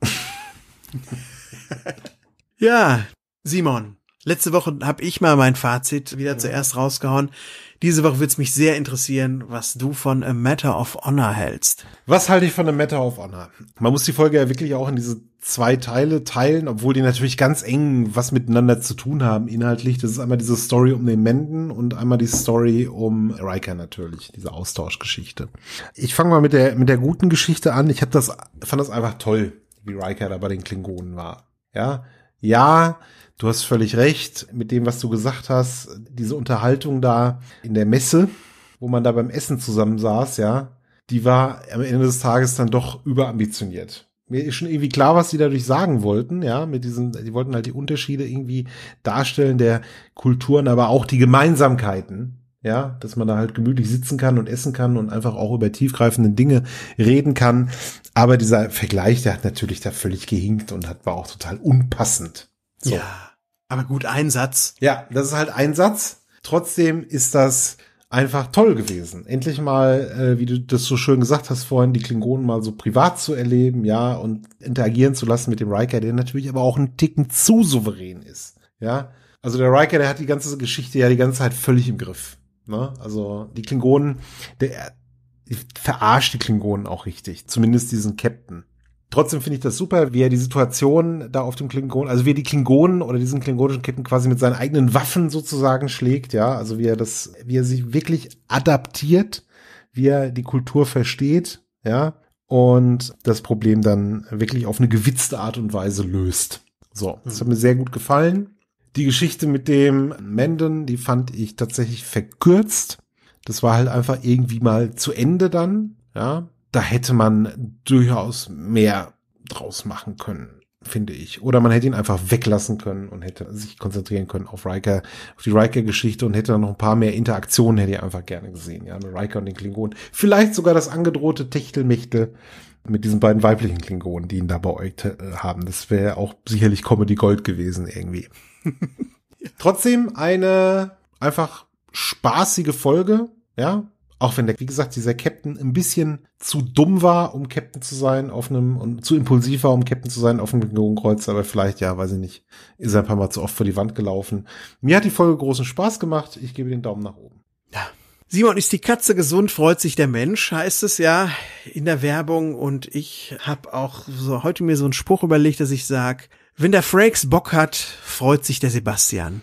ja, Simon, Letzte Woche habe ich mal mein Fazit wieder ja. zuerst rausgehauen. Diese Woche würde es mich sehr interessieren, was du von A Matter of Honor hältst. Was halte ich von A Matter of Honor? Man muss die Folge ja wirklich auch in diese zwei Teile teilen, obwohl die natürlich ganz eng was miteinander zu tun haben inhaltlich. Das ist einmal diese Story um den Menden und einmal die Story um Riker natürlich, diese Austauschgeschichte. Ich fange mal mit der mit der guten Geschichte an. Ich hab das fand das einfach toll, wie Riker da bei den Klingonen war. Ja, ja, Du hast völlig recht mit dem, was du gesagt hast. Diese Unterhaltung da in der Messe, wo man da beim Essen zusammensaß, ja, die war am Ende des Tages dann doch überambitioniert. Mir ist schon irgendwie klar, was sie dadurch sagen wollten, ja, mit diesen, die wollten halt die Unterschiede irgendwie darstellen der Kulturen, aber auch die Gemeinsamkeiten, ja, dass man da halt gemütlich sitzen kann und essen kann und einfach auch über tiefgreifende Dinge reden kann. Aber dieser Vergleich, der hat natürlich da völlig gehinkt und hat war auch total unpassend. So. Ja. Aber gut, ein Satz. Ja, das ist halt ein Satz. Trotzdem ist das einfach toll gewesen. Endlich mal, äh, wie du das so schön gesagt hast vorhin, die Klingonen mal so privat zu erleben, ja, und interagieren zu lassen mit dem Riker, der natürlich aber auch einen Ticken zu souverän ist, ja. Also der Riker, der hat die ganze Geschichte ja die ganze Zeit völlig im Griff, ne? Also die Klingonen, der verarscht die Klingonen auch richtig, zumindest diesen Captain, Trotzdem finde ich das super, wie er die Situation da auf dem Klingon, also wie er die Klingonen oder diesen klingonischen Kippen quasi mit seinen eigenen Waffen sozusagen schlägt, ja, also wie er das, wie er sich wirklich adaptiert, wie er die Kultur versteht, ja, und das Problem dann wirklich auf eine gewitzte Art und Weise löst. So, das mhm. hat mir sehr gut gefallen. Die Geschichte mit dem Menden, die fand ich tatsächlich verkürzt. Das war halt einfach irgendwie mal zu Ende dann, ja da hätte man durchaus mehr draus machen können, finde ich. Oder man hätte ihn einfach weglassen können und hätte sich konzentrieren können auf Riker, auf die Riker-Geschichte und hätte dann noch ein paar mehr Interaktionen, hätte ich einfach gerne gesehen, ja, mit Riker und den Klingonen. Vielleicht sogar das angedrohte Techtelmechtel mit diesen beiden weiblichen Klingonen, die ihn da beäugt äh, haben. Das wäre auch sicherlich Comedy Gold gewesen irgendwie. Trotzdem eine einfach spaßige Folge, ja, auch wenn der, wie gesagt, dieser Captain ein bisschen zu dumm war, um Captain zu sein auf einem, und zu impulsiv war, um Captain zu sein auf einem Gegenkreuzer, aber vielleicht, ja, weiß ich nicht, ist er ein paar Mal zu oft vor die Wand gelaufen. Mir hat die Folge großen Spaß gemacht. Ich gebe den Daumen nach oben. Ja. Simon, ist die Katze gesund, freut sich der Mensch, heißt es ja in der Werbung. Und ich habe auch so heute mir so einen Spruch überlegt, dass ich sag, wenn der Frakes Bock hat, freut sich der Sebastian.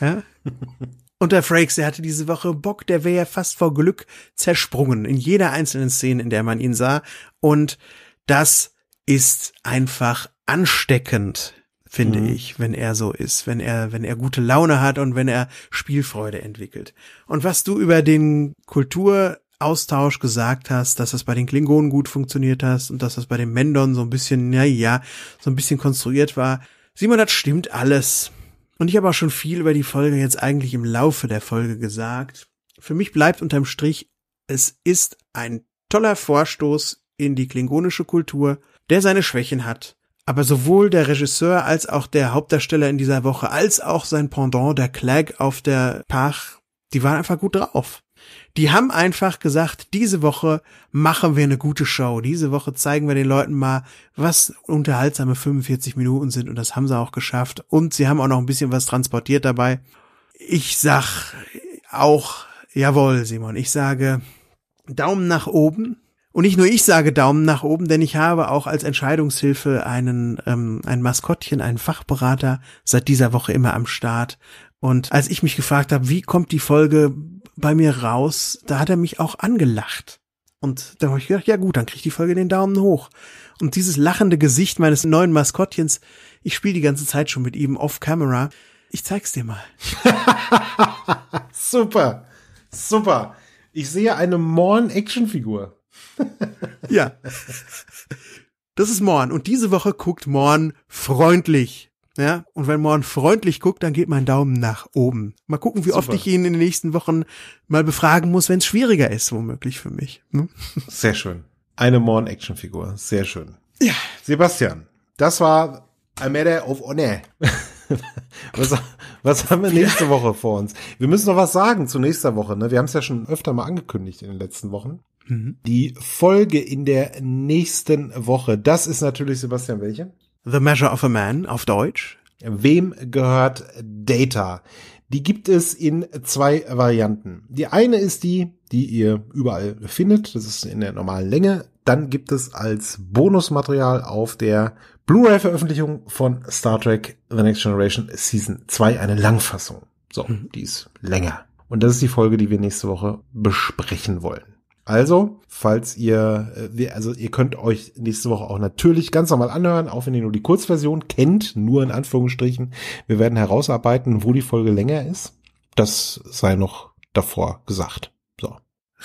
Ja? Und der Frakes, der hatte diese Woche Bock, der wäre ja fast vor Glück zersprungen in jeder einzelnen Szene, in der man ihn sah. Und das ist einfach ansteckend, finde mhm. ich, wenn er so ist, wenn er, wenn er gute Laune hat und wenn er Spielfreude entwickelt. Und was du über den Kultur Austausch gesagt hast, dass das bei den Klingonen gut funktioniert hast und dass das bei den Mendon so ein bisschen, naja, so ein bisschen konstruiert war. Simon, das stimmt alles. Und ich habe auch schon viel über die Folge jetzt eigentlich im Laufe der Folge gesagt. Für mich bleibt unterm Strich, es ist ein toller Vorstoß in die klingonische Kultur, der seine Schwächen hat. Aber sowohl der Regisseur als auch der Hauptdarsteller in dieser Woche, als auch sein Pendant, der Clegg auf der Pach, die waren einfach gut drauf. Die haben einfach gesagt, diese Woche machen wir eine gute Show. Diese Woche zeigen wir den Leuten mal, was unterhaltsame 45 Minuten sind. Und das haben sie auch geschafft. Und sie haben auch noch ein bisschen was transportiert dabei. Ich sag auch, jawohl, Simon, ich sage Daumen nach oben. Und nicht nur ich sage Daumen nach oben, denn ich habe auch als Entscheidungshilfe einen, ähm, ein Maskottchen, einen Fachberater seit dieser Woche immer am Start. Und als ich mich gefragt habe, wie kommt die Folge bei mir raus, da hat er mich auch angelacht. Und da habe ich gedacht, ja gut, dann ich die Folge den Daumen hoch. Und dieses lachende Gesicht meines neuen Maskottchens, ich spiele die ganze Zeit schon mit ihm off-camera. Ich zeig's dir mal. super, super. Ich sehe eine Morn-Action-Figur. ja. Das ist Morn. Und diese Woche guckt Morn freundlich ja, und wenn Morn freundlich guckt, dann geht mein Daumen nach oben. Mal gucken, wie Super. oft ich ihn in den nächsten Wochen mal befragen muss, wenn es schwieriger ist, womöglich für mich. Ne? Sehr schön. Eine Morn-Action-Figur. Sehr schön. Ja. Sebastian, das war A Matter of Honor. was, was haben wir nächste Woche vor uns? Wir müssen noch was sagen zu nächster Woche. Ne? Wir haben es ja schon öfter mal angekündigt in den letzten Wochen. Mhm. Die Folge in der nächsten Woche. Das ist natürlich, Sebastian, welche? The Measure of a Man auf Deutsch? Wem gehört Data? Die gibt es in zwei Varianten. Die eine ist die, die ihr überall findet. Das ist in der normalen Länge. Dann gibt es als Bonusmaterial auf der Blu-ray-Veröffentlichung von Star Trek The Next Generation Season 2 eine Langfassung. So, mhm. die ist länger. Und das ist die Folge, die wir nächste Woche besprechen wollen. Also, falls ihr, äh, also ihr könnt euch nächste Woche auch natürlich ganz normal anhören, auch wenn ihr nur die Kurzversion kennt, nur in Anführungsstrichen. Wir werden herausarbeiten, wo die Folge länger ist. Das sei noch davor gesagt. So.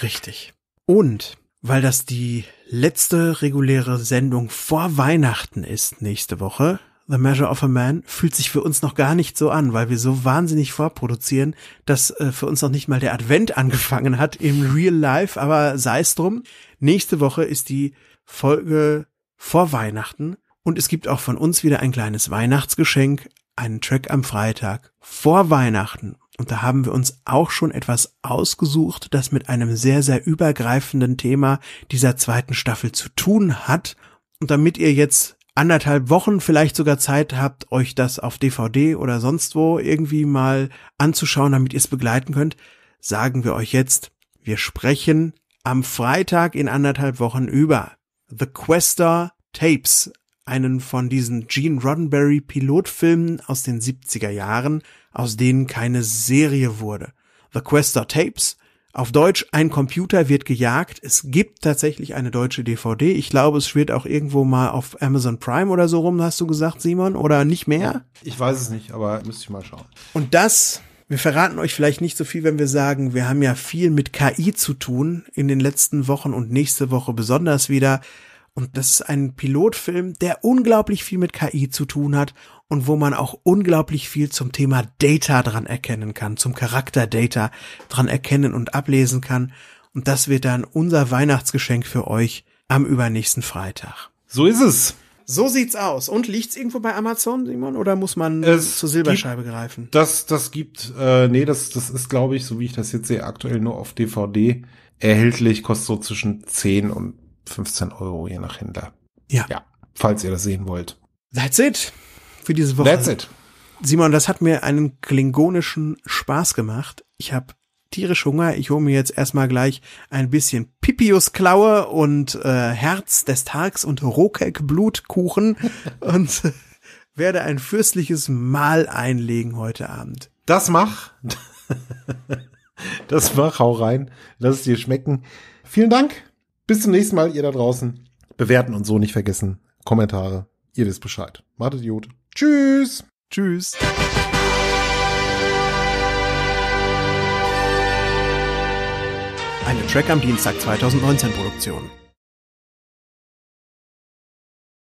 Richtig. Und weil das die letzte reguläre Sendung vor Weihnachten ist nächste Woche, The Measure of a Man fühlt sich für uns noch gar nicht so an, weil wir so wahnsinnig vorproduzieren, dass äh, für uns noch nicht mal der Advent angefangen hat im Real Life, aber sei es drum. Nächste Woche ist die Folge vor Weihnachten und es gibt auch von uns wieder ein kleines Weihnachtsgeschenk, einen Track am Freitag vor Weihnachten. Und da haben wir uns auch schon etwas ausgesucht, das mit einem sehr, sehr übergreifenden Thema dieser zweiten Staffel zu tun hat. Und damit ihr jetzt anderthalb Wochen vielleicht sogar Zeit habt, euch das auf DVD oder sonst wo irgendwie mal anzuschauen, damit ihr es begleiten könnt, sagen wir euch jetzt, wir sprechen am Freitag in anderthalb Wochen über The Questor Tapes, einen von diesen Gene Roddenberry Pilotfilmen aus den 70er Jahren, aus denen keine Serie wurde. The Questor Tapes auf Deutsch, ein Computer wird gejagt. Es gibt tatsächlich eine deutsche DVD. Ich glaube, es schwirrt auch irgendwo mal auf Amazon Prime oder so rum, hast du gesagt, Simon, oder nicht mehr? Ich weiß es nicht, aber müsste ich mal schauen. Und das, wir verraten euch vielleicht nicht so viel, wenn wir sagen, wir haben ja viel mit KI zu tun in den letzten Wochen und nächste Woche besonders wieder. Und das ist ein Pilotfilm, der unglaublich viel mit KI zu tun hat und wo man auch unglaublich viel zum Thema Data dran erkennen kann, zum Charakter Data dran erkennen und ablesen kann. Und das wird dann unser Weihnachtsgeschenk für euch am übernächsten Freitag. So ist es. So sieht's aus. Und liegt's irgendwo bei Amazon, Simon, oder muss man es zur Silberscheibe gibt, greifen? Das, das gibt, äh, nee, das, das ist, glaube ich, so wie ich das jetzt sehe, aktuell nur auf DVD erhältlich, kostet so zwischen 10 und 15 Euro, je nach Händler. Ja. Ja, falls ihr das sehen wollt. That's it für diese Woche. That's it. Simon, das hat mir einen klingonischen Spaß gemacht. Ich habe tierisch Hunger. Ich hole mir jetzt erstmal gleich ein bisschen Pipiusklaue und äh, Herz des Tags und Rohkeck-Blutkuchen und äh, werde ein fürstliches Mahl einlegen heute Abend. Das mach. Das mach, hau rein. Lass es dir schmecken. Vielen Dank. Bis zum nächsten Mal, ihr da draußen. Bewerten und so nicht vergessen. Kommentare. Ihr wisst Bescheid. Macht Idiot. Tschüss. Tschüss. Eine Track am Dienstag 2019 Produktion.